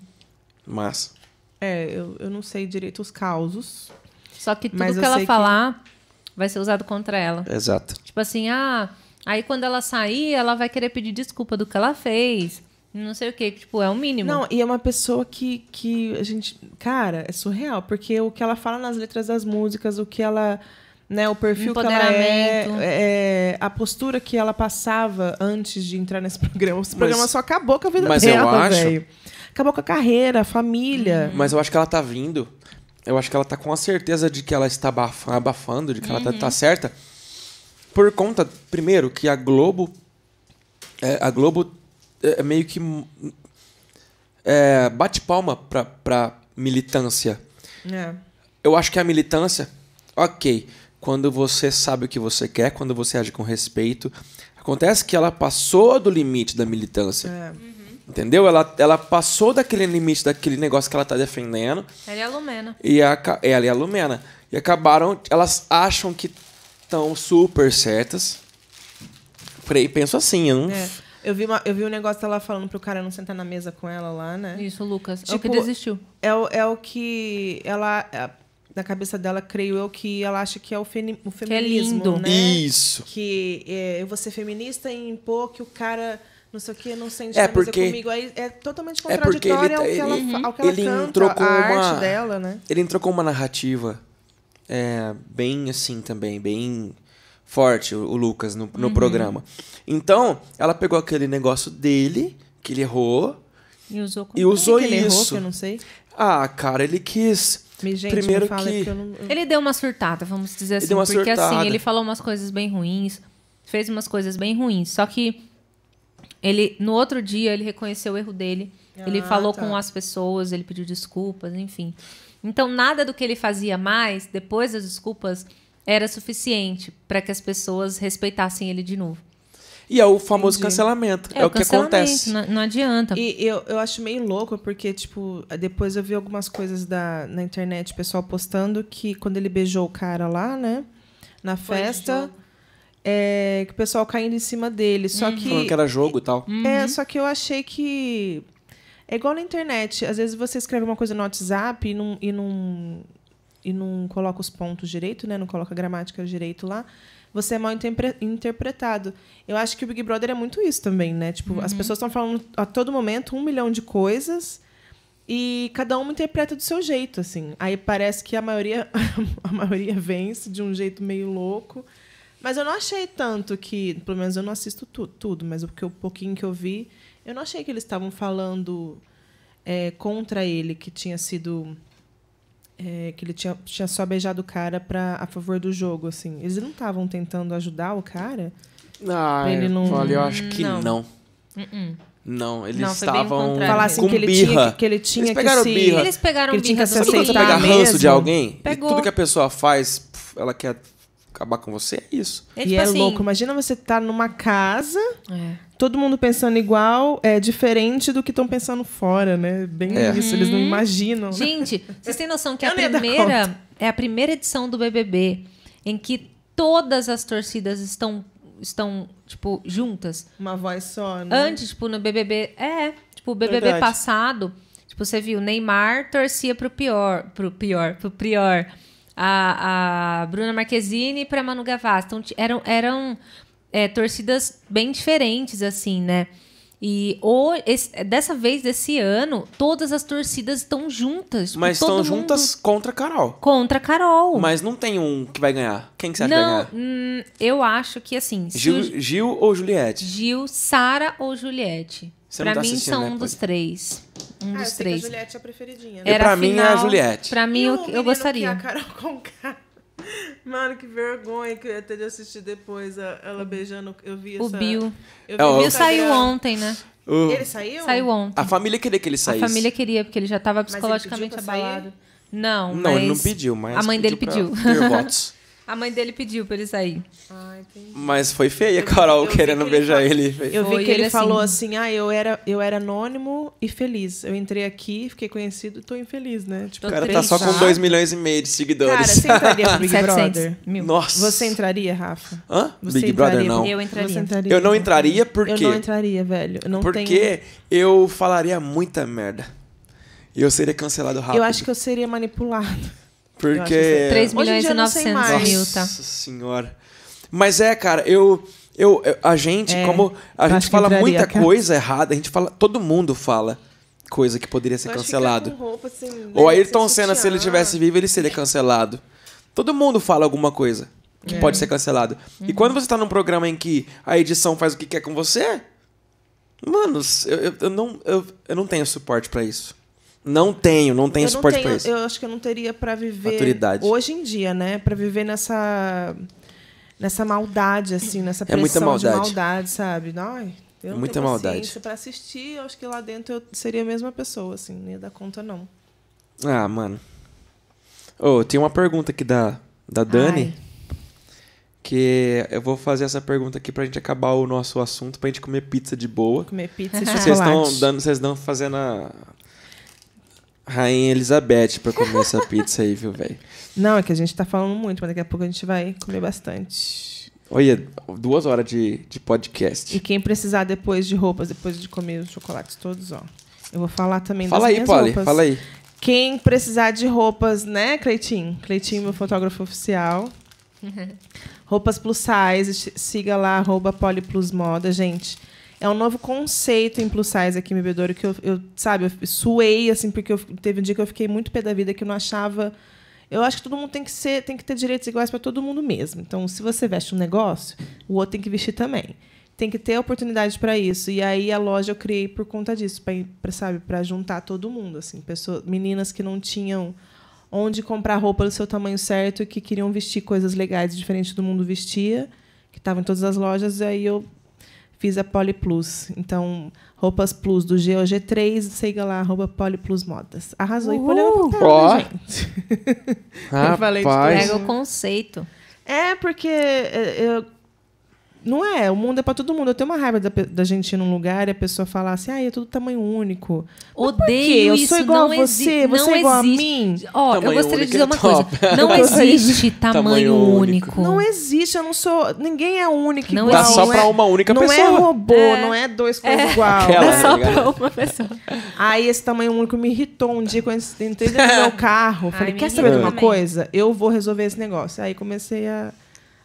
Mas. É, eu, eu não sei direito os causos. Só que tudo que ela falar que... vai ser usado contra ela. Exato. Tipo assim, ah, aí quando ela sair, ela vai querer pedir desculpa do que ela fez. Não sei o que, tipo, é o mínimo. Não, e é uma pessoa que, que a gente. Cara, é surreal, porque o que ela fala nas letras das músicas, o que ela. Né, o perfil que ela é, é, a postura que ela passava antes de entrar nesse <laughs> programa. Esse mas, programa só acabou com a vida mas dela, eu acho... Acabou com a carreira, a família. Hum. Mas eu acho que ela tá vindo. Eu acho que ela tá com a certeza de que ela está abafando, de que uhum. ela tá, tá uhum. certa. Por conta, primeiro, que a Globo. É, a Globo é, é, meio que hum, é, bate palma pra, pra militância. É. Eu acho que a militância, ok, quando você sabe o que você quer, quando você age com respeito. Acontece que ela passou do limite da militância. É. Uhum. Entendeu? Ela, ela passou daquele limite, daquele negócio que ela tá defendendo. Ela é a Lumena. E a, é, ela é a Lumena. E acabaram. Elas acham que estão super certas. aí penso assim, eu não. É. Eu vi, uma, eu vi um negócio dela falando pro cara não sentar na mesa com ela lá, né? Isso, Lucas. Tipo, é o que tipo, desistiu. É, o, é o que ela. É, cabeça dela, creio eu, que ela acha que é o, femi o feminismo. Que é lindo. Né? Isso. Que é, eu vou ser feminista e impor que o cara não sei o que, não sente é porque, comigo. Aí é totalmente é contraditório é ele, ao, que ele, ela, ao que ela ele canta, com a uma, arte dela, né? Ele entrou com uma narrativa é, bem assim também, bem forte, o Lucas, no, no uhum. programa. Então, ela pegou aquele negócio dele, que ele errou. E usou, e usou ele isso. Errou, que eu não sei. Ah, cara, ele quis. gente, Primeiro é que... Eu não... Ele deu uma surtada, vamos dizer assim. porque assim, surtada. assim, ele falou umas coisas bem ruins, fez umas coisas bem ruins. Só que ele, no outro dia, ele reconheceu o erro dele. Ah, ele falou tá. com as pessoas, ele pediu desculpas, enfim. Então, nada do que ele fazia mais, depois das desculpas, era suficiente para que as pessoas respeitassem ele de novo. E é o famoso Entendi. cancelamento. É, é o, que acontece. Não, não, adianta. E eu, eu acho meio louco, porque, tipo, depois eu vi algumas coisas da, na internet, o pessoal postando que quando ele beijou o cara lá, né? Na Foi festa. É, que o pessoal caindo em cima dele. Só uhum. que. Falando que era jogo e tal. Uhum. É, só que eu achei que. É igual na internet. Às vezes você escreve uma coisa no WhatsApp e não, e não e não coloca os pontos direito, né? Não coloca a gramática direito lá, você é mal interpretado. Eu acho que o Big Brother é muito isso também, né? Tipo, uhum. as pessoas estão falando a todo momento um milhão de coisas e cada um interpreta do seu jeito, assim. Aí parece que a maioria <laughs> a maioria vence de um jeito meio louco. Mas eu não achei tanto que, pelo menos eu não assisto tu, tudo, mas o, que, o pouquinho que eu vi, eu não achei que eles estavam falando é, contra ele, que tinha sido é, que ele tinha, tinha só beijado o cara pra, a favor do jogo, assim. Eles não estavam tentando ajudar o cara? Ah, ele é. não... Olha, eu acho que não. Não, uh -uh. não eles não, estavam Falassem com que ele birra. Tinha, que ele tinha eles pegaram que se... birra. Eles pegaram ele birra. Sabe quando você pega ranço de alguém? Pegou. E tudo que a pessoa faz, ela quer acabar com você, é isso. É, tipo e é assim... louco. Imagina você estar tá numa casa... É todo mundo pensando igual é diferente do que estão pensando fora, né? Bem é. isso, eles não uhum. imaginam. Né? Gente, vocês têm noção que a primeira é a primeira edição do BBB em que todas as torcidas estão estão tipo juntas. Uma voz só, né? Antes, tipo no BBB, é, tipo o BBB Verdade. passado, tipo você viu, Neymar torcia pro pior, pro pior, pro pior. A, a Bruna Marquezine para Manu Gavassi. Então, eram, eram é, torcidas bem diferentes, assim, né? E o, esse, dessa vez, desse ano, todas as torcidas estão juntas. Tipo, Mas estão juntas contra a Carol. Contra a Carol. Mas não tem um que vai ganhar. Quem que você acha não, que vai ganhar? Hum, eu acho que assim. Gil, Gil ou Juliette? Gil, Sara ou Juliette? Você pra tá mim são né, um dos três. Um ah, dos três. a Juliette é a preferidinha. Né? Era pra final, mim é a Juliette. Pra mim, eu, eu é gostaria. Que a Carol Conká. <laughs> Mano, que vergonha que eu ia ter de assistir depois ela beijando. Eu vi essa. O Bill. Eu é, vi é, o Bill saiu ontem, né? O... Ele saiu? Saiu ontem. A família queria que ele saísse. A família queria, porque ele já estava psicologicamente abalado. Não, não, ele não pediu, mas. A mãe pediu dele pediu. <laughs> A mãe dele pediu pra ele sair. Ah, Mas foi feia a Carol querendo beijar ele. Eu vi que ele, falou, eu vi que ele, ele assim, falou assim, ah, eu era, eu era anônimo e feliz. Eu entrei aqui, fiquei conhecido e tô infeliz, né? Tipo, o cara tá só com 2 milhões e meio de seguidores. Cara, você entraria no <laughs> Big Brother? Mil. Nossa. Você entraria, Rafa? Hã? Você Big entraria? Brother, não. Eu entraria. entraria. Eu não né? entraria porque... Eu não entraria, velho. Eu não porque tenho... eu falaria muita merda. E eu seria cancelado rápido. Eu acho que eu seria manipulado. Porque. 3 milhões e 900 mil, tá? Nossa senhora. Mas é, cara, eu. Eu, a gente, é, como. A gente fala muita cara. coisa errada, a gente fala. Todo mundo fala coisa que poderia ser cancelado. Roupa, assim, Ou né, Ayrton se Senna, se ele tivesse vivo, ele seria cancelado. Todo mundo fala alguma coisa que é. pode ser cancelado. Uhum. E quando você tá num programa em que a edição faz o que quer com você, mano, eu, eu, eu não, eu, eu não tenho suporte para isso. Não tenho, não tenho eu suporte para isso. Eu acho que eu não teria para viver Maturidade. hoje em dia, né? Para viver nessa nessa maldade assim, nessa pressão é muita maldade. de maldade, sabe? Ai, eu é muita tenho maldade. Para assistir, eu acho que lá dentro eu seria a mesma pessoa, assim, nem da conta não. Ah, mano. Oh, tem uma pergunta aqui da da Dani. Ai. Que eu vou fazer essa pergunta aqui pra gente acabar o nosso assunto, pra gente comer pizza de boa. Comer pizza de Vocês estão dando, vocês estão fazendo a, Rainha Elizabeth pra comer essa pizza aí, viu, velho? Não, é que a gente tá falando muito, mas daqui a pouco a gente vai comer bastante. Olha, duas horas de, de podcast. E quem precisar depois de roupas, depois de comer os chocolates todos, ó. Eu vou falar também fala das aí, minhas Polly, roupas. Fala aí, Quem precisar de roupas, né, Cleitinho? Cleitinho, meu fotógrafo oficial. <laughs> Roupas plus size, siga lá, arroba Moda, gente. É um novo conceito em plus size aqui em Bebedouro que eu, eu, sabe, eu suei, assim, porque eu, teve um dia que eu fiquei muito pé da vida que eu não achava. Eu acho que todo mundo tem que ser, tem que ter direitos iguais para todo mundo mesmo. Então, se você veste um negócio, o outro tem que vestir também. Tem que ter oportunidade para isso. E aí a loja eu criei por conta disso, para sabe, para juntar todo mundo, assim, pessoas, meninas que não tinham onde comprar roupa do seu tamanho certo e que queriam vestir coisas legais diferentes do mundo vestia, que estavam em todas as lojas, e aí eu fiz a Poly Plus Então, roupas plus do GOG3, siga lá, arroba Plus Modas. Arrasou Uhul. e polheu vontade, gente. <laughs> eu falei de tudo. Pega o conceito. É, porque eh, eu não é, o mundo é para todo mundo. Eu tenho uma raiva da, da gente ir num lugar e a pessoa falar assim, ah, é tudo tamanho único. Odeio isso. Eu sou igual a você, você é igual existe. a mim. Ó, oh, eu gostaria de dizer é uma coisa. Não <laughs> existe tamanho, único. Não existe, eu não sou... Ninguém é único não igual. Dá só para uma única não é pessoa. Não é robô, é. não é dois com é. igual. Aquela, Dá né, só para uma pessoa. Aí esse tamanho único me irritou um dia quando eu entrei no meu <laughs> carro. Falei, Ai, quer saber de uma coisa? Eu vou resolver esse negócio. Aí comecei a,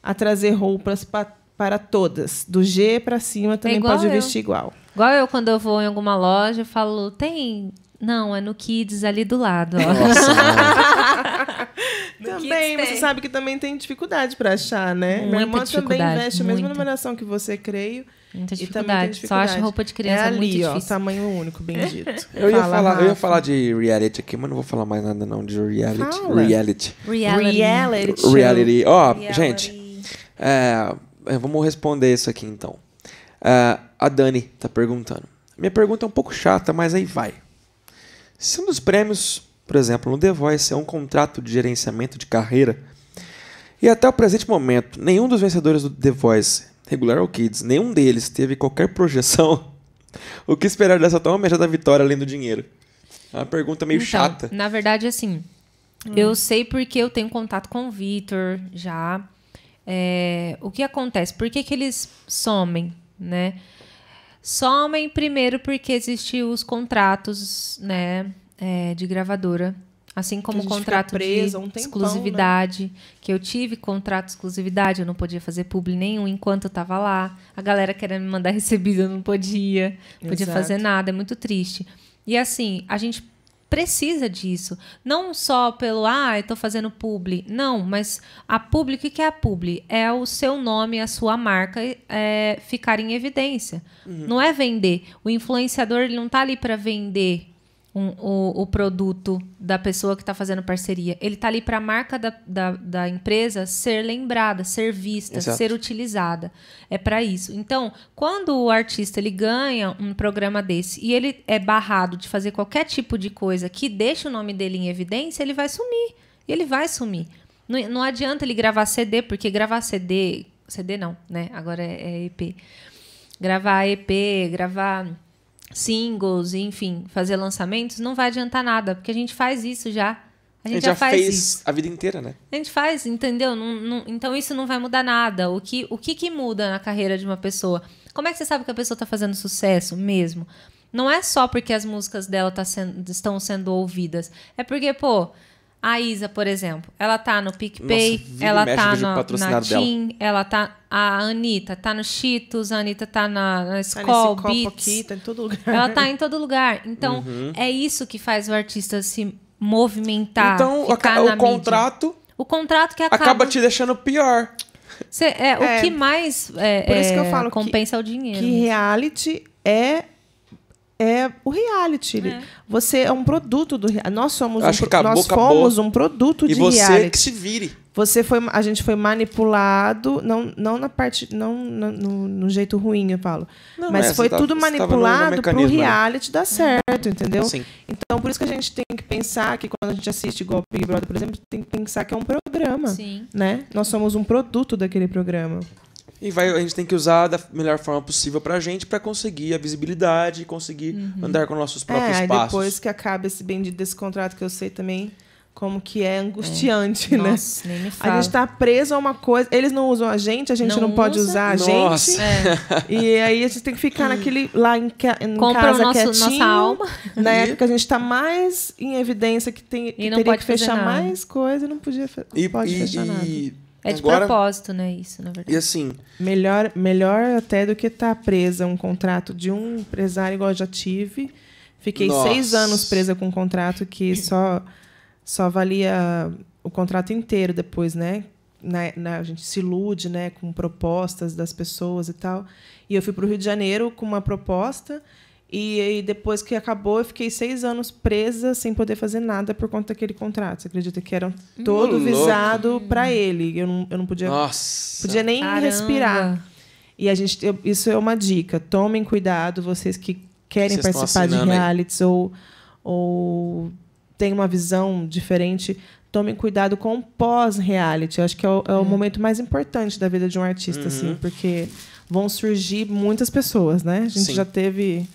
a trazer roupas para para todas. Do G para cima é também é pode eu. vestir igual. Igual eu, quando eu vou em alguma loja, eu falo, tem. Não, é no Kids ali do lado. Nossa, né? <laughs> também, você tem. sabe que também tem dificuldade para achar, né? Muita Minha irmã também veste a mesma numeração que você, creio. Muita dificuldade. dificuldade. Só acho roupa de criança é ali, muito difícil. Ó, tamanho único, bendito. <laughs> eu, ia Fala, falar, eu ia falar de reality aqui, mas não vou falar mais nada não de reality. Fala. Reality. Reality. Reality. Ó, oh, gente, é, é, vamos responder isso aqui então. Uh, a Dani está perguntando. Minha pergunta é um pouco chata, mas aí vai. Se um dos prêmios, por exemplo, no The Voice é um contrato de gerenciamento de carreira, e até o presente momento, nenhum dos vencedores do The Voice, regular ou kids, nenhum deles teve qualquer projeção, <laughs> o que esperar dessa tão almejada vitória além do dinheiro? É uma pergunta meio então, chata. Na verdade, assim, hum. eu sei porque eu tenho contato com o Victor já. É, o que acontece? Por que, que eles somem, né? Somem primeiro porque existem os contratos, né, é, de gravadora, assim como o contrato de um tempão, né? exclusividade, né? que eu tive contrato de exclusividade, eu não podia fazer publi nenhum enquanto eu estava lá. A galera queria me mandar <laughs> recebido, eu não podia, não podia fazer nada, é muito triste. E assim, a gente precisa disso. Não só pelo, ah, eu tô fazendo publi. Não, mas a publi, o que é a publi? É o seu nome, a sua marca é, ficar em evidência. Uhum. Não é vender. O influenciador, ele não tá ali para vender um, o, o, produto da pessoa que está fazendo parceria. Ele está ali para a marca da, da, da, empresa ser lembrada, ser vista, Exato. ser utilizada. É para isso. Então, quando o artista ele ganha um programa desse e ele é barrado de fazer qualquer tipo de coisa que deixe o nome dele em evidência, ele vai sumir. Ele vai sumir. Não, não adianta ele gravar CD, porque gravar CD. CD não, né? Agora é, é EP. Gravar EP, gravar singles, enfim, fazer lançamentos, não vai adiantar nada, porque a gente faz isso já. A gente, a gente já, já fez isso. a vida inteira, né? A gente faz, entendeu? Não, não, então isso não vai mudar nada. O que, o que que muda na carreira de uma pessoa? Como é que você sabe que a pessoa está fazendo sucesso mesmo? Não é só porque as músicas dela tá sendo, estão sendo ouvidas. É porque, pô, a Isa, por exemplo, ela tá no PicPay, Nossa, ela tá no, na Tim, ela tá. A Anitta tá no Cheetos, a Anitta tá na, na tá Skol, tá Beats. Aqui, tá em todo lugar. Ela tá em todo lugar. Então, uhum. é isso que faz o artista se movimentar. Então, a, o contrato. O contrato que acaba. Acaba te deixando pior. Cê, é, é, o que mais é, por isso que eu é, falo compensa que, é o dinheiro. Que né? reality é é o reality. É. Você é um produto do nós somos um, acabou, nós fomos um produto e de reality. E você que se vire. Você foi a gente foi manipulado, não não na parte não no, no, no jeito ruim, eu falo. Não, mas é, foi tá, tudo tá, manipulado para o reality né? dar certo, entendeu? Sim. Então por isso que a gente tem que pensar que quando a gente assiste igual Big Brother, por exemplo, tem que pensar que é um programa, Sim. né? Nós somos um produto daquele programa. E vai, a gente tem que usar da melhor forma possível pra gente para conseguir a visibilidade, conseguir uhum. andar com nossos próprios é, passos. depois que acaba esse bendito desse contrato que eu sei também como que é angustiante, é. né? Nossa, nem me fala. A gente tá preso a uma coisa. Eles não usam a gente, a gente não, não pode usar a Nossa. gente. É. <laughs> E aí a gente tem que ficar naquele lá em, ca, em casa nosso, quietinho. Nossa alma. Na né? e... época a gente tá mais em evidência que tem que e não teria que fechar mais coisa, não podia fe... e, pode e, fechar nada. E é de Agora, propósito, né? Isso, na verdade. E assim. Melhor, melhor até do que estar tá presa um contrato de um empresário igual eu já tive. Fiquei nossa. seis anos presa com um contrato que só, só valia o contrato inteiro depois, né? Na, na, a gente se ilude né, com propostas das pessoas e tal. E eu fui para o Rio de Janeiro com uma proposta e, e depois que acabou, eu fiquei seis anos presa sem poder fazer nada por conta daquele contrato. Você acredita que era hum. todo visado para ele? Eu não, eu não podia, Nossa. podia nem Caramba. respirar. E a gente, eu, isso é uma dica. Tomem cuidado, vocês que querem vocês participar de realities ou, ou têm uma visão diferente, tomem cuidado com o pós-reality. Acho que é o, é o hum. momento mais importante da vida de um artista, uhum. assim, porque vão surgir muitas pessoas, né? A gente Sim. já teve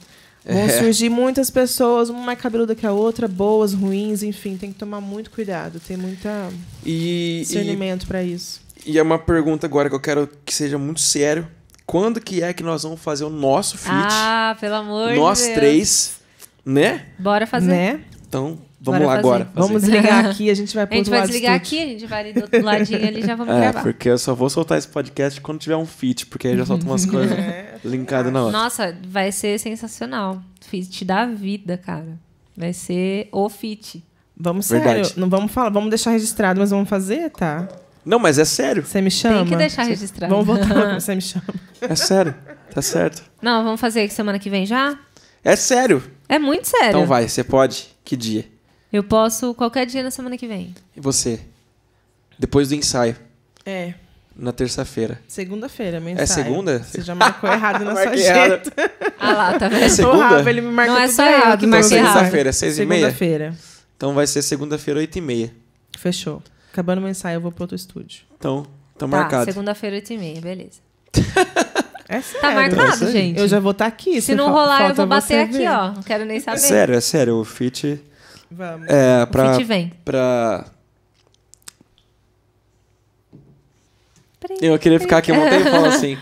Vão é. surgir muitas pessoas, uma mais cabeluda que a outra, boas, ruins, enfim, tem que tomar muito cuidado, tem muita e, discernimento para isso. E é uma pergunta agora que eu quero que seja muito sério. Quando que é que nós vamos fazer o nosso feat? Ah, pelo amor de Deus. Nós três, né? Bora fazer. Né? Então, vamos Bora lá agora. Fazer. Vamos ligar <laughs> aqui, a gente vai pro A gente vai desligar aqui, a gente vai do outro ladinho ali já vamos é, gravar. porque eu só vou soltar esse podcast quando tiver um fit porque aí já solto umas <laughs> é. coisas é, linkadas na outra. Nossa, vai ser sensacional. fit da vida, cara. Vai ser o fit Vamos Verdade. sério, não vamos falar, vamos deixar registrado, mas vamos fazer, tá? Não, mas é sério. Você me chama? Tem que deixar registrado. Vamos voltar, <laughs> você me chama. É sério, tá certo. Não, vamos fazer semana que vem já? É sério. É muito sério. Então vai, você pode. Que dia? Eu posso qualquer dia na semana que vem. E você? Depois do ensaio. É. Na terça-feira. Segunda-feira, mensagem. É segunda? Você já marcou errado <laughs> na sua agenda. ah lá, tá vendo? É segunda? Rabo, ele me marca Não é só errado, eu que marquei errado. Segunda-feira, é seis segunda e meia? Segunda-feira. Então vai ser segunda-feira, oito e meia. Fechou. Acabando o ensaio, eu vou pro outro estúdio. Então, tá, tá marcado. segunda-feira, oito e meia, beleza. <laughs> É tá sério. Tá marcado, é gente. Eu já vou estar tá aqui. Se não rolar, eu vou bater aqui, ver. ó. Não quero nem é saber. É sério, é sério. O fit. Vamos. É, pra, o fit vem. Pra. Eu queria ficar aqui um <laughs> tempo e falar assim.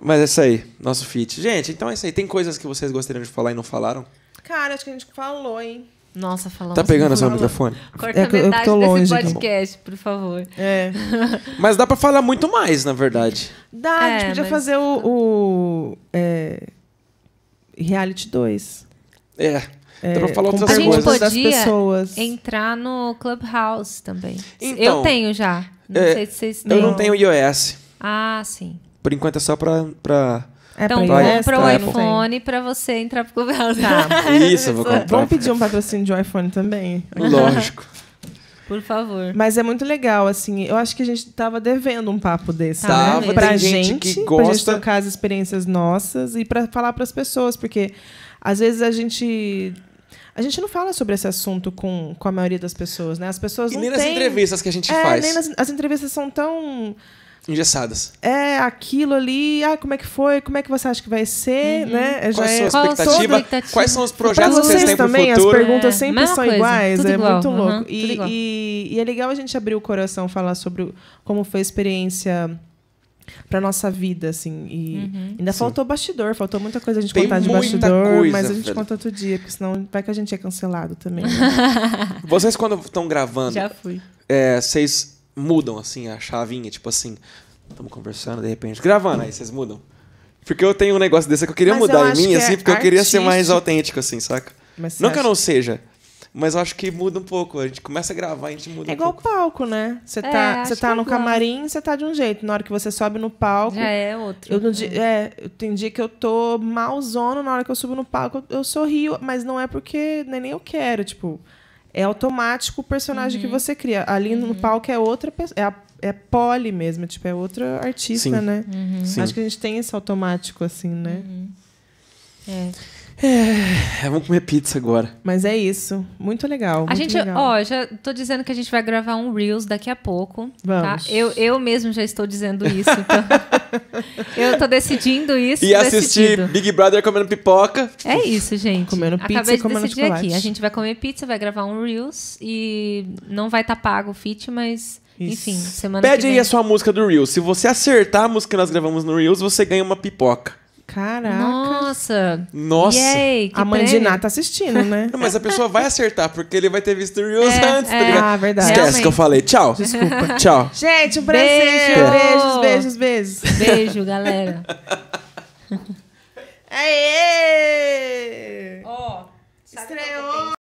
Mas é isso aí, nosso fit. Gente, então é isso aí. Tem coisas que vocês gostariam de falar e não falaram? Cara, acho que a gente falou, hein? Nossa, falando. Tá assim, pegando seu microfone? Corta é, eu, eu tô longe, desse podcast, tá por favor. É. <laughs> mas dá para falar muito mais, na verdade. Dá, é, a gente é, podia mas... fazer o, tá. o é, reality 2. É. É, pra falar outras a gente coisas das pessoas. entrar no Clubhouse também. Então, eu tenho já. Não é, sei se vocês têm. Eu não tenho iOS. Ah, sim. Por enquanto é só pra, pra é então compra o um né? iPhone para você entrar pro Clubhouse. Tá. <laughs> Isso, vou comprar. Vamos pedir um patrocínio de um iPhone também. Lógico. <laughs> Por favor. Mas é muito legal, assim. Eu acho que a gente tava devendo um papo desse, tava, né? Pra gente, gente que gosta... pra gente trocar as experiências nossas e para falar para as pessoas, porque às vezes a gente a gente não fala sobre esse assunto com, com a maioria das pessoas, né? As pessoas e não nem têm... nas entrevistas que a gente é, faz. Nem nas, as entrevistas são tão engessadas. É, aquilo ali, ah, como é que foi? Como é que você acha que vai ser, uhum. né? Já Quais é... são as expectativas? Quais são os projetos vocês que vocês têm também, as perguntas é, sempre são coisa, iguais, é igual, muito uhum, louco. E, e, e, é legal a gente abrir o coração, falar sobre como foi a experiência para nossa vida, assim. E uhum. ainda Sim. faltou bastidor, faltou muita coisa a gente Tem contar de bastidor, coisa, mas a gente velho. conta outro dia, porque senão vai que a gente é cancelado também. Né? <laughs> vocês quando estão gravando, já fui. É, vocês mudam, assim, a chavinha, tipo assim, estamos conversando, de repente, gravando, aí vocês mudam. Porque eu tenho um negócio desse que eu queria mas mudar eu em mim, é assim, é porque artístico. eu queria ser mais autêntico, assim, saca? Mas não acha... que eu não seja. Mas eu acho que muda um pouco. A gente começa a gravar, a gente muda é um pouco. É igual palco, né? Você é, tá, você tá é no camarim, você tá de um jeito. Na hora que você sobe no palco. Já é outro. Eu, né? é, tem dia que eu tô malzona, na hora que eu subo no palco, eu, eu sorrio, mas não é porque nem, é nem eu quero. Tipo, é automático o personagem uhum. que você cria. Ali uhum. no palco é outra pessoa. É, a, é poli mesmo, é tipo, é outra artista, Sim. né? Uhum. Acho que a gente tem esse automático, assim, né? Uhum. É. É, vamos comer pizza agora. Mas é isso. Muito legal. A gente, legal. ó, já tô dizendo que a gente vai gravar um Reels daqui a pouco. Tá? Vamos. Tá? Eu, eu mesmo já estou dizendo isso. Então <laughs> eu tô decidindo isso. E assistir Big Brother comendo pipoca. É isso, gente. Comendo pizza Acabei de comendo decidir aqui. A gente vai comer pizza, vai gravar um Reels e não vai estar tá pago o feat, mas. Isso. Enfim, semana Pede que vem. aí a sua música do Reels. Se você acertar a música que nós gravamos no Reels, você ganha uma pipoca. Caraca. Nossa. Nossa. Yay, a mãe de Ná tá assistindo, né? Não, <laughs> mas a pessoa vai acertar, porque ele vai ter visto o Reels é, antes. Tá é. Tá ah, verdade. Esquece Realmente. que eu falei. Tchau. Desculpa. <laughs> Tchau. Gente, um prazer. Beijo. Beijos, beijos, beijos. Beijo, galera. <laughs> Aê! Ó, oh, estreou.